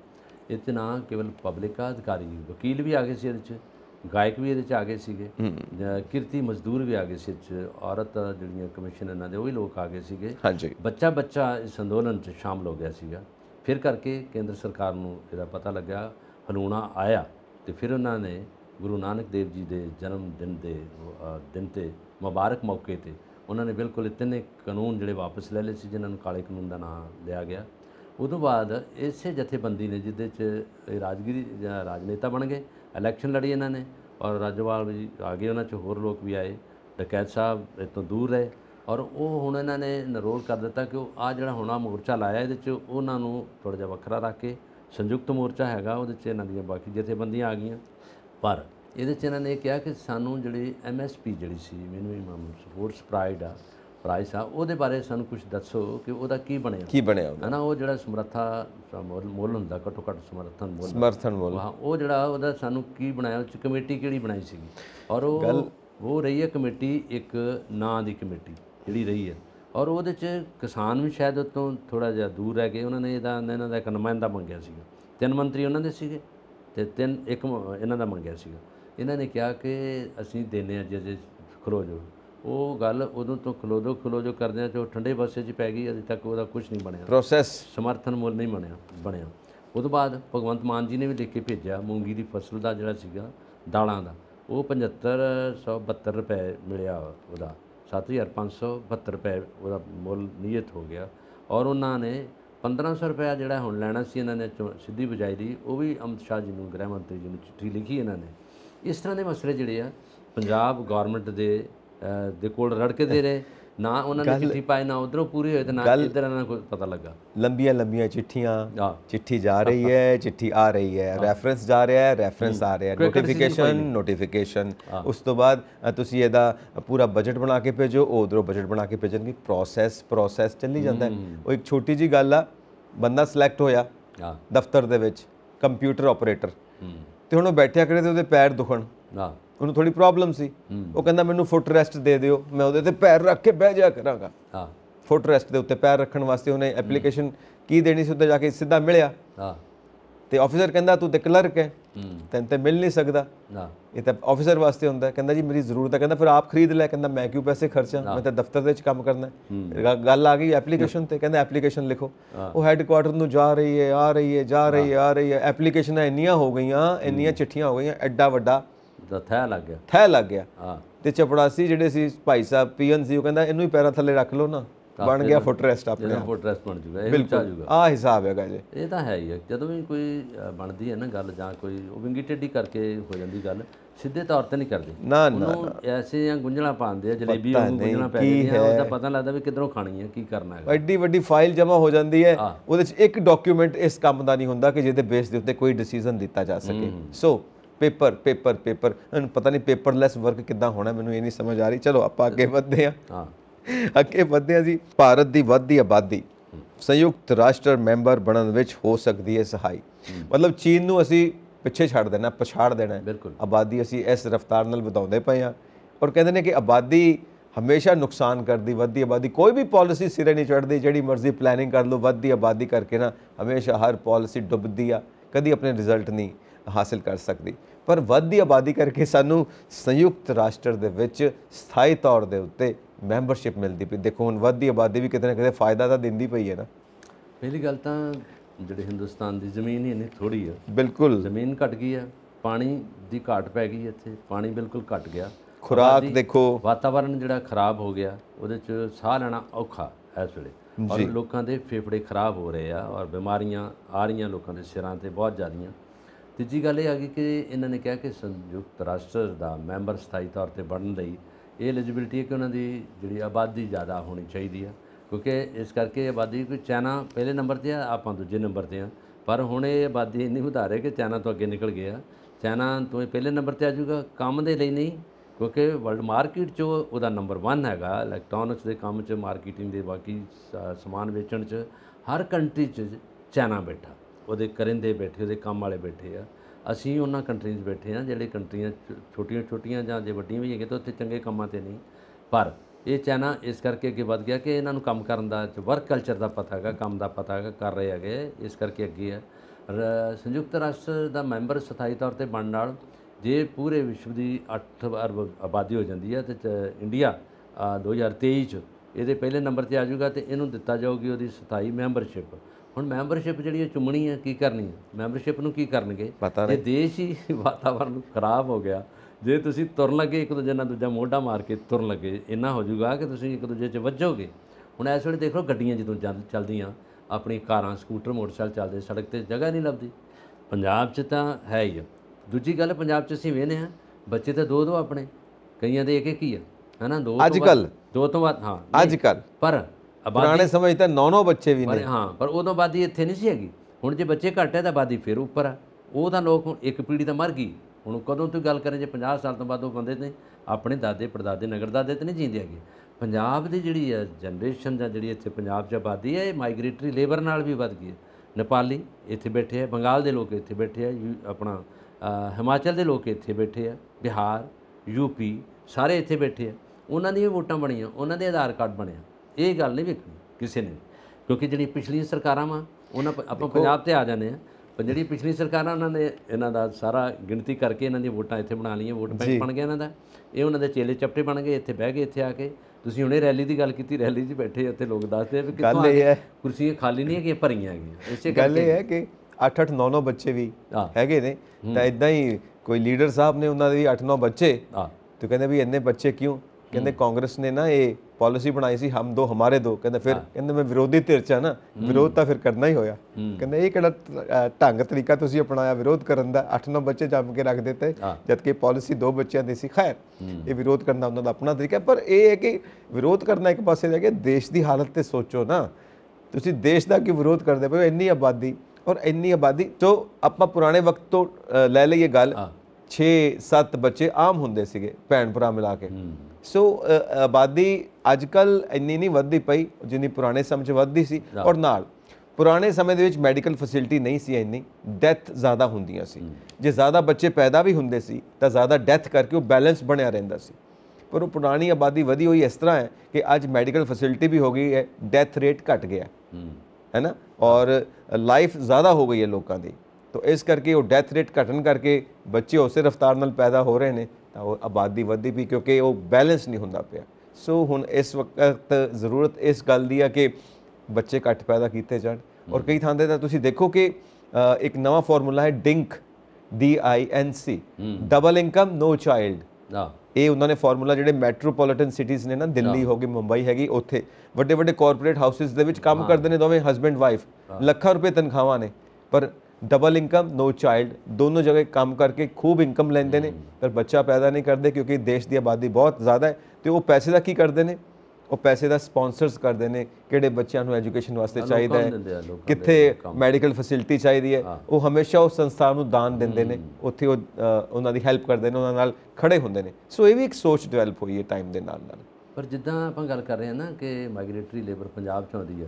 B: ਇੱਥੇ ਨਾ ਕੇਵਲ ਪਬਲਿਕ ਆ ਅਧਿਕਾਰੀ ਵਕੀਲ ਵੀ ਆ ਗਏ ਸੀ ਇਹਦੇ ਚ ਗਾਇਕ ਵੀ ਇਹਦੇ ਚ ਆ ਗਏ ਸੀਗੇ ਕਿਰਤੀ ਮਜ਼ਦੂਰ ਵੀ ਆ ਗਏ ਸੀ ਚ ਔਰਤ ਜਿਹੜੀਆਂ ਕਮਿਸ਼ਨ ਇਹਨਾਂ ਦੇ ਉਹ ਵੀ ਲੋਕ ਆ ਗਏ ਸੀਗੇ ਹਾਂਜੀ ਬੱਚਾ ਬੱਚਾ ਇਸ ਅੰਦੋਲਨ ਚ ਸ਼ਾਮਲ ਹੋ ਗਿਆ ਸੀਗਾ ਫਿਰ ਕਰਕੇ ਕੇਂਦਰ ਸਰਕਾਰ ਨੂੰ ਇਹਦਾ ਪਤਾ ਲੱਗਾ ਹਲੂਣਾ ਆਇਆ ਤੇ ਫਿਰ ਉਹਨਾਂ ਨੇ ਗੁਰੂ ਨਾਨਕ ਦੇਵ ਜੀ ਦੇ ਜਨਮ ਦਿਨ ਦੇ ਦਿਨ ਤੇ ਮੁਬਾਰਕ ਮੌਕੇ ਤੇ ਉਹਨਾਂ ਨੇ ਬਿਲਕੁਲ ਇਤਨੇ ਕਾਨੂੰਨ ਜਿਹੜੇ ਵਾਪਸ ਲੈ ਲਏ ਸੀ ਜਿਨ੍ਹਾਂ ਨੂੰ ਕਾਲੇ ਕਾਨੂੰਨ ਦਾ ਨਾਮ ਲਿਆ ਗਿਆ ਉਦੋਂ ਬਾਅਦ ਇਸੇ ਜਥੇਬੰਦੀ ਨੇ ਜਿਹਦੇ 'ਚ ਰਾਜਗੀਰੀ ਰਾਜਨੇਤਾ ਬਣ ਗਏ ਇਲੈਕਸ਼ਨ ਲੜੀ ਇਹਨਾਂ ਨੇ ਔਰ ਰਾਜਵਾਲ ਜੀ ਆ ਗਏ ਉਹਨਾਂ 'ਚ ਹੋਰ ਲੋਕ ਵੀ ਆਏ ਡਕੈਤ ਸਾਹਿਬ ਇਤੋਂ ਦੂਰ ਰਹੇ ਔਰ ਉਹ ਹੁਣ ਇਹਨਾਂ ਨੇ ਨਰੋਲ ਕਰ ਦਿੱਤਾ ਕਿ ਉਹ ਆ ਜਿਹੜਾ ਹੁਣਾ ਮੋਰਚਾ ਲਾਇਆ ਇਹਦੇ 'ਚ ਉਹਨਾਂ ਨੂੰ ਥੋੜਾ ਜਿਹਾ ਵੱਖਰਾ ਰੱਖ ਕੇ ਸੰਯੁਕਤ ਮੋਰਚਾ ਹੈਗਾ ਉਹਦੇ 'ਚ ਇਹਨਾਂ ਦੀਆਂ ਬਾਕੀ ਜਥੇਬੰਦੀਆਂ ਆ ਗਈਆਂ ਪਰ ਇਹਦੇ ਚ ਇਹਨਾਂ ਨੇ ਕਿਹਾ ਕਿ ਸਾਨੂੰ ਜਿਹੜੀ ਐਮਐਸਪੀ ਜਿਹੜੀ ਸੀ ਮੈਨੂੰ ਇਮਾਮ ਸਪੋਰਟਸ ਪ੍ਰਾਈਡ ਆ ਪ੍ਰਾਈਸ ਆ ਉਹਦੇ ਬਾਰੇ ਸਾਨੂੰ ਕੁਝ ਦੱਸੋ ਕਿ ਉਹਦਾ ਕੀ ਬਣਿਆ ਕੀ ਬਣਿਆ ਹੈ ਹਨਾ ਉਹ ਜਿਹੜਾ ਸਮਰੱਥਾ ਮੁੱਲ ਹੁੰਦਾ ਘੱਟੋ ਘੱਟ ਸਮਰਥਨ ਮੁੱਲ ਸਮਰੱਥਨ ਮੁੱਲ ਹਾਂ ਉਹ ਜਿਹੜਾ ਉਹਦਾ ਸਾਨੂੰ ਕੀ ਬਣਾਇਆ ਉਹ ਕਮੇਟੀ ਕਿਹੜੀ ਬਣਾਈ ਸੀ ਔਰ ਉਹ ਉਹ ਰਹੀ ਹੈ ਕਮੇਟੀ ਇੱਕ ਨਾਂ ਦੀ ਕਮੇਟੀ ਜਿਹੜੀ ਰਹੀ ਹੈ ਔਰ ਉਹਦੇ ਚ ਕਿਸਾਨ ਵੀ ਸ਼ਾਇਦ ਉਤੋਂ ਥੋੜਾ ਜਿਹਾ ਦੂਰ ਰਹਿ ਗਏ ਉਹਨਾਂ ਨੇ ਇਹਦਾ ਇਹਨਾਂ ਦਾ ਇੱਕ ਨੁਮਾਇੰਦਾ ਮੰਗਿਆ ਸੀ ਤਿੰਨ ਮੰਤਰੀ ਉਹਨਾਂ ਦੇ ਸੀਗੇ ਤੇ ਤਿੰਨ ਇੱਕ ਇਹਨਾਂ ਦਾ ਮੰਗਿਆ ਸੀਗਾ ਇਹਨਾਂ ਨੇ ਕਿਹਾ ਕਿ ਅਸੀਂ ਦੇਨੇ ਆ ਜੇ ਖਲੋ ਜੋ ਉਹ ਗੱਲ ਉਦੋਂ ਤੋਂ ਖਲੋਦੋ ਖਲੋਜੋ ਕਰਦਿਆਂ ਆ ਉਹ ਠੰਡੇ ਪਾਸੇ 'ਚ ਪੈ ਗਈ ਅਜੇ ਤੱਕ ਉਹਦਾ ਕੁਝ ਨਹੀਂ ਬਣਿਆ ਪ੍ਰੋਸੈਸ ਸਮਰਥਨ ਮੁੱਲ ਨਹੀਂ ਬਣਿਆ ਬਣਿਆ ਉਸ ਤੋਂ ਬਾਅਦ ਭਗਵੰਤ ਮਾਨ ਜੀ ਨੇ ਵੀ ਲਿਖ ਕੇ ਭੇਜਿਆ ਮੂੰਗੀ ਦੀ ਫਸਲ ਦਾ ਜਿਹੜਾ ਸੀਗਾ ਦਾਲਾਂ ਦਾ ਉਹ 7572 ਰੁਪਏ ਮਿਲਿਆ ਉਹਦਾ 7572 ਰੁਪਏ ਉਹਦਾ ਮੁੱਲ ਨਿਯਤ ਹੋ ਗਿਆ ਔਰ ਉਹਨਾਂ ਨੇ 1500 ਰੁਪਏ ਜਿਹੜਾ ਹੁਣ ਲੈਣਾ ਸੀ ਇਹਨਾਂ ਨੇ ਸਿੱਧੀ ਬਜਾਈ ਦੀ ਉਹ ਵੀ ਅਮਿਤ ਸ਼ਾਹ ਜੀ ਨੂੰ ਗ੍ਰਹਿ ਮੰਤਰੀ ਜੀ ਨੂੰ ਚਿੱਠੀ ਲਿਖੀ ਇਹਨਾਂ ਨੇ ਇਸ ਤਰ੍ਹਾਂ ਦੇ ਮਸਲੇ ਜਿਹੜੇ ਆ ਪੰਜਾਬ ਗਵਰਨਮੈਂਟ ਦੇ ਦੇ ਕੋਲ ਰੜਕਦੇ ਰਹੇ ਨਾ ਉਹਨਾਂ ਨੇ ਚਿੱਠੀ ਪਾਈ ਨਾ ਉਧਰੋਂ ਪੂਰੀ ਹੋਈ ਤੇ ਨਾ ਇਧਰ ਇਹਨਾਂ ਕੋਈ ਪਤਾ ਲੱਗਾ
A: ਲੰਬੀਆਂ ਲੰਬੀਆਂ ਚਿੱਠੀਆਂ ਚਿੱਠੀ ਜਾ ਰਹੀ ਹੈ ਚਿੱਠੀ ਆ ਰਹੀ ਹੈ ਰੈਫਰੈਂਸ ਜਾ ਰਿਹਾ ਹੈ ਰੈਫਰੈਂਸ ਆ ਰਿਹਾ ਹੈ ਨੋਟੀਫਿਕੇਸ਼ਨ ਨੋਟੀਫਿਕੇਸ਼ਨ ਉਸ ਤੋਂ ਬਾਅਦ ਤੁਸੀਂ ਇਹਦਾ ਪੂਰਾ ਬਜਟ ਬਣਾ ਕੇ ਭੇਜੋ ਉਧਰੋਂ ਬਜਟ ਬਣਾ ਕੇ ਭੇਜਣਗੇ ਪ੍ਰੋਸੈਸ ਪ੍ਰੋਸੈਸ ਚੱਲੀ ਜਾਂਦਾ ਹੈ ਉਹ ਇੱਕ ਛੋਟੀ ਜੀ ਗੱਲ ਆ ਬੰਦਾ ਸਿਲੈਕਟ ਹੋਇਆ ਦਫ਼ਤਰ ਦੇ ਵਿੱਚ ਕੰਪਿਊਟਰ ਆਪਰੇਟਰ ਤੇ ਹੁਣ ਉਹ ਬੈਠਿਆ ਕਰੇ ਤੇ ਉਹਦੇ ਪੈਰ ਦੁਖਣ ਹਾਂ ਉਹਨੂੰ ਥੋੜੀ ਪ੍ਰੋਬਲਮ ਸੀ ਉਹ ਕਹਿੰਦਾ ਮੈਨੂੰ ਫੁੱਟ ਰੈਸਟ ਦੇ ਦਿਓ ਮੈਂ ਉਹਦੇ ਤੇ ਪੈਰ ਰੱਖ ਕੇ ਬਹਿ ਜਾ ਕਰਾਂਗਾ ਹਾਂ ਫੁੱਟ ਰੈਸਟ ਦੇ ਉੱਤੇ ਪੈਰ ਰੱਖਣ ਵਾਸਤੇ ਉਹਨੇ ਐਪਲੀਕੇਸ਼ਨ ਕੀ ਦੇਣੀ ਸੀ ਉੱਤੇ ਜਾ ਕੇ ਸਿੱਧਾ ਮਿਲਿਆ ਹਾਂ ਤੇ ਆਫੀਸਰ ਕਹਿੰਦਾ ਤੂੰ ਤੇ ਕਲਰਕ ਹੈ ਤੈਨੂੰ ਤੇ ਮਿਲ ਨਹੀਂ ਸਕਦਾ ਨਾ ਇਹ ਤਾਂ ਆਫੀਸਰ ਵਾਸਤੇ ਹੁੰਦਾ ਕਹਿੰਦਾ ਜੀ ਮੇਰੀ ਜ਼ਰੂਰਤ ਹੈ ਕਹਿੰਦਾ ਫਿਰ ਆਪ ਖਰੀਦ ਲੈ ਕਹਿੰਦਾ ਮੈਂ ਕਿਉਂ ਪੈਸੇ ਖਰਚਾਂ ਮੈਂ ਤਾਂ ਦਫ਼ਤਰ ਦੇ ਵਿੱਚ ਕੰਮ ਕਰਨਾ ਹੈ ਗੱਲ ਆ ਗਈ ਐਪਲੀਕੇਸ਼ਨ ਤੇ ਕਹਿੰਦਾ ਐਪਲੀਕੇਸ਼ਨ ਲਿਖੋ ਉਹ ਕੁਆਰਟਰ ਨੂੰ ਜਾ ਰਹੀ ਹੈ ਆ ਰਹੀ ਹੈ ਜਾ ਰਹੀ ਹੈ ਆ ਰਹੀ ਹੈ ਐਪਲੀਕੇਸ਼ਨਾਂ ਇੰਨੀਆਂ ਹੋ ਗਈਆਂ ਇੰਨੀਆਂ ਚਿੱਠੀਆਂ ਹੋ ਗਈਆਂ ਐਡਾ ਵੱਡਾ ਤਾਂ ਥੈ ਲੱਗ ਗਿਆ ਥੈ ਲੱਗ ਗਿਆ ਹਾਂ ਤੇ ਚਪੜਾਸੀ ਜਿਹੜੇ ਸੀ ਭਾਈ ਸਾਹਿਬ ਪੀਐਨ ਸੀ ਉਹ ਕਹਿੰਦਾ ਇਹਨੂੰ ਹੀ ਪੈਰਾਂ ਥੱਲੇ ਰੱਖ ਲਓ ਨਾ ਬਣ ਗਿਆ ਫੁੱਟ ਰੈਸਟ ਆਪਣੇ ਆਪ ਫੁੱਟ
B: ਰੈਸਟ ਬਣ ਜੂਗਾ ਇਹ ਚਾ ਜੂਗਾ
A: ਆ ਹਿਸਾਬ ਹੈਗਾ ਜੀ
B: ਇਹ ਤਾਂ ਹੈ ਹੀ ਹੈ ਜਦੋਂ ਵੀ ਕੋਈ ਬਣਦੀ ਹੈ ਨਾ ਗੱਲ ਜਾਂ ਕੋਈ ਉਹ ਵਿੰਗੀ ਟੇਡੀ ਕਰਕੇ ਹੋ ਜਾਂਦੀ ਗੱਲ ਸਿੱਧੇ ਤੌਰ ਤੇ ਨਹੀਂ ਕਰਦੇ ਨਾ ਨਾ ਐਸੇ ਜਾਂ ਗੁੰਝਲਾਂ ਪਾਉਂਦੇ ਆ ਜਲੇਬੀ ਉਹ ਗੁੰਝਲਾਂ ਪੈ ਹੈ ਉਹਦਾ ਪਤਾ ਲੱਗਦਾ ਵੀ ਕਿੱਧਰੋਂ ਖਾਣੀ ਹੈ ਕੀ ਕਰਨਾ ਹੈ
A: ਐਡੀ ਵੱਡੀ ਫਾਈਲ ਜਮ੍ਹਾਂ ਹੋ ਜਾਂਦੀ ਹੈ ਉਹਦੇ ਵਿੱਚ ਇੱਕ ਡਾਕੂਮੈਂਟ ਇਸ ਕੰਮ ਦਾ ਨਹੀਂ ਹੁੰਦਾ ਕਿ ਜਿਹਦੇ ਬੇਸ ਦੇ ਉੱਤੇ ਕੋਈ ਡਿਸੀਜਨ ਦਿੱਤਾ ਜਾ ਸਕੇ ਸੋ ਪੇਪਰ ਪੇਪਰ ਪੇਪਰ ਨੂੰ ਪਤਾ ਨਹੀਂ ਪੇਪਰਲੈਸ ਵਰਕ ਕਿੱਦਾਂ ਹੋਣਾ ਮੈਨੂੰ ਇਹ ਨਹੀਂ ਸਮਝ ਆ ਰਹੀ ਚਲੋ ਆਪਾਂ ਅੱਗੇ ਵਧਦੇ ਹਾਂ ਹਾਂ ਅੱਗੇ ਵਧਦੇ ਹਾਂ ਜੀ ਭਾਰਤ ਦੀ ਵੱਧਦੀ ਆਬਾਦੀ ਸੰਯੁਕਤ ਰਾਸ਼ਟਰ ਮੈਂਬਰ ਬਣਨ ਵਿੱਚ ਹੋ ਸਕਦੀ ਹੈ ਸਹਾਈ ਮਤਲਬ ਚੀਨ ਨੂੰ ਅਸੀਂ ਪਿੱਛੇ ਛੱਡ ਦੇਣਾ ਪਛਾੜ ਦੇਣਾ ਆਬਾਦੀ ਅਸੀਂ ਇਸ ਰਫ਼ਤਾਰ ਨਾਲ ਵਧਾਉਂਦੇ ਪਏ ਹਾਂ ਔਰ ਕਹਿੰਦੇ ਨੇ ਕਿ ਆਬਾਦੀ ਹਮੇਸ਼ਾ ਨੁਕਸਾਨ ਕਰਦੀ ਵੱਧਦੀ ਆਬਾਦੀ ਕੋਈ ਵੀ ਪਾਲਿਸੀ ਸਿਰੇ ਨਹੀਂ ਚੜਦੀ ਜਿਹੜੀ ਮਰਜ਼ੀ ਪਲੈਨਿੰਗ ਕਰ ਲਓ ਵੱਧਦੀ ਆਬਾਦੀ ਕਰਕੇ ਨਾ ਹਮੇਸ਼ਾ ਹਰ ਪਾਲਿਸੀ ਡੁੱਬਦੀ ਆ ਕਦੀ ਆਪਣੇ ਰਿਜ਼ਲਟ ਨਹੀਂ ਹਾਸਲ ਕਰ ਸਕਦੀ ਪਰ ਵੱਧਦੀ ਆਬਾਦੀ ਕਰਕੇ ਸਾਨੂੰ ਸੰਯੁਕਤ ਰਾਸ਼ਟਰ ਦੇ ਵਿੱਚ ਸਥਾਈ ਤੌਰ ਦੇ ਉੱਤੇ ਮੈਂਬਰਸ਼ਿਪ ਮਿਲਦੀ ਪਈ ਦੇਖੋ ਹੁਣ ਵੱਧਦੀ ਆਬਾਦੀ ਵੀ ਕਿਤੇ ਨਾ ਕਿਤੇ ਫਾਇਦਾ ਤਾਂ ਦਿੰਦੀ ਪਈ ਹੈ ਨਾ
B: ਪਹਿਲੀ ਗੱਲ ਤਾਂ ਜਿਹੜੇ ਹਿੰਦੁਸਤਾਨ ਦੀ ਜ਼ਮੀਨ ਹੀ ਇੰਨੀ ਥੋੜੀ ਹੈ ਬਿਲਕੁਲ ਜ਼ਮੀਨ ਘਟ ਗਈ ਹੈ ਪਾਣੀ ਦੀ ਘਾਟ ਪੈ ਗਈ ਇੱਥੇ ਪਾਣੀ ਬਿਲਕੁਲ ਘਟ ਗਿਆ ਖੁਰਾਕ ਦੇਖੋ ਵਾਤਾਵਰਣ ਜਿਹੜਾ ਖਰਾਬ ਹੋ ਗਿਆ ਉਹਦੇ ਚ ਸਾਹ ਲੈਣਾ ਔਖਾ ਇਸ ਵੇਲੇ ਔਰ ਲੋਕਾਂ ਦੇ ਫੇਫੜੇ ਖਰਾਬ ਹੋ ਰਹੇ ਆ ਔਰ ਬਿਮਾਰੀਆਂ ਆ ਰਹੀਆਂ ਲੋਕਾਂ ਦੇ ਸਿਰਾਂ ਤੇ ਬਹੁਤ ਜ਼ਿਆਦੀਆਂ ਤੀਜੀ ਗੱਲ ਇਹ ਆ ਗਈ ਕਿ ਇਹਨਾਂ ਨੇ ਕਿਹਾ ਕਿ ਸੰਯੁਕਤ ਰਾਸ਼ਟਰ ਦਾ ਮੈਂਬਰ ਸਥਾਈ ਤੌਰ ਤੇ ਬਣਨ ਲਈ ਇਹ ਐਲੀਜੀਬਿਲਟੀ ਹੈ ਕਿ ਉਹਨਾਂ ਦੀ ਜਿਹੜੀ ਆਬਾਦੀ ਜ਼ਿਆਦਾ ਹੋਣੀ ਚਾਹੀਦੀ ਹੈ ਕਿਉਂਕਿ ਇਸ ਕਰਕੇ ਆਬਾਦੀ ਕੋਈ ਚਾਈਨਾ ਪਹਿਲੇ ਨੰਬਰ ਤੇ ਆ ਆਪਾਂ ਦੂਜੇ ਨੰਬਰ ਤੇ ਆ ਪਰ ਹੁਣ ਇਹ ਆਬਾਦੀ ਇੰਨੀ ਵਧਾ ਕਿ ਚਾਈਨਾ ਤੋਂ ਅੱਗੇ ਨਿਕਲ ਗਿਆ ਚਾਈਨਾ ਤੋਂ ਪਹਿਲੇ ਨੰਬਰ ਤੇ ਆ ਜਾਊਗਾ ਕੰਮ ਦੇ ਲਈ ਨਹੀਂ ਕਿਉਂਕਿ ਵਰਲਡ ਮਾਰਕੀਟ 'ਚ ਉਹਦਾ ਨੰਬਰ 1 ਹੈਗਾ ਇਲੈਕਟ੍ਰੋਨਿਕਸ ਦੇ ਕੰਮ 'ਚ ਮਾਰਕੀਟਿੰਗ ਦੇ ਬਾਕੀ ਸਮਾਨ ਵੇਚਣ 'ਚ ਹਰ ਕੰਟਰੀ 'ਚ ਚਾਈਨਾ ਬੈਠਾ ਉਹਦੇ ਕਰਿੰਦੇ ਬੈਠੇ ਉਹਦੇ ਕੰਮ ਵਾਲੇ ਬੈਠੇ ਆ ਅਸੀਂ ਉਹਨਾਂ ਕੰਟਰੀਜ਼ ਬੈਠੇ ਆ ਜਿਹੜੇ ਕੰਟਰੀਆਂ ਛੋਟੀਆਂ-ਛੋਟੀਆਂ ਜਾਂ ਜੇ ਵੱਡੀਆਂ ਵੀ ਹੈਗੇ ਤਾਂ ਉੱਥੇ ਚੰਗੇ ਕੰਮਾਂ ਤੇ ਨਹੀਂ ਪਰ ਇਹ ਚਾਹਨਾ ਇਸ ਕਰਕੇ ਅੱਗੇ ਵੱਧ ਗਿਆ ਕਿ ਇਹਨਾਂ ਨੂੰ ਕੰਮ ਕਰਨ ਦਾ ਵਰਕ ਕਲਚਰ ਦਾ ਪਤਾ ਹੈਗਾ ਕੰਮ ਦਾ ਪਤਾ ਹੈਗਾ ਕਰ ਰਹੇ ਹੈਗੇ ਇਸ ਕਰਕੇ ਅੱਗੇ ਆ ਸੰਯੁਕਤ ਰਾਸ਼ਟਰ ਦਾ ਮੈਂਬਰ ਸਥਾਈ ਤੌਰ ਤੇ ਬਣਨ ਨਾਲ ਜੇ ਪੂਰੇ ਵਿਸ਼ਵ ਦੀ 8 ਅਰਬ ਆਬਾਦੀ ਹੋ ਜਾਂਦੀ ਹੈ ਤੇ ਇੰਡੀਆ 2023 ਚ ਇਹਦੇ ਪਹਿਲੇ ਨੰਬਰ ਤੇ ਆ ਜਾਊਗਾ ਤੇ ਇਹਨੂੰ ਦਿੱਤਾ ਜਾਊਗੀ ਉਹਦੀ ਸਥਾਈ ਮੈਂਬਰਸ਼ਿਪ ਹੁਣ ਮੈਂਬਰਸ਼ਿਪ ਜਿਹੜੀ ਚੁੰਮਣੀ ਹੈ ਕੀ ਕਰਨੀ ਹੈ ਮੈਂਬਰਸ਼ਿਪ ਨੂੰ ਕੀ ਕਰਨਗੇ ਜੇ ਦੇਸ਼ ਹੀ ਵਾਤਾਵਰਨ ਖਰਾਬ ਹੋ ਗਿਆ ਜੇ ਤੁਸੀਂ ਤੁਰਨ ਲੱਗੇ ਇੱਕ ਦੂਜੇ ਨਾਲ ਦੂਜਾ ਮੋਢਾ ਮਾਰ ਕੇ ਤੁਰਨ ਲੱਗੇ ਇੰਨਾ ਹੋ ਜਾਊਗਾ ਕਿ ਤੁਸੀਂ ਇੱਕ ਦੂਜੇ 'ਚ ਵੱਜੋਗੇ ਹੁਣ ਇਸ ਵੇਲੇ ਦੇਖੋ ਗੱਡੀਆਂ ਜਦੋਂ ਚੱਲਦੀਆਂ ਆਪਣੀ ਕਾਰਾਂ ਸਕੂਟਰ ਮੋਟਰਸਾਈਕਲ ਚੱਲਦੇ ਸੜਕ ਤੇ ਜਗ੍ਹਾ ਨਹੀਂ ਲੱਭਦੀ ਪੰਜਾਬ 'ਚ ਤਾਂ ਹੈ ਹੀ ਦੂਜੀ ਗੱਲ ਪੰਜਾਬ 'ਚ ਅਸੀਂ ਵੇਨੇ ਆ ਬੱਚੇ ਤਾਂ ਦੋ ਦੋ ਆਪਣੇ ਕਈਆਂ ਦੇ ਇੱਕ ਇੱਕ ਹੀ ਆ ਹਨਾ ਦੋ ਅੱਜ ਕੱਲ ਦੋ ਤੋਂ ਬਾਅਦ ਹਾਂ ਅੱਜ ਕੱਲ ਪਰ
A: ਪੁਰਾਣੇ ਸਮੇਂ ਤਾਂ ਨੌ-ਨੌ ਬੱਚੇ ਵੀ ਨੇ ਹਾਂ
B: ਪਰ ਉਦੋਂ ਆਬਾਦੀ ਇੱਥੇ ਨਹੀਂ ਸੀ ਹੈਗੀ ਹੁਣ ਜੇ ਬੱਚੇ ਘੱਟ ਹੈ ਤਾਂ ਆਬਾਦੀ ਫਿਰ ਉੱਪਰ ਆ ਉਹ ਤਾਂ ਲੋਕ ਹੁਣ ਇੱਕ ਪੀੜੀ ਤਾਂ ਮਰ ਗਈ ਹੁਣ ਕਦੋਂ ਤੋਂ ਗੱਲ ਕਰੇ ਜੇ 50 ਸਾਲ ਤੋਂ ਬਾਅਦ ਉਹ ਬੰਦੇ ਨੇ ਆਪਣੇ ਦਾਦੇ ਪੜਦਾਦੇ ਨਗਰ ਦਾਦੇ ਤੇ ਨਹੀਂ ਜੀਂਦੇ ਹੈਗੇ ਪੰਜਾਬ ਦੀ ਜਿਹੜੀ ਹੈ ਜਨਰੇਸ਼ਨ ਜਾਂ ਜਿਹੜੀ ਇੱਥੇ ਪੰਜਾਬ 'ਚ ਆਬਾਦੀ ਹੈ ਇਹ ਮਾਈਗ੍ਰੇਟਰੀ ਲੇਬਰ ਨਾਲ ਵੀ ਵੱਧ ਗਈ ਹੈ ਨੇਪਾਲੀ ਇੱਥੇ ਬੈਠੇ ਹੈ ਬੰਗਾਲ ਦੇ ਲੋਕ ਇੱਥੇ ਬੈਠੇ ਆ ਆਪਣਾ ਹਿਮਾਚਲ ਦੇ ਲੋਕ ਇੱਥੇ ਬੈਠੇ ਆ ਬਿਹਾਰ ਯੂਪੀ ਸਾਰੇ ਇੱਥੇ ਬੈਠੇ ਆ ਉਹਨਾਂ ਦੀਆਂ ਵੋਟਾਂ ਬਣੀਆਂ ਉਹਨਾਂ ਦੇ ਆਧਾਰ ਕਾਰਡ ਬਣਿਆ ਇਹ ਗੱਲ ਨਹੀਂ ਵੇਖਣੀ ਕਿਸੇ ਨੇ ਕਿਉਂਕਿ ਜਿਹੜੀ ਪਿਛਲੀ ਸਰਕਾਰਾਂ ਵਾ ਉਹਨਾਂ ਆਪਾਂ ਪੰਜਾਬ ਤੇ ਆ ਜਾਂਦੇ ਆ ਪਰ ਜਿਹੜੀ ਪਿਛਲੀ ਸਰਕਾਰਾਂ ਉਹਨਾਂ ਨੇ ਇਹਨਾਂ ਦਾ ਸਾਰਾ ਗਿਣਤੀ ਕਰਕੇ ਇਹਨਾਂ ਦੀਆਂ ਵੋਟਾਂ ਇੱਥੇ ਬਣਾ ਲਈਆਂ ਵੋਟ ਬੈਂਕ ਬਣ ਗਿਆ ਇਹਨਾਂ ਦਾ ਇਹ ਉਹਨਾਂ ਦੇ ਚੇਲੇ ਚਪਟੇ ਬਣ ਗਏ ਇੱਥੇ ਬਹਿ ਗਏ ਇੱਥੇ ਆ ਕੇ ਤੁਸੀਂ ਹੁਣੇ ਰੈਲੀ ਦੀ ਗੱਲ ਕੀਤੀ ਰੈਲੀ 'ਚ ਬੈਠੇ ਇੱਥੇ ਲੋਕ ਦੱਸਦੇ ਆ ਵੀ ਗੱਲ ਇਹ ਹੈ ਕੁਰਸੀਆਂ ਖਾਲੀ ਨਹੀਂ ਹੈਗੀਆਂ ਭਰੀਆਂ ਹੈਗੀਆਂ ਇਸੇ ਗੱਲ ਇਹ ਹੈ ਕਿ
A: 8-8 9-9 ਬੱਚੇ ਵੀ ਹੈਗੇ ਨੇ ਤਾਂ ਇਦਾਂ ਹੀ ਕੋਈ ਲੀਡਰ ਸਾਹਿਬ ਨੇ ਉਹਨਾਂ ਦੇ ਵੀ 8-9 ਬੱਚੇ ਹਾਂ ਤੇ ਕਹਿੰਦੇ ਵੀ ਇੰਨੇ ਬੱਚੇ ਕਿਉਂ ਕਹਿੰਦੇ ਕਾਂਗਰਸ ਨੇ ਨਾ ਇਹ ਪਾਲਿਸੀ ਬਣਾਈ ਸੀ ਹਮ ਦੋ ਹਮਾਰੇ ਦੋ ਕਹਿੰਦੇ ਫਿਰ ਕਹਿੰਦੇ ਮੈਂ ਵਿਰੋਧੀ ਧਿਰ ਚ ਨਾ ਵਿਰੋਧ ਤਾਂ ਫਿਰ ਕਰਨਾ ਹੀ ਹੋਇਆ ਕਹਿੰਦੇ ਇਹ ਕਿਹੜਾ ਢੰਗ ਤਰੀਕਾ ਤੁਸੀਂ ਅਪਣਾਇਆ ਵਿਰੋਧ ਕਰਨ ਦਾ 8-9 ਬੱਚੇ ਜੰਮ ਕੇ ਰੱਖ ਦਿੱਤੇ ਜਦਕਿ ਪਾਲਿਸੀ ਦੋ ਬੱਚਿਆਂ ਦੀ ਸੀ ਖੈਰ ਇਹ ਵਿਰੋਧ ਕਰਨ ਦਾ ਉਹਨਾਂ ਦਾ ਆਪਣਾ ਤਰੀਕਾ ਪਰ ਇਹ ਹੈ ਕਿ ਵਿਰੋਧ ਕਰਨਾ ਇੱਕ ਪਾਸੇ ਜਾ ਕੇ ਦੇਸ਼ ਦੀ ਹਾਲਤ ਤੇ ਸੋਚੋ ਨਾ ਤੁਸੀਂ ਦੇਸ਼ ਦਾ ਕਿ ਵਿਰੋਧ ਕਰਦੇ ਪਏ ਇੰਨੀ ਆਬਾਦੀ ਔਰ ਇੰਨੀ ਆਬਾਦੀ ਜੋ ਆਪਾਂ ਪੁਰਾਣੇ ਵਕਤ ਤੋਂ ਲੈ ਲਈਏ ਗੱਲ 6 7 ਬੱਚੇ ਆਮ ਹੁੰਦੇ ਸੀਗੇ ਭੈਣ ਭਰਾ ਮਿਲਾ ਕੇ ਸੋ ਆਬਾਦੀ ਅੱਜ ਕੱਲ ਇੰਨੀ ਨਹੀਂ ਵੱਧਦੀ ਪਈ ਜਿੰਨੀ ਪੁਰਾਣੇ ਸਮੇਂ 'ਚ ਵੱਧਦੀ ਸੀ ਔਰ ਨਾਲ ਪੁਰਾਣੇ ਸਮੇਂ ਦੇ ਵਿੱਚ ਮੈਡੀਕਲ ਫੈਸਿਲਿਟੀ ਨਹੀਂ ਸੀ ਇੰਨੀ ਡੈਥ ਜ਼ਿਆਦਾ ਹੁੰਦੀਆਂ ਸੀ ਜੇ ਜ਼ਿਆਦਾ ਬੱਚੇ ਪੈਦਾ ਵੀ ਹੁੰਦੇ ਸੀ ਤਾਂ ਜ਼ਿਆਦਾ ਡੈਥ ਕਰਕੇ ਉਹ ਬੈਲੈਂਸ ਬਣਿਆ ਰਹਿੰਦਾ ਸੀ ਪਰ ਉਹ ਪੁਰਾਣੀ ਆਬਾਦੀ ਵਧੀ ਹੋਈ ਇਸ ਤਰ੍ਹਾਂ ਹੈ ਕਿ ਅੱਜ ਮੈਡੀਕਲ ਫੈਸਿਲਿਟੀ ਵੀ ਹੋ ਗਈ ਹੈ ਡੈਥ ਰੇਟ ਘਟ ਗਿਆ ਹੈ ਨਾ ਔਰ ਲਾਈਫ ਜ਼ਿਆਦਾ ਹੋ ਗਈ ਹੈ ਲੋਕਾਂ ਦੀ ਤੋ ਇਸ ਕਰਕੇ ਉਹ ਡੈਥ ਰੇਟ ਘਟਣ ਕਰਕੇ ਬੱਚੇ ਉਸੇ ਰਫਤਾਰ ਨਾਲ ਪੈਦਾ ਹੋ ਰਹੇ ਨੇ ਤਾਂ ਉਹ ਆਬਾਦੀ ਵਧਦੀ ਵੀ ਕਿਉਂਕਿ ਉਹ ਬੈਲੈਂਸ ਨਹੀਂ ਹੁੰਦਾ ਪਿਆ ਸੋ ਹੁਣ ਇਸ ਵਕਤ ਜ਼ਰੂਰਤ ਇਸ ਗੱਲ ਦੀ ਆ ਕਿ ਬੱਚੇ ਘੱਟ ਪੈਦਾ ਕੀਤੇ ਜਾਣ ਔਰ ਕਈ ਥਾਂ ਤੇ ਤਾਂ ਤੁਸੀਂ ਦੇਖੋ ਕਿ ਇੱਕ ਨਵਾਂ ਫਾਰਮੂਲਾ ਹੈ DINK D I N C double income no child ਇਹ ਉਹਨਾਂ ਨੇ ਫਾਰਮੂਲਾ ਜਿਹੜੇ ਮੈਟਰੋਪੋਲੀਟਨ ਸਿਟੀਜ਼ ਨੇ ਨਾ ਦਿੱਲੀ ਹੋ ਗਈ ਮੁੰਬਈ ਹੈਗੀ ਉੱਥੇ ਵੱਡੇ ਵੱਡੇ ਕਾਰਪੋਰੇਟ ਹਾਊਸਿਸ ਦੇ ਵਿੱਚ ਕੰਮ ਕਰਦੇ ਨੇ ਦੋਵੇਂ ਹਸਬੰਡ ਵਾਈਫ ਲੱਖਾਂ ਰੁਪਏ ਤਨਖਾਹਾਂ ਨੇ ਪਰ ਡਬਲ ਇਨਕਮ ਨੋ ਚਾਈਲਡ ਦੋਨੋਂ ਜਗ੍ਹਾ ਕੰਮ ਕਰਕੇ ਖੂਬ ਇਨਕਮ ਲੈਂਦੇ ਨੇ ਪਰ ਬੱਚਾ ਪੈਦਾ ਨਹੀਂ ਕਰਦੇ ਕਿਉਂਕਿ ਦੇਸ਼ ਦੀ ਆਬਾਦੀ ਬਹੁਤ ਜ਼ਿਆਦਾ ਹੈ ਤੇ ਉਹ ਪੈਸੇ ਦਾ ਕੀ ਕਰਦੇ ਨੇ ਉਹ ਪੈਸੇ ਦਾ ਸਪਾਂਸਰਸ ਕਰਦੇ ਨੇ ਕਿਹੜੇ ਬੱਚਿਆਂ ਨੂੰ ਐਜੂਕੇਸ਼ਨ ਵਾਸਤੇ ਚਾਹੀਦਾ ਹੈ ਕਿੱਥੇ ਮੈਡੀਕਲ ਫੈਸਿਲਿਟੀ ਚਾਹੀਦੀ ਹੈ ਉਹ ਹਮੇਸ਼ਾ ਉਸ ਸੰਸਥਾ ਨੂੰ ਦਾਨ ਦਿੰਦੇ ਨੇ ਉੱਥੇ ਉਹ ਉਹਨਾਂ ਦੀ ਹੈਲਪ ਕਰਦੇ ਨੇ ਉਹਨਾਂ ਨਾਲ ਖੜੇ ਹੁੰਦੇ ਨੇ ਸੋ ਇਹ ਵੀ ਇੱਕ ਸੋਚ ਡਿਵੈਲਪ ਹੋਈ ਹੈ ਟਾਈਮ ਦੇ ਨਾਲ ਨਾਲ
B: ਪਰ ਜਿੱਦਾਂ ਆਪਾਂ ਗੱਲ ਕਰ ਰਹੇ ਹਾਂ ਨਾ ਕਿ ਮਾਈਗ੍ਰੇਟਰੀ ਲੇਬਰ ਪੰਜਾਬ ਚ ਆਉਂਦੀ ਹੈ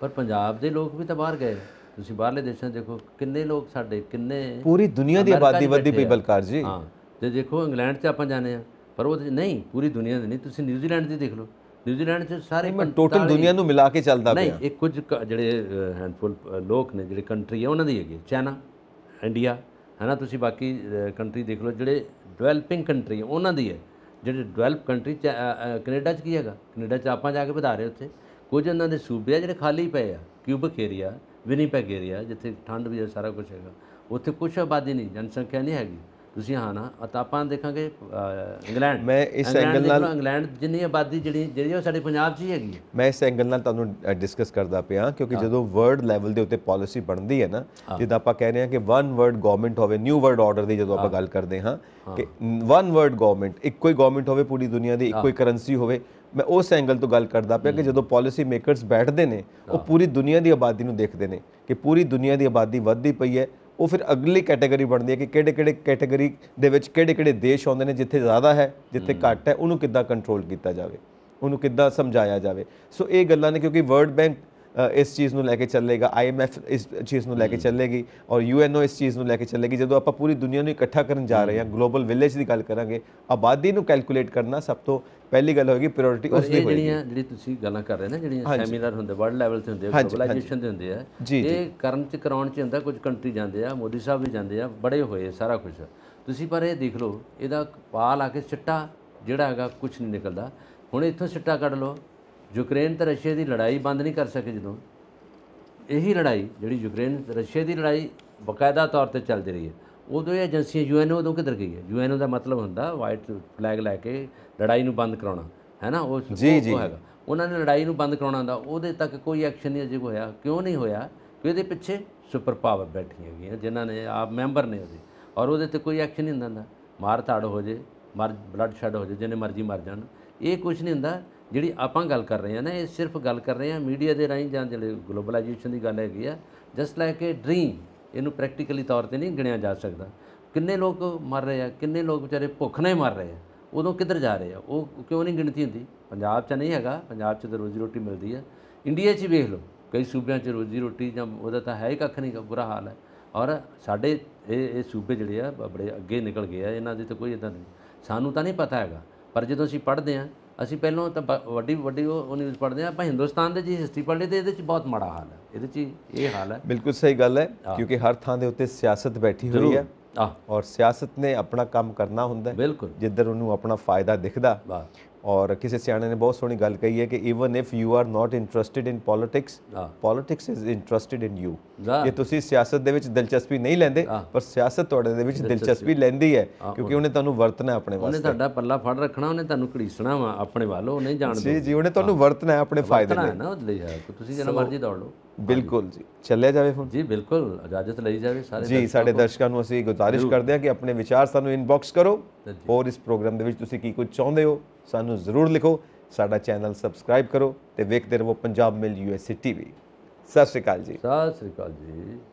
B: ਪਰ ਪੰਜਾਬ ਦੇ ਲੋਕ ਵੀ ਤਾਂ ਬਾਹਰ ਗਏ ਤੁਸੀਂ ਬਾਹਰਲੇ ਦੇਸ਼ਾਂ ਦੇਖੋ ਕਿੰਨੇ ਲੋਕ ਸਾਡੇ ਕਿੰਨੇ ਪੂਰੀ ਦੁਨੀਆ ਦੀ ਆਬਾਦੀ ਵੱਧੀ ਪਈ ਬਲਕਾਰ ਜੀ ਹਾਂ ਤੇ ਦੇਖੋ ਇੰਗਲੈਂਡ 'ਚ ਆਪਾਂ ਜਾਣੇ ਆ ਪਰ ਉਹ ਨਹੀਂ ਪੂਰੀ ਦੁਨੀਆ ਦੇ ਨਹੀਂ ਤੁਸੀਂ ਨਿਊਜ਼ੀਲੈਂਡ ਦੀ ਦੇਖ ਲਓ ਨਿਊਜ਼ੀਲੈਂਡ 'ਚ ਸਾਰੇ ਮੈਂ ਟੋਟਲ ਦੁਨੀਆ ਨੂੰ
A: ਮਿਲਾ ਕੇ ਚੱਲਦਾ ਪਿਆ ਨਹੀਂ
B: ਇਹ ਕੁਝ ਜਿਹੜੇ ਹੈਂਡਫੁਲ ਲੋਕ ਨੇ ਜਿਹੜੇ ਕੰਟਰੀ ਹੈ ਉਹਨਾਂ ਦੀ ਹੈਗੀ ਚਾਈਨਾ ਇੰਡੀਆ ਹਨਾ ਤੁਸੀਂ ਬਾਕੀ ਕੰਟਰੀ ਦੇਖ ਲਓ ਜਿਹੜੇ ਡਿਵੈਲਪਿੰਗ ਕੰਟਰੀ ਉਹਨਾਂ ਦੀ ਹੈ ਜਿਹੜੇ ਡਿਵੈਲਪ ਕੰਟਰੀ ਕੈਨੇਡਾ 'ਚ ਕੀ ਹੈਗਾ ਕੈਨੇਡਾ 'ਚ ਆਪਾਂ ਜਾ ਕੇ ਵਧਾ ਰਹੇ ਉੱਥੇ ਕੁਝ ਉਹਨਾਂ ਦੇ ਸੂਬੇ ਆ ਜਿਹੜੇ ਖਾਲੀ ਪਏ ਆ ਕਿਊਬਕ ਏਰੀਆ ਵਿਨੀਪੈਗ ਏਰੀਆ ਜਿੱਥੇ ਠੰਡ ਵੀ ਹੈ ਸਾਰਾ ਕੁਝ ਹੈਗਾ ਉੱਥੇ ਕੁਝ ਆਬਾਦੀ ਨਹੀਂ ਜਨਸੰਖਿਆ ਨਹੀਂ ਹੈਗੀ ਤੁਸੀਂ ਹਾਂ ਨਾ ਆਪਾਂ ਦੇਖਾਂਗੇ ਇੰਗਲੈਂਡ ਮੈਂ ਇਸ ਐਂਗਲ ਨਾਲ ਇੰਗਲੈਂਡ ਜਿੰਨੀ ਆਬਾਦੀ ਜਿਹੜੀ ਜਿਹੜੀ ਉਹ ਸਾਡੇ ਪੰਜਾਬ 'ਚ ਹੀ ਹੈਗੀ ਹੈ
A: ਮੈਂ ਇਸ ਐਂਗਲ ਨਾਲ ਤੁਹਾਨੂੰ ਡਿਸਕਸ ਕਰਦਾ ਪਿਆ ਕਿਉਂਕਿ ਜਦੋਂ ਵਰਡ ਲੈਵਲ ਦੇ ਉੱਤੇ ਪਾਲਿਸੀ ਬਣਦੀ ਹੈ ਨਾ ਜਿੱਦਾਂ ਆਪਾਂ ਕਹਿ ਰਹੇ ਹਾਂ ਕਿ ਵਨ ਵਰਡ ਗਵਰਨਮੈਂਟ ਹੋਵੇ ਨਿਊ ਵਰਡ ਆਰਡਰ ਦੀ ਜਦੋਂ ਆਪਾਂ ਗੱਲ ਕਰਦੇ ਹਾਂ ਕਿ ਵਨ ਵਰਡ ਗਵਰਨਮੈਂਟ ਇੱਕੋ ਹੀ ਗਵਰਨਮੈਂਟ ਹੋਵੇ ਪੂਰੀ ਦੁਨੀਆ ਦੀ ਇੱਕੋ ਹੀ ਕਰੰਸੀ ਹੋਵੇ ਮੈਂ ਉਸ ਐਂਗਲ ਤੋਂ ਗੱਲ ਕਰਦਾ ਪਿਆ ਕਿ ਜਦੋਂ ਪਾਲਿਸੀ ਮੇਕਰਸ ਬੈਠਦੇ ਨੇ ਉਹ ਪੂਰੀ ਦੁਨੀਆ ਦੀ ਆਬਾਦੀ ਨੂੰ ਦੇਖਦੇ ਨੇ ਕਿ ਪੂਰੀ ਦੁਨੀਆ ਦੀ ਆਬਾਦੀ ਵੱਧਦੀ ਪਈ ਹੈ ਉਹ ਫਿਰ ਅਗਲੀ ਕੈਟਾਗਰੀ ਬਣਦੀ ਹੈ ਕਿ ਕਿਹੜੇ-ਕਿਹੜੇ ਕੈਟਾਗਰੀ ਦੇ ਵਿੱਚ ਕਿਹੜੇ-ਕਿਹੜੇ ਦੇਸ਼ ਆਉਂਦੇ ਨੇ ਜਿੱਥੇ ਜ਼ਿਆਦਾ ਹੈ ਜਿੱਥੇ ਘੱਟ ਹੈ ਉਹਨੂੰ ਕਿੱਦਾਂ ਕੰਟਰੋਲ ਕੀਤਾ ਜਾਵੇ ਉਹਨੂੰ ਕਿੱਦਾਂ ਸਮਝਾਇਆ ਜਾਵੇ ਸੋ ਇਹ ਗੱਲਾਂ ਨੇ ਕਿਉਂਕਿ ਵਰਲਡ ਬੈਂਕ ਇਸ ਚੀਜ਼ ਨੂੰ ਲੈ ਕੇ ਚੱਲੇਗਾ ਆਈਐਮਐਫ ਇਸ ਚੀਜ਼ ਨੂੰ ਲੈ ਕੇ ਚੱਲੇਗੀ ਔਰ ਯੂਐਨਓ ਇਸ ਚੀਜ਼ ਨੂੰ ਲੈ ਕੇ ਚੱਲੇਗੀ ਜਦੋਂ ਆਪਾਂ ਪੂਰੀ ਦੁਨੀਆ ਨੂੰ ਇਕੱਠਾ ਕਰਨ ਜਾ ਰਹੇ ਹਾਂ ਗਲੋਬਲ ਵਿਲੇਜ ਦੀ ਗੱਲ ਕਰਾਂਗੇ ਆਬਾਦੀ ਨੂੰ ਕੈਲਕੂਲੇਟ ਕਰਨਾ ਸਭ ਤੋਂ ਪਹਿਲੀ ਗੱਲ ਹੋਏਗੀ ਪ੍ਰਾਇੋਰਟੀ ਉਸ ਦੀ ਹੋਏਗੀ ਜਿਹੜੀਆਂ ਜਿਹੜੀ ਤੁਸੀਂ ਗੱਲਾਂ ਕਰ ਰਹੇ ਨੇ ਜਿਹੜੀਆਂ ਸੈਮੀਨਾਰ
B: ਹੁੰਦੇ ਵਰਲਡ ਲੈਵਲ ਤੇ ਹੁੰਦੇ ਆ ਗਲੋਬਲਾਈਜੇਸ਼ਨ ਦੇ ਹੁੰਦੇ ਆ ਇਹ ਕਰਨ ਚ ਕਰਾਉਣ ਚ ਹੁੰਦਾ ਕੁਝ ਕੰਟਰੀ ਜਾਂਦੇ ਆ ਮੋਦੀ ਸਾਹਿਬ ਵੀ ਜਾਂਦੇ ਆ ਬੜੇ ਹੋਏ ਸਾਰਾ ਕੁਝ ਤੁਸੀਂ ਪਰ ਇਹ ਦੇਖ ਲਓ ਇਹਦਾ ਪਾ ਲਾ ਕੇ ਛਿੱਟਾ ਜਿਹੜਾ ਹੈਗਾ ਕੁਝ ਨਹੀਂ ਨਿਕਲਦਾ ਹੁਣ ਇੱਥੋਂ ਛਿੱਟਾ ਕੱਢ ਲਓ ਯੂਕਰੇਨ ਤੇ ਰਸ਼ੀਆ ਦੀ ਲੜਾਈ ਬੰਦ ਨਹੀਂ ਕਰ ਸਕੇ ਜਦੋਂ ਇਹੀ ਲੜਾਈ ਜਿਹੜੀ ਯੂਕਰੇਨ ਰਸ਼ੀਆ ਦੀ ਲੜਾਈ ਬਕਾਇਦਾ ਤੌਰ ਤੇ ਚੱਲਦੀ ਰਹੀ ਹੈ ਉਦੋਂ ਇਹ ਏਜੰਸੀਆਂ ਯੂਐਨਓ ਉਦੋਂ ਕਿੱਧਰ ਗਈ ਹੈ ਯੂਐਨਓ ਦਾ ਮਤਲਬ ਹੁੰਦਾ ਵਾਈਟ ਫਲੈਗ ਲੈ ਕੇ ਲੜਾਈ ਨੂੰ ਬੰਦ ਕਰਾਉਣਾ ਹੈ ਨਾ ਉਹ ਉਹ ਹੈਗਾ ਉਹਨਾਂ ਨੇ ਲੜਾਈ ਨੂੰ ਬੰਦ ਕਰਾਉਣਾ ਹੁੰਦਾ ਉਹਦੇ ਤੱਕ ਕੋਈ ਐਕਸ਼ਨ ਨਹੀਂ ਅਜੇ ਹੋਇਆ ਕਿਉਂ ਨਹੀਂ ਹੋਇਆ ਕਿ ਉਹਦੇ ਪਿੱਛੇ ਸੁਪਰ ਪਾਵਰ ਬੈਠੀਆਂ ਗਈਆਂ ਜਿਨ੍ਹਾਂ ਨੇ ਆਪ ਮੈਂਬਰ ਨੇ ਉਹਦੇ ਔਰ ਉਹਦੇ ਤੇ ਕੋਈ ਐਕਸ਼ਨ ਨਹੀਂ ਹੁੰਦਾ ਮਾਰ ਤਾੜ ਹੋ ਜੇ ਮਰ ਬਲੱਡ ਸ਼ੈਡ ਹੋ ਜੇ ਜਿੰਨੇ ਮਰਜ਼ੀ ਮਰ ਜਾਣ ਇਹ ਕੁਝ ਨਹੀਂ ਹੁੰਦਾ ਜਿਹੜੀ ਆਪਾਂ ਗੱਲ ਕਰ ਰਹੇ ਹਾਂ ਨਾ ਇਹ ਸਿਰਫ ਗੱਲ ਕਰ ਰਹੇ ਹਾਂ ਮੀਡੀਆ ਦੇ ਰਾਹੀਂ ਜਾਂ ਜਿਹੜੇ ਗਲੋਬਲਾਈਜੇਸ਼ਨ ਦੀ ਗੱਲ ਹੈਗੀ ਆ ਜਸਟ ਲਾਈਕ ਅ ਡ੍ਰੀਮ ਇਹਨੂੰ ਪ੍ਰੈਕਟੀਕਲੀ ਤੌਰ ਤੇ ਨਹੀਂ ਗਿਣਿਆ ਜਾ ਸਕਦਾ ਕਿੰਨੇ ਲੋਕ ਮਰ ਰਹੇ ਆ ਕਿੰਨੇ ਲੋਕ ਵਿਚਾਰੇ ਭੁੱਖ ਨਾਲ ਮਰ ਰਹੇ ਆ ਉਦੋਂ ਕਿੱਧਰ ਜਾ ਰਹੇ ਆ ਉਹ ਕਿਉਂ ਨਹੀਂ ਗਿਣਤੀ ਹੁੰਦੀ ਪੰਜਾਬ 'ਚ ਨਹੀਂ ਹੈਗਾ ਪੰਜਾਬ 'ਚ ਤਾਂ ਰੋਜ਼ੀ ਰੋਟੀ ਮਿਲਦੀ ਆ ਇੰਡੀਆ 'ਚ ਵੇਖ ਲਓ ਕਈ ਸੂਬਿਆਂ 'ਚ ਰੋਜ਼ੀ ਰੋਟੀ ਜਾਂ ਉਹਦਾ ਤਾਂ ਹੈ ਹੀ ਕੱਖ ਨਹੀਂ ਬੁਰਾ ਹਾਲ ਹੈ ਔਰ ਸਾਡੇ ਇਹ ਇਹ ਸੂਬੇ ਜਿਹੜੇ ਆ ਬੜੇ ਅੱਗੇ ਨਿਕਲ ਗਏ ਆ ਇਹਨਾਂ ਦੀ ਤਾਂ ਕੋਈ ਇਦਾਂ ਨਹੀਂ ਸਾਨੂੰ ਤਾਂ ਨਹੀਂ ਪਤਾ ਹੈਗਾ ਪਰ ਜਦੋਂ ਅਸੀਂ ਪੜ੍ਹਦੇ ਆ ਅਸੀਂ ਪਹਿਲਾਂ ਤਾਂ ਵੱਡੀ ਵੱਡੀ ਉਹ ਨਿਊਜ਼ ਪੜ੍ਹਦੇ ਆ ਆਪਾਂ ਹਿੰਦੁਸਤਾਨ ਦੇ ਜੀ ਹਿਸਟਰੀ ਪੜ੍ਹਦੇ ਤੇ ਇਹਦੇ ਚ ਬਹੁਤ ਮਾੜਾ ਹਾਲ ਹੈ ਇਹਦੇ ਚ
A: ਇਹ ਹਾਲ ਹੈ ਬਿਲਕੁਲ ਸਹੀ ਗੱਲ ਹੈ ਕਿਉਂਕਿ ਹਰ ਥਾਂ ਦੇ ਉੱਤੇ ਸਿਆਸਤ ਬੈਠੀ ਹੋਈ ਹੈ ਔਰ ਸਿਆਸਤ ਨੇ ਆਪਣਾ ਕੰਮ ਕਰਨਾ ਹੁੰਦਾ ਹੈ ਜਿੱਧਰ ਉਹਨੂੰ ਆਪਣਾ ਫਾਇਦਾ ਦਿਖਦਾ ਔਰ ਕਿਸੇ ਸਿਆਣੇ ਨੇ ਬਹੁਤ ਸੋਹਣੀ ਗੱਲ ਕਹੀ ਹੈ ਕਿ even if you are not interested in politics politics is interested in you ਜੇ ਤੁਸੀਂ ਸਿਆਸਤ ਦੇ ਵਿੱਚ ਦਿਲਚਸਪੀ ਨਹੀਂ ਲੈਂਦੇ ਪਰ ਸਿਆਸਤ ਤੁਹਾਡੇ ਦੇ ਵਿੱਚ ਦਿਲਚਸਪੀ ਲੈਂਦੀ ਹੈ ਕਿਉਂਕਿ ਉਹਨੇ ਤੁਹਾਨੂੰ ਵਰਤਣਾ ਆਪਣੇ ਵਾਸਤੇ ਉਹਨੇ ਤੁਹਾਡਾ ਪੱਲਾ ਫੜ ਰੱਖਣਾ ਉਹਨੇ ਤੁਹਾਨੂੰ ਘੜੀਸਣਾ ਵਾ ਆਪਣੇ ਵੱਲ ਉਹ ਨਹੀਂ ਜਾਣਦੇ ਜੀ ਜੀ ਉਹਨੇ ਤੁਹਾਨੂੰ ਵਰਤਣਾ ਆਪਣੇ ਫਾਇਦੇ ਲਈ ਨਾ ਤੁਸੀਂ ਜਦੋਂ ਮਰਜ਼ੀ ਦੌੜ ਲਓ ਬਿਲਕੁਲ ਜੀ ਚੱਲਿਆ ਜਾਵੇ ਹੁਣ ਜੀ ਬਿਲਕੁਲ ਇਜਾਜ਼ਤ ਲਈ ਜਾਵੇ ਸਾਰੇ ਜੀ ਸਾਡੇ ਦਰਸ਼ਕਾਂ ਨੂੰ ਅਸੀਂ ਗੁਜ਼ਾਰਿਸ਼ ਕਰਦੇ ਹਾਂ ਕਿ ਆਪਣੇ ਵਿਚਾਰ ਸਾਨੂੰ ਇਨਬਾਕਸ ਕਰੋ ਔਰ ਇਸ ਪ੍ਰੋਗਰਾਮ ਦੇ ਵਿੱਚ ਤੁਸੀਂ ਕੀ ਕੁਝ ਚਾਹੁੰਦੇ ਹੋ ਸਾਨੂੰ ਜ਼ਰੂਰ ਲਿਖੋ ਸਾਡਾ ਚੈਨਲ ਸਬਸਕ੍ਰਾਈਬ ਕਰੋ ਤੇ ਵੇਖਦੇ ਰਹੋ ਪੰਜਾਬ ਮਿਲ ਯੂਐਸਏ ਟੀਵੀ ਸਤਿ ਸ੍ਰੀ ਅਕਾਲ ਜੀ ਸਤਿ ਸ੍ਰੀ ਅਕਾਲ ਜੀ